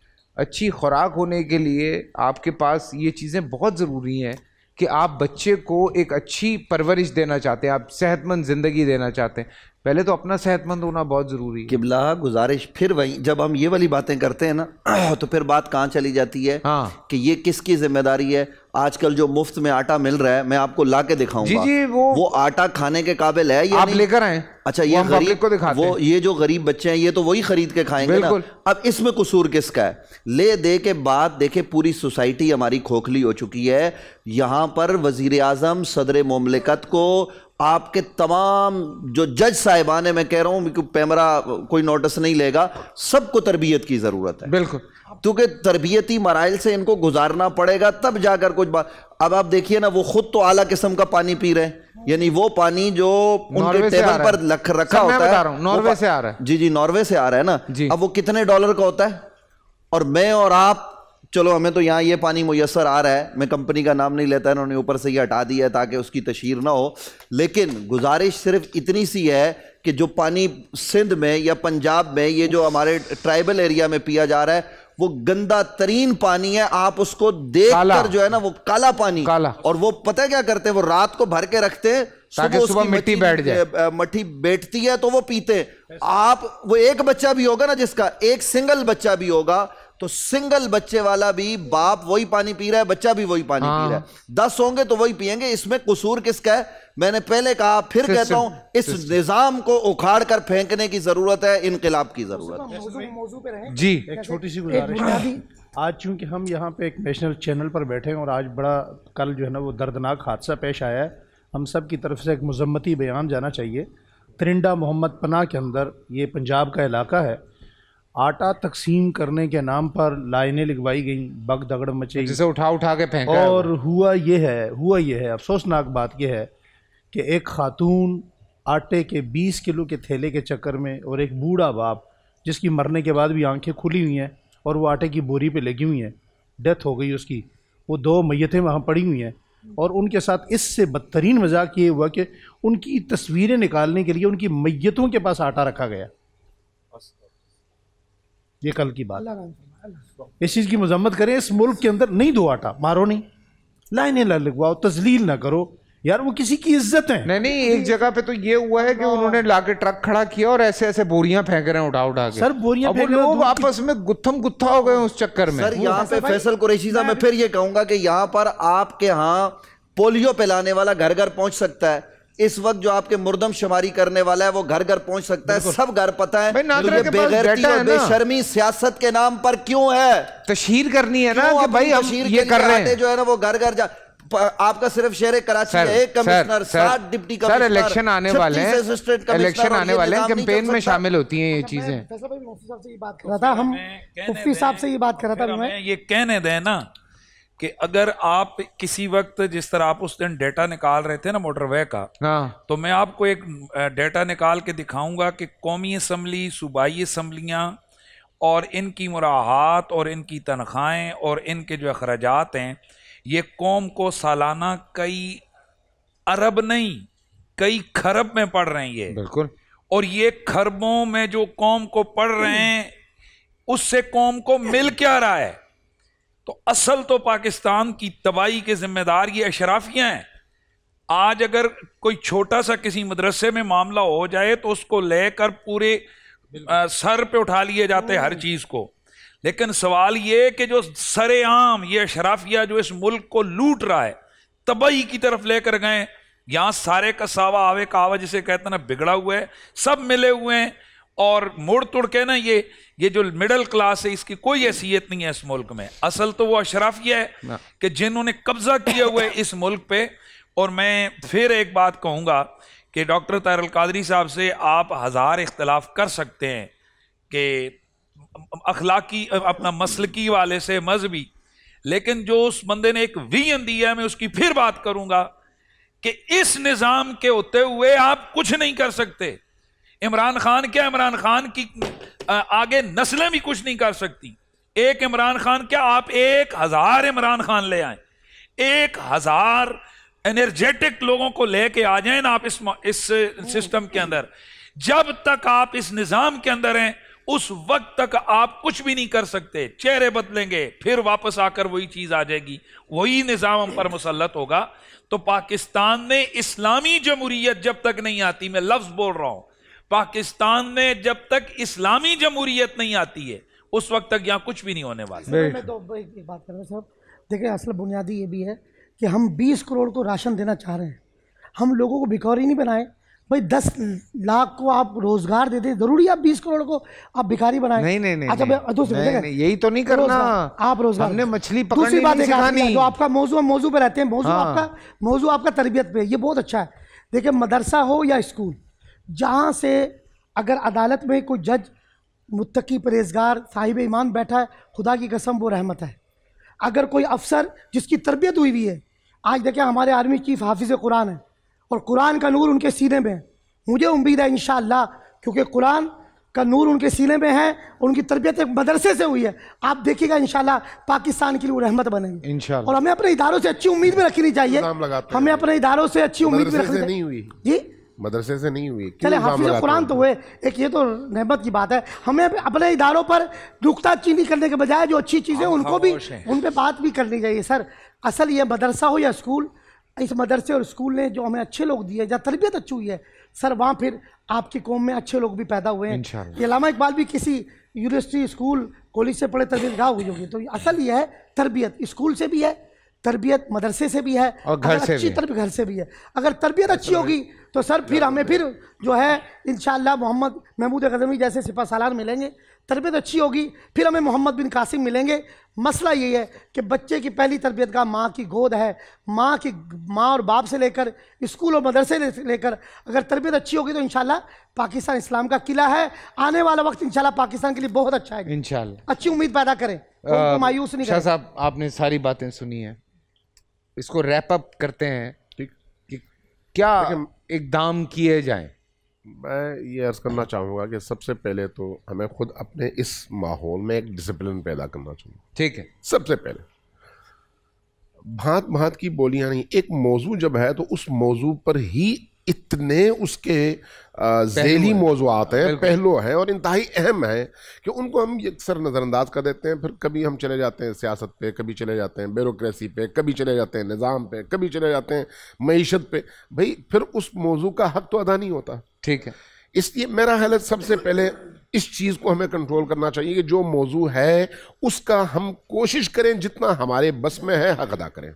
अच्छी खुराक होने के लिए आपके पास ये चीज़ें बहुत ज़रूरी हैं कि आप बच्चे को एक अच्छी परवरिश देना चाहते हैं आप सेहतमंद ज़िंदगी देना चाहते हैं पहले तो अपना सेहतमंद होना बहुत ज़रूरी है किबला गुजारिश फिर वही जब हम ये वाली बातें करते हैं ना तो फिर बात कहाँ चली जाती है हाँ। कि ये किसकी जिम्मेदारी है आजकल जो मुफ्त में आटा मिल रहा है मैं आपको ला के दिखाऊंगा जी जी वो वो आटा खाने के काबिल है अच्छा, ये आप लेकर आए अच्छा ये गरीब को दिखा वो ये जो गरीब बच्चे हैं ये तो वही खरीद के खाएंगे ना अब इसमें कसूर किसका है ले दे के बाद देखे पूरी सोसाइटी हमारी खोखली हो चुकी है यहाँ पर वजीर आजम सदर ममलिकत को आपके तमाम जो जज साहिबान मैं कह रहा हूं कि पैमरा कोई नोटिस नहीं लेगा सबको तरबियत की ज़रूरत है बिल्कुल क्योंकि तरबियती मराइल से इनको गुजारना पड़ेगा तब जाकर कुछ बात अब आप देखिए ना वो खुद तो आला किस्म का पानी पी रहे हैं यानी वो पानी जो उनके टेबल पर लख रखा होता है नॉर्वे से आ रहा है जी जी नॉर्वे से आ रहा है ना अब वो कितने डॉलर का होता है और मैं और आप चलो हमें तो यहाँ ये पानी मैसर आ रहा है मैं कंपनी का नाम नहीं लेता इन्होंने ऊपर से ये हटा दिया है ताकि उसकी तशहर ना हो लेकिन गुजारिश सिर्फ इतनी सी है कि जो पानी सिंध में या पंजाब में ये जो हमारे ट्राइबल एरिया में पिया जा रहा है वो गंदा तरीन पानी है आप उसको देख कर जो है ना वो काला पानी काला और वो पता क्या करते हैं वो रात को भर के रखते हैं ताकि सुबह मिट्टी बैठ जाए मट्टी बैठती है तो वो पीते आप वो एक बच्चा भी होगा ना जिसका एक सिंगल बच्चा भी होगा तो सिंगल बच्चे वाला भी बाप वही पानी पी रहा है बच्चा भी वही पानी हाँ। पी रहा है हाँ। दस होंगे तो वही पियेंगे इसमें कसूर किसका है मैंने पहले कहा फिर कहता हूं इस निजाम को उखाड़ कर फेंकने की जरूरत है इनकलाब की जरूरत है जी एक छोटी सी गुजारिश आज चूंकि हम यहाँ पे एक नेशनल चैनल पर बैठे हैं और आज बड़ा कल जो है ना वो दर्दनाक हादसा पेश आया है हम सब की तरफ से एक मजम्मती बयान जाना चाहिए त्रिंडा मोहम्मद पना के अंदर ये पंजाब का इलाका है आटा तकसीम करने के नाम पर लाइनें लगवाई गई बग दगड़ मचे जिसे उठा उठा के फेंका और हुआ ये है हुआ ये है अफसोसनाक बात यह है कि एक खातून आटे के 20 किलो के थैले के चक्कर में और एक बूढ़ा बाप जिसकी मरने के बाद भी आंखें खुली हुई हैं और वो आटे की बोरी पे लगी हुई हैं डेथ हो गई उसकी वो दो मैतें वहाँ पड़ी हुई हैं और उनके साथ इससे बदतरीन मजाक ये हुआ कि उनकी तस्वीरें निकालने के लिए उनकी मैतों के पास आटा रखा गया ये कल की बात इस चीज़ की मजम्मत करें इस मुल्क के अंदर नहीं दो आटा मारो नहीं लाइने ला लगवाओ तजलील ना करो यार वो किसी की इज्जत है नहीं नहीं एक जगह पे तो ये हुआ है कि हाँ। उन्होंने लाके ट्रक खड़ा किया और ऐसे ऐसे बोरियां फेंक रहे हैं उठा उठा के सर बोरियां फेंक रहे लोग आपस में गुत्थम गुत्था हो गए उस चक्कर में सर यहाँ पे फैसल कुरैशी साहब मैं फिर ये कहूंगा कि यहाँ पर आपके यहाँ पोलियो पिलाने वाला घर घर पहुंच सकता है इस वक्त जो आपके मुर्दम शुमारी करने वाला है वो घर घर पहुंच सकता है सब घर पता है बेगैरती और बेशर्मी सियासत के नाम पर क्यों है तशहर करनी है ना कि भाई हम ये कर रहे हैं जो है ना वो घर घर जा आपका सिर्फ शहर कराची सर, एक कमिश्नर सात डिप्टी कमिश्नर इलेक्शन आने वाले हैं इलेक्शन आने वाले हैं कैंपेन में शामिल होती हैं ये चीजें मुफ्ती साहब से ये बात कर रहा था हम मुफ्ती साहब से ये बात कर रहा था मैं ये कहने दें ना कि अगर आप किसी वक्त जिस तरह आप उस दिन डेटा निकाल रहे थे ना मोटरवे का हाँ। तो मैं आपको एक डेटा निकाल के दिखाऊंगा कि कौमी असम्बली सूबाई असम्बलियाँ और इनकी मुराहत और इनकी तनख्वाहें और इनके जो अखराज हैं ये कौम को सालाना कई अरब नहीं कई खरब में पड़ रहे हैं ये बिल्कुल और ये खरबों में जो कौम को पढ़ रहे हैं उससे कौम को मिल क्या रहा है तो असल तो पाकिस्तान की तबाही के जिम्मेदार ये अशराफियाँ हैं आज अगर कोई छोटा सा किसी मदरसे में मामला हो जाए तो उसको लेकर पूरे आ, सर पे उठा लिए जाते हर हम्म। चीज़ को लेकिन सवाल ये कि जो सरेआम ये अशराफिया जो इस मुल्क को लूट रहा है तबाही की तरफ लेकर गए यहाँ सारे का सावा आवे कावा जिसे कहते ना बिगड़ा हुआ है सब मिले हुए हैं और मुड़ तोड़ के ना ये ये जो मिडिल क्लास है इसकी कोई हैसियत नहीं है इस मुल्क में असल तो वो अशराफिया है कि जिन्होंने कब्जा किया हुआ है इस मुल्क पे और मैं फिर एक बात कहूँगा कि डॉक्टर तारल कादरी साहब से आप हज़ार इख्तलाफ कर सकते हैं कि अखलाकी अपना मसलकी वाले से मजहबी लेकिन जो उस बंदे ने एक वीन दिया है मैं उसकी फिर बात करूँगा कि इस निज़ाम के होते हुए आप कुछ नहीं कर सकते इमरान खान क्या इमरान खान की आगे नस्लें भी कुछ नहीं कर सकती एक इमरान खान क्या आप एक हजार इमरान खान ले आए एक हजार एनर्जेटिक लोगों को लेके आ जाए ना आप इस इस सिस्टम के अंदर जब तक आप इस निजाम के अंदर हैं उस वक्त तक आप कुछ भी नहीं कर सकते चेहरे बदलेंगे फिर वापस आकर वही चीज आ जाएगी वही निज़ाम हम पर मुसलत होगा तो पाकिस्तान में इस्लामी जमहूरियत जब तक नहीं आती मैं लफ्ज बोल रहा हूं पाकिस्तान में जब तक इस्लामी जमहूरियत नहीं आती है उस वक्त तक यहाँ कुछ भी नहीं होने वाला मैं तो एक बात कर रहा साहब देखिए असल बुनियादी ये भी है कि हम 20 करोड़ को राशन देना चाह रहे हैं हम लोगों को भिखौरी नहीं बनाए भाई दस लाख को आप रोजगार दे दे, जरूरी आप बीस करोड़ को आप भिखारी बनाए नहीं नहीं नहीं अच्छा दोस्त यही तो नहीं करना आप रोजगार हमने मछली दूसरी बात नहीं जो आपका मौजू मौजू पर रहते हैं मौजू हाँ। आपका मौजू आपका तरबियत पे ये बहुत अच्छा है देखिए मदरसा हो या स्कूल जहाँ से अगर अदालत में कोई जज मुतकी परहेजगार साहिब ईमान बैठा है खुदा की कसम वो रहमत है अगर कोई अफसर जिसकी तरबियत हुई हुई है आज देखें हमारे आर्मी चीफ हाफिज़ कुरान है और कुरान का नूर उनके सीने में है मुझे उम्मीद है इन क्योंकि कुरान का नूर उनके सीने में है उनकी तरबियत एक मदरसे से हुई है आप देखिएगा इन पाकिस्तान के लिए रहमत बनेंगे और हमें अपने इदारों से अच्छी उम्मीद में रखनी चाहिए हमें अपने इदारों से अच्छी उम्मीद में रखनी चाहिए जी मदरसे से नहीं हुई चले हाफिज कुरान तो हुए एक ये तो नहमत की बात है हमें अपने इदारों पर नुकता चीनी करने के बजाय जो अच्छी चीज़ें उनको भी उन पर बात भी करनी चाहिए सर असल ये मदरसा हो या स्कूल इस मदरसे और स्कूल ने जो हमें अच्छे लोग दिए जहाँ तरबियत अच्छी हुई है सर वहाँ फिर आपकी कौम में अच्छे लोग भी पैदा हुए हैं इलामा इकबाल भी किसी यूनिवर्सिटी स्कूल कॉलेज से पढ़े तरबियत गाह हुई होगी तो असल यह है तरबियत स्कूल से भी है तरबियत मदरसे से भी है और घर से अच्छी तरफ घर से भी है अगर तरबियत अच्छी होगी तो सर फिर हमें फिर जो है इन मोहम्मद महमूद गजमी जैसे सिपा सालार मिलेंगे तरबियत अच्छी होगी फिर हमें मोहम्मद बिन कासिम मिलेंगे मसला ये है कि बच्चे की पहली तरबियत का माँ की गोद है माँ की माँ और बाप से लेकर स्कूल और मदरसे लेकर अगर तरबियत अच्छी होगी तो इन पाकिस्तान इस्लाम का किला है आने वाला वक्त इन पाकिस्तान के लिए बहुत अच्छा है इन अच्छी उम्मीद पैदा करें मायूस नहीं आपने सारी बातें सुनी है इसको रैप अप करते हैं ठीक कि क्या एक दाम किए जाए मैं ये अर्ज़ करना चाहूँगा कि सबसे पहले तो हमें खुद अपने इस माहौल में एक डिसिप्लिन पैदा करना चाहिए ठीक है सबसे पहले भांत भांत की बोलियां नहीं एक मौजू जब है तो उस मौजू पर ही इतने उसके झेली मौजूद हैं पहलो हैं और इंतहाई अहम है कि उनको हम अक्सर नज़रअंदाज कर देते हैं फिर कभी हम चले जाते हैं सियासत पे कभी चले जाते हैं ब्यूरोसी पे कभी चले जाते हैं निज़ाम पर कभी चले जाते हैं मीशत पर भाई फिर उस मौजू का हक तो अदा नहीं होता ठीक है इसलिए मेरा ख्याल सबसे पहले इस चीज़ को हमें कंट्रोल करना चाहिए कि जो मौजू है उसका हम कोशिश करें जितना हमारे बस में है हक अदा करें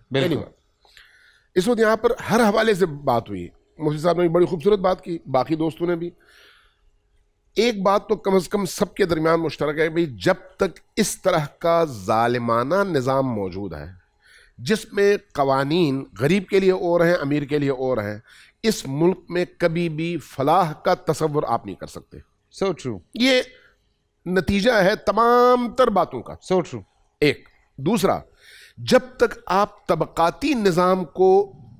इस वक्त यहाँ पर हर हवाले से बात हुई मुफ्ती साहब ने भी बड़ी खूबसूरत बात की बाकी दोस्तों ने भी एक बात तो कम अज़ कम सबके दरमियान मुश्तरक है भाई जब तक इस तरह का ालिमाना निज़ाम मौजूद है जिसमें कवानीन गरीब के लिए और हैं अमीर के लिए और हैं इस मुल्क में कभी भी फलाह का तस्वर आप नहीं कर सकते सो so ट्रू ये नतीजा है तमाम तर बातों का सो so ट्रू एक दूसरा जब तक आप तबकाती निज़ाम को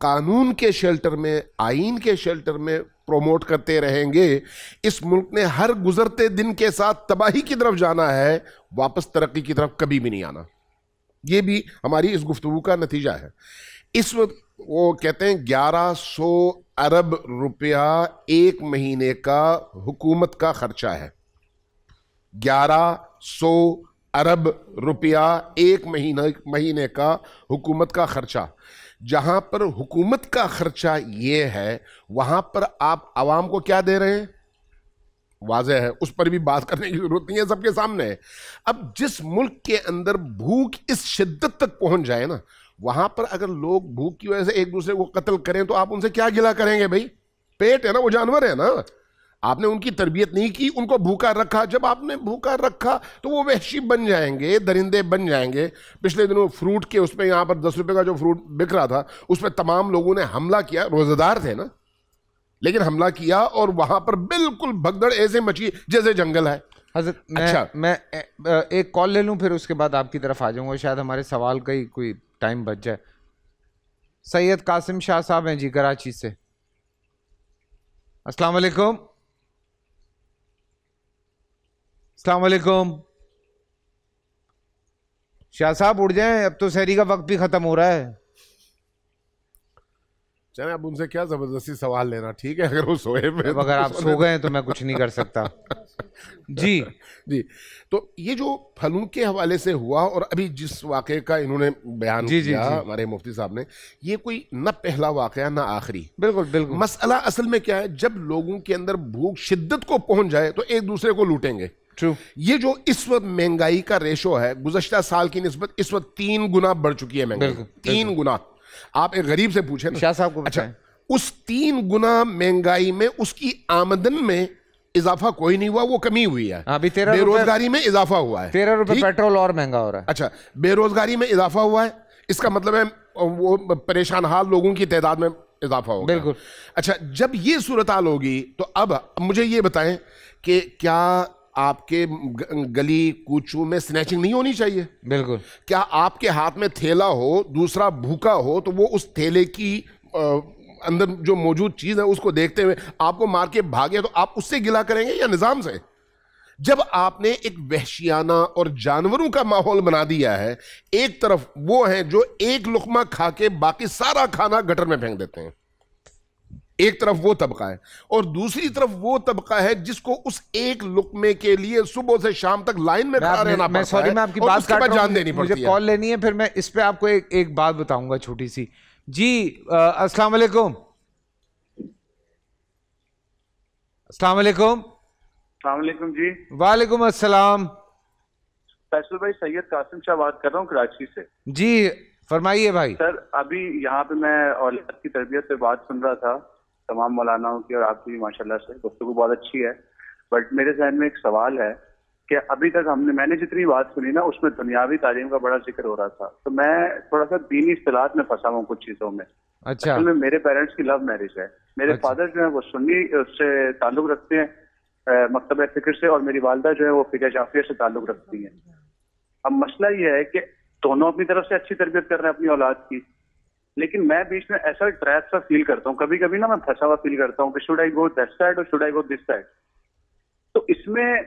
कानून के शेल्टर में आइन के शेल्टर में प्रोमोट करते रहेंगे इस मुल्क ने हर गुजरते दिन के साथ तबाही की तरफ जाना है वापस तरक्की की तरफ कभी भी नहीं आना ये भी हमारी इस गुफ्तु का नतीजा है इस वक्त वो कहते हैं ग्यारह सौ अरब रुपया एक महीने का हुकूमत का खर्चा है ग्यारह सौ अरब रुपया एक महीने महीने का हुकूमत का खर्चा जहां पर हुकूमत का खर्चा ये है वहां पर आप आवाम को क्या दे रहे हैं वाज है उस पर भी बात करने की जरूरत नहीं है सबके सामने है अब जिस मुल्क के अंदर भूख इस शिद्दत तक पहुंच जाए ना वहां पर अगर लोग भूख की वजह से एक दूसरे को कत्ल करें तो आप उनसे क्या गिला करेंगे भाई पेट है ना वो जानवर है ना आपने उनकी तरबियत नहीं की उनको भूखा रखा जब आपने भूखा रखा तो वो वहशी बन जाएंगे दरिंदे बन जाएंगे पिछले दिनों फ्रूट के उसमें यहाँ पर दस रुपये का जो फ्रूट बिक रहा था उस पर तमाम लोगों ने हमला किया रोज़ेदार थे ना लेकिन हमला किया और वहां पर बिल्कुल भगदड़ ऐसे मची जैसे जंगल है हजरत मैं, अच्छा मैं एक कॉल ले लूँ फिर उसके बाद आपकी तरफ आ जाऊँगा शायद हमारे सवाल का ही कोई टाइम बच जाए सैयद कासिम शाह साहब हैं जी कराची से अस्सलाम वालेकुम अलैक्म शाह साहब उड़ जाएं अब तो शहरी का वक्त भी ख़त्म हो रहा है चले अब उनसे क्या ज़बरदस्ती सवाल लेना ठीक है अगर वो सोए में तो अगर आप तो सो गए तो मैं कुछ नहीं कर सकता जी जी तो ये जो फलू के हवाले से हुआ और अभी जिस वाक़े का इन्होंने बयान जी, किया जी, हमारे मुफ्ती साहब ने ये कोई न पहला वाक़ ना आखिरी बिल्कुल बिल्कुल मसला असल में क्या है जब लोगों के अंदर भूख शिद्दत को पहुंच जाए तो एक दूसरे को लूटेंगे ये जो इस वक्त महंगाई का रेशो है गुजशत साल की नस्बत इस वक्त तीन गुना बढ़ चुकी है महंगाई तीन गुना आप एक गरीब से पूछे साहब को अच्छा उस तीन गुना महंगाई में उसकी आमदन में इजाफा कोई नहीं हुआ वो कमी हुई है हाँ, अभी तेरह बेरोजगारी में इजाफा हुआ है तेरह रुपए पेट्रोल और महंगा हो रहा है अच्छा बेरोजगारी में इजाफा हुआ है इसका मतलब है वो परेशान हाल लोगों की तादाद में इजाफा होगा बिल्कुल अच्छा जब ये सूरत हाल होगी तो अब मुझे ये बताएं कि क्या आपके गली कूचू में स्नैचिंग नहीं होनी चाहिए बिल्कुल क्या आपके हाथ में थैला हो दूसरा भूखा हो तो वो उस थैले की आ, अंदर जो मौजूद चीज़ है उसको देखते हुए आपको मार के भागे तो आप उससे गिला करेंगे या निज़ाम से जब आपने एक वहशियाना और जानवरों का माहौल बना दिया है एक तरफ वो है जो एक लुकमा खा के बाकी सारा खाना गटर में फेंक देते हैं एक तरफ वो तबका है और दूसरी तरफ वो तबका है जिसको उस एक लुकमे के लिए सुबह से शाम तक लाइन में खड़ा रहना मैं सॉरी मैं आपकी बात काट जान देनी मुझे कॉल लेनी है फिर मैं इस पे आपको एक एक बात बताऊंगा छोटी सी जी अस्सलाम वालेकुम अस्सलाम वालेकुम अस्सलाम वालेकुम जी वालेकुम अस्सलाम फैसल भाई सैयद कासिम शाह बात कर रहा हूँ कराची से जी फरमाइए भाई सर अभी यहाँ पे मैं औलाद की तरबियत पे बात सुन रहा था तमाम मौलानाओं की और आपकी भी माशाल्लाह से गुफ्तु बहुत अच्छी है बट मेरे जहन में एक सवाल है कि अभी तक हमने मैंने जितनी बात सुनी ना उसमें दुनियावी तालीम का बड़ा जिक्र हो रहा था तो मैं थोड़ा सा दीनी इतलात में फंसा हुआ कुछ चीजों में अच्छा असल में मेरे पेरेंट्स की लव मैरिज है मेरे अच्छा। फादर जो है वो सुन्नी उससे ताल्लुक रखते हैं मकतब फिक्र से और मेरी वालदा जो है वो फिक्र शाफिया से ताल्लुक रखती है अब मसला ये है कि दोनों अपनी तरफ से अच्छी तरबियत कर रहे हैं अपनी औलाद की लेकिन मैं बीच में ऐसा ट्रैप सा फील करता हूँ कभी कभी ना मैं फंसा हुआ फील करता हूँ कि should I go that side और should I go this side तो इसमें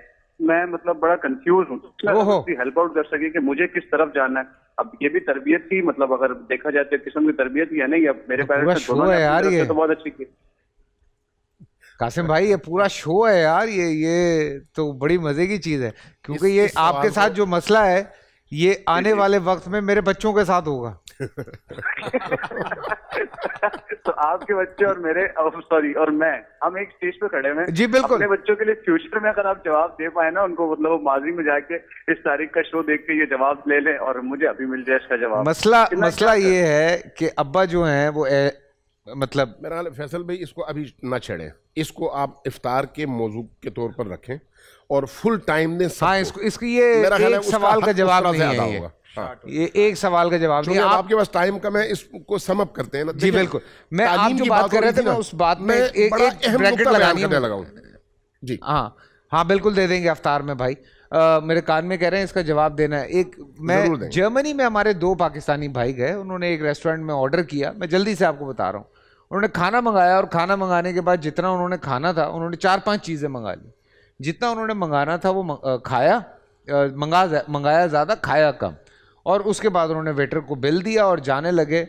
मैं मतलब बड़ा कंफ्यूज हूँ तो हेल्प आउट कर सके कि मुझे किस तरफ जाना है अब ये भी तरबियत की मतलब अगर देखा जाए तो किस्म की तरबियत ही है नहीं अब मेरे पेरेंट्स ने तो बहुत अच्छी की कासिम भाई ये पूरा शो है यार ये ये तो बड़ी मजे की चीज है क्योंकि ये आपके साथ जो मसला है ये आने वाले वक्त में मेरे बच्चों के साथ होगा तो आपके बच्चे और मेरे सॉरी oh, और मैं हम एक स्टेज पे खड़े हैं जी बिल्कुल अपने बच्चों के लिए फ्यूचर में अगर आप जवाब दे पाए ना उनको मतलब माजी में जाके इस तारीख का शो देख के ये जवाब ले लें और मुझे अभी मिल जाए इसका जवाब मसला मसला ये है कि अब्बा जो है वो ए, मतलब मेरा फैसल भाई इसको अभी ना छेड़े इसको आप इफ्तार के मौजू के तौर पर रखें और फुल टाइम ने हाँ इसको इसकी हाँ। ये एक सवाल का जवाब नहीं है ये हाँ। ये एक सवाल का जवाब नहीं आपके पास टाइम कम है इसको सम करते हैं ना जी बिल्कुल मैं आप जो बात कर रहे थे ना उस बात में एक ब्रैकेट लगानी जी हाँ हाँ बिल्कुल दे देंगे अवतार में भाई आ, मेरे कान में कह रहे हैं इसका जवाब देना है एक मैं जर्मनी में हमारे दो पाकिस्तानी भाई गए उन्होंने एक रेस्टोरेंट में ऑर्डर किया मैं जल्दी से आपको बता रहा हूँ उन्होंने खाना मंगाया और खाना मंगाने के बाद जितना उन्होंने खाना था उन्होंने चार पांच चीज़ें मंगा ली जितना उन्होंने मंगाना था वो खाया मंगा मंगाया ज़्यादा खाया कम और उसके बाद उन्होंने वेटर को बिल दिया और जाने लगे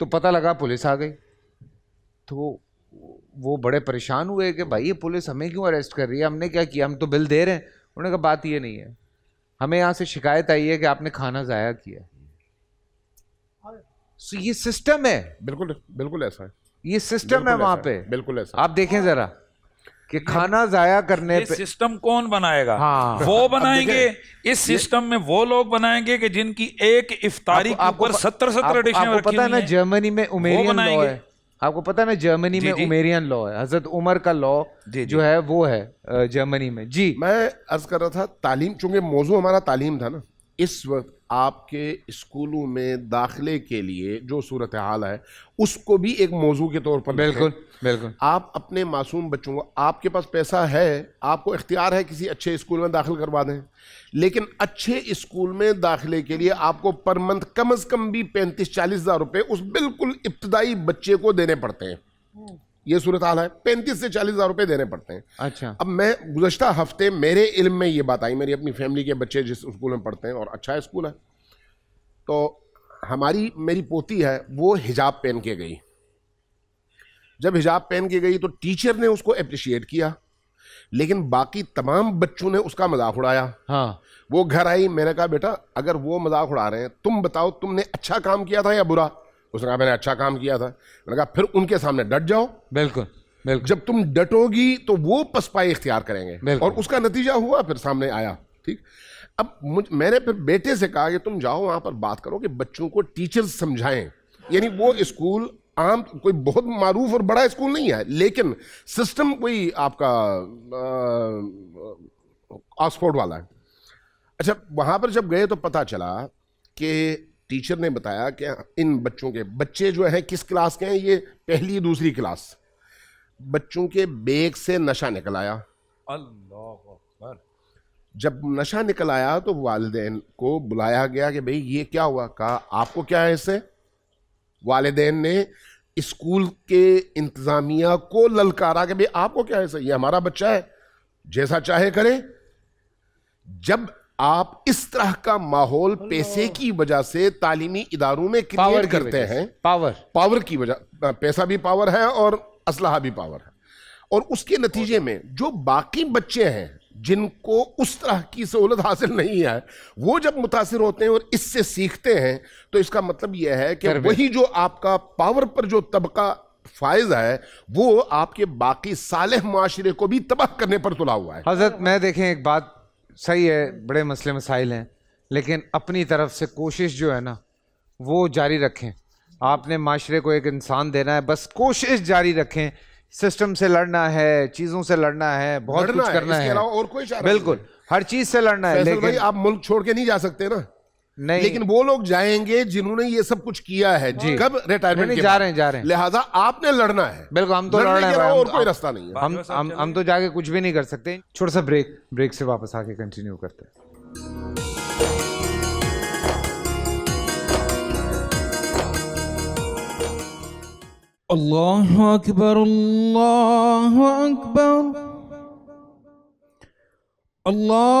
तो पता लगा पुलिस आ गई तो वो बड़े परेशान हुए कि भाई ये पुलिस हमें क्यों अरेस्ट कर रही है हमने क्या किया हम तो बिल दे रहे हैं उन्होंने कहा बात ये नहीं है हमें यहाँ से शिकायत आई है कि आपने खाना ज़ाया किया सो ये सिस्टम है बिल्कुल बिल्कुल ऐसा है ये सिस्टम है वहाँ पे बिल्कुल ऐसा आप देखें ज़रा कि खाना जाया करने पे सिस्टम कौन बनाएगा हाँ वो बनाएंगे इस सिस्टम में वो लोग बनाएंगे कि जिनकी एक इफ्तारी आपको सत्तर सत्तर डिशें आपको पता है ना जर्मनी में उमेरियन लॉ है आपको पता है ना जर्मनी में उमेरियन लॉ है हजरत उमर का लॉ जो है वो है जर्मनी में जी मैं अर्ज कर रहा था तालीम चूंकि मौजू हमारा तालीम था ना इस वक्त आपके स्कूलों में दाखिले के लिए जो सूरत हाल है उसको भी एक मौजू के तौर पर बिल्कुल बिल्कुल आप अपने मासूम बच्चों को आपके पास पैसा है आपको इख्तियार है किसी अच्छे स्कूल में दाखिल करवा दें लेकिन अच्छे स्कूल में दाखिले के लिए आपको पर मंथ कम अज़ कम भी पैंतीस चालीस हज़ार रुपये उस बिल्कुल इब्तदाई बच्चे को देने पड़ते हैं ये सूरत हाल है पैंतीस से चालीस हज़ार रुपये देने पड़ते हैं अच्छा अब मैं गुजशत हफ्ते मेरे इल्म में ये बात आई मेरी अपनी फैमिली के बच्चे जिस स्कूल में पढ़ते हैं और अच्छा स्कूल है तो हमारी मेरी पोती है वो हिजाब पहन के गई जब हिजाब पहन के गई तो टीचर ने उसको अप्रिशिएट किया लेकिन बाकी तमाम बच्चों ने उसका मजाक उड़ाया हाँ वो घर आई मैंने कहा बेटा अगर वो मजाक उड़ा रहे हैं तुम बताओ तुमने अच्छा काम किया था या बुरा उसने कहा मैंने अच्छा काम किया था मैंने कहा फिर उनके सामने डट जाओ बिल्कुल बिल्कुल जब तुम डटोगी तो वो पसपाई इख्तियार करेंगे और उसका नतीजा हुआ फिर सामने आया ठीक अब मुझ मैंने फिर बेटे से कहा कि तुम जाओ वहाँ पर बात करो कि बच्चों को टीचर्स समझाएं यानी वो स्कूल आम कोई बहुत मारूफ और बड़ा स्कूल नहीं है लेकिन सिस्टम कोई आपका ऑक्सफोर्ड वाला है अच्छा वहाँ पर जब गए तो पता चला कि टीचर ने बताया कि इन बच्चों के बच्चे जो हैं किस क्लास के हैं ये पहली दूसरी क्लास बच्चों के बेग से नशा निकल आया अल्लाह जब नशा निकल आया तो वालदेन को बुलाया गया कि भाई ये क्या हुआ कहा आपको क्या है इससे वालदेन ने स्कूल के इंतज़ामिया को ललकारा कि भाई आपको क्या है इससे ये हमारा बच्चा है जैसा चाहे करे जब आप इस तरह का माहौल oh, पैसे की वजह से तालीमी इदारों में क्रिएट करते हैं पावर पावर की वजह पैसा भी पावर है और असलाह भी पावर है और उसके नतीजे में जो बाकी बच्चे हैं जिनको उस तरह की सहूलत हासिल नहीं है वो जब मुतासर होते हैं और इससे सीखते हैं तो इसका मतलब यह है कि वही जो आपका पावर पर जो तबका फायज है वो आपके बाकी साले माशरे को भी तबाह करने पर तुला हुआ है हजरत मैं देखें एक बात सही है बड़े मसले मसाइल हैं लेकिन अपनी तरफ से कोशिश जो है ना वो जारी रखें आपने माशरे को एक इंसान देना है बस कोशिश जारी रखें सिस्टम से लड़ना है चीज़ों से लड़ना है बहुत कुछ करना है और कोई बिल्कुल हर चीज़ से लड़ना है लेकिन भाई आप मुल्क छोड़ के नहीं जा सकते ना नहीं लेकिन वो लोग जाएंगे जिन्होंने ये सब कुछ किया है जी कब रिटायरमेंट जा रहे हैं जा रहे हैं लिहाजा आपने लड़ना है बिल्कुल हम तो लड़ रहे हैं और कोई रास्ता नहीं है हम हम हम तो जाके कुछ भी नहीं कर सकते छोटा सा ब्रेक ब्रेक से वापस आके कंटिन्यू करते हैं अल्लाह अकबर अल्लाह अकबर अल्लाह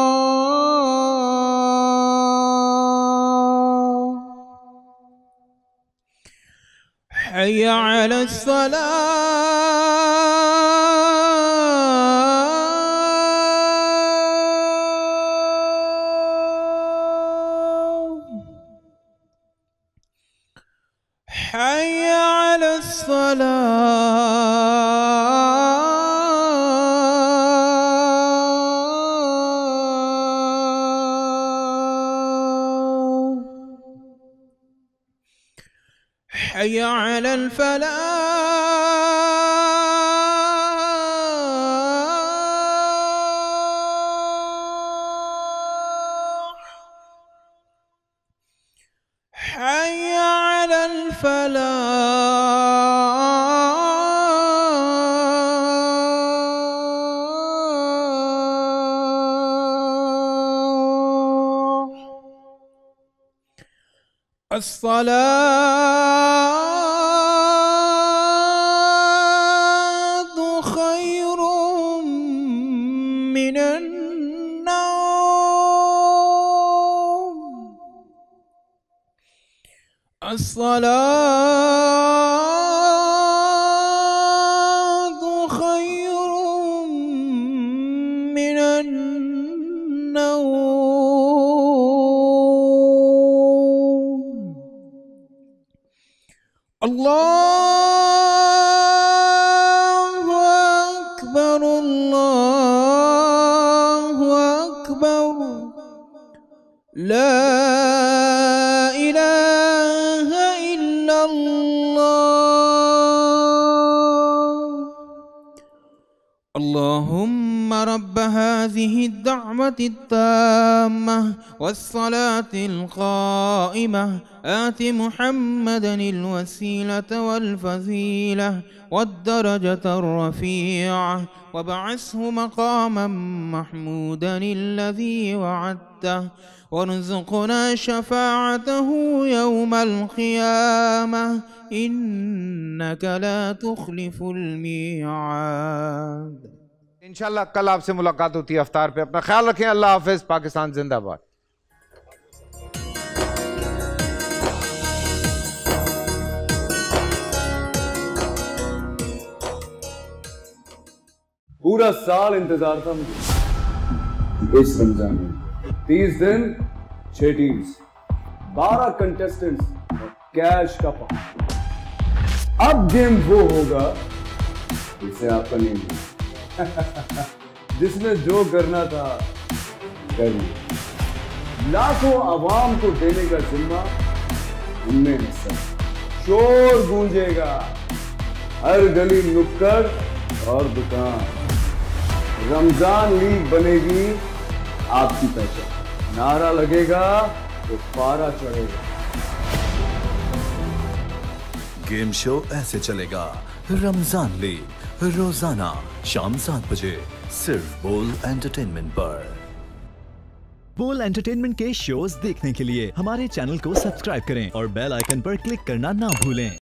حي على الصلاه حي على الصلاه حي على الفلاح حي على الفلاح الصلاه قائمة آت محمدا الوسيلة والفزيلة والدرجة الرفيعة وبعثه مقاما محمودا الذي وعدته وارزقنا شفاعته يوم القيامة إنك لا تخلف الميعاد إن شاء الله मुलाकात होती है अफ्तार पे अपना ख्याल يا الله हाफिज़ باكستان जिंदाबाद पूरा साल इंतजार था मुझे इस रमजान में तीस दिन छह टीम्स बारह कंटेस्टेंट्स कैश का पाप अब गेम वो होगा जिसे आपका नेम जिसने जो करना था कर लाखों आवाम को देने का जिम्मा उनमें हिस्सा शोर गूंजेगा हर गली नुक्कड़ और दुकान रमजान लीग बनेगी आपकी पहचान नारा लगेगा तो पारा चढ़ेगा गेम शो ऐसे चलेगा रमजान लीग रोजाना शाम सात बजे सिर्फ बोल एंटरटेनमेंट पर बोल एंटरटेनमेंट के शोज देखने के लिए हमारे चैनल को सब्सक्राइब करें और बेल आइकन पर क्लिक करना ना भूलें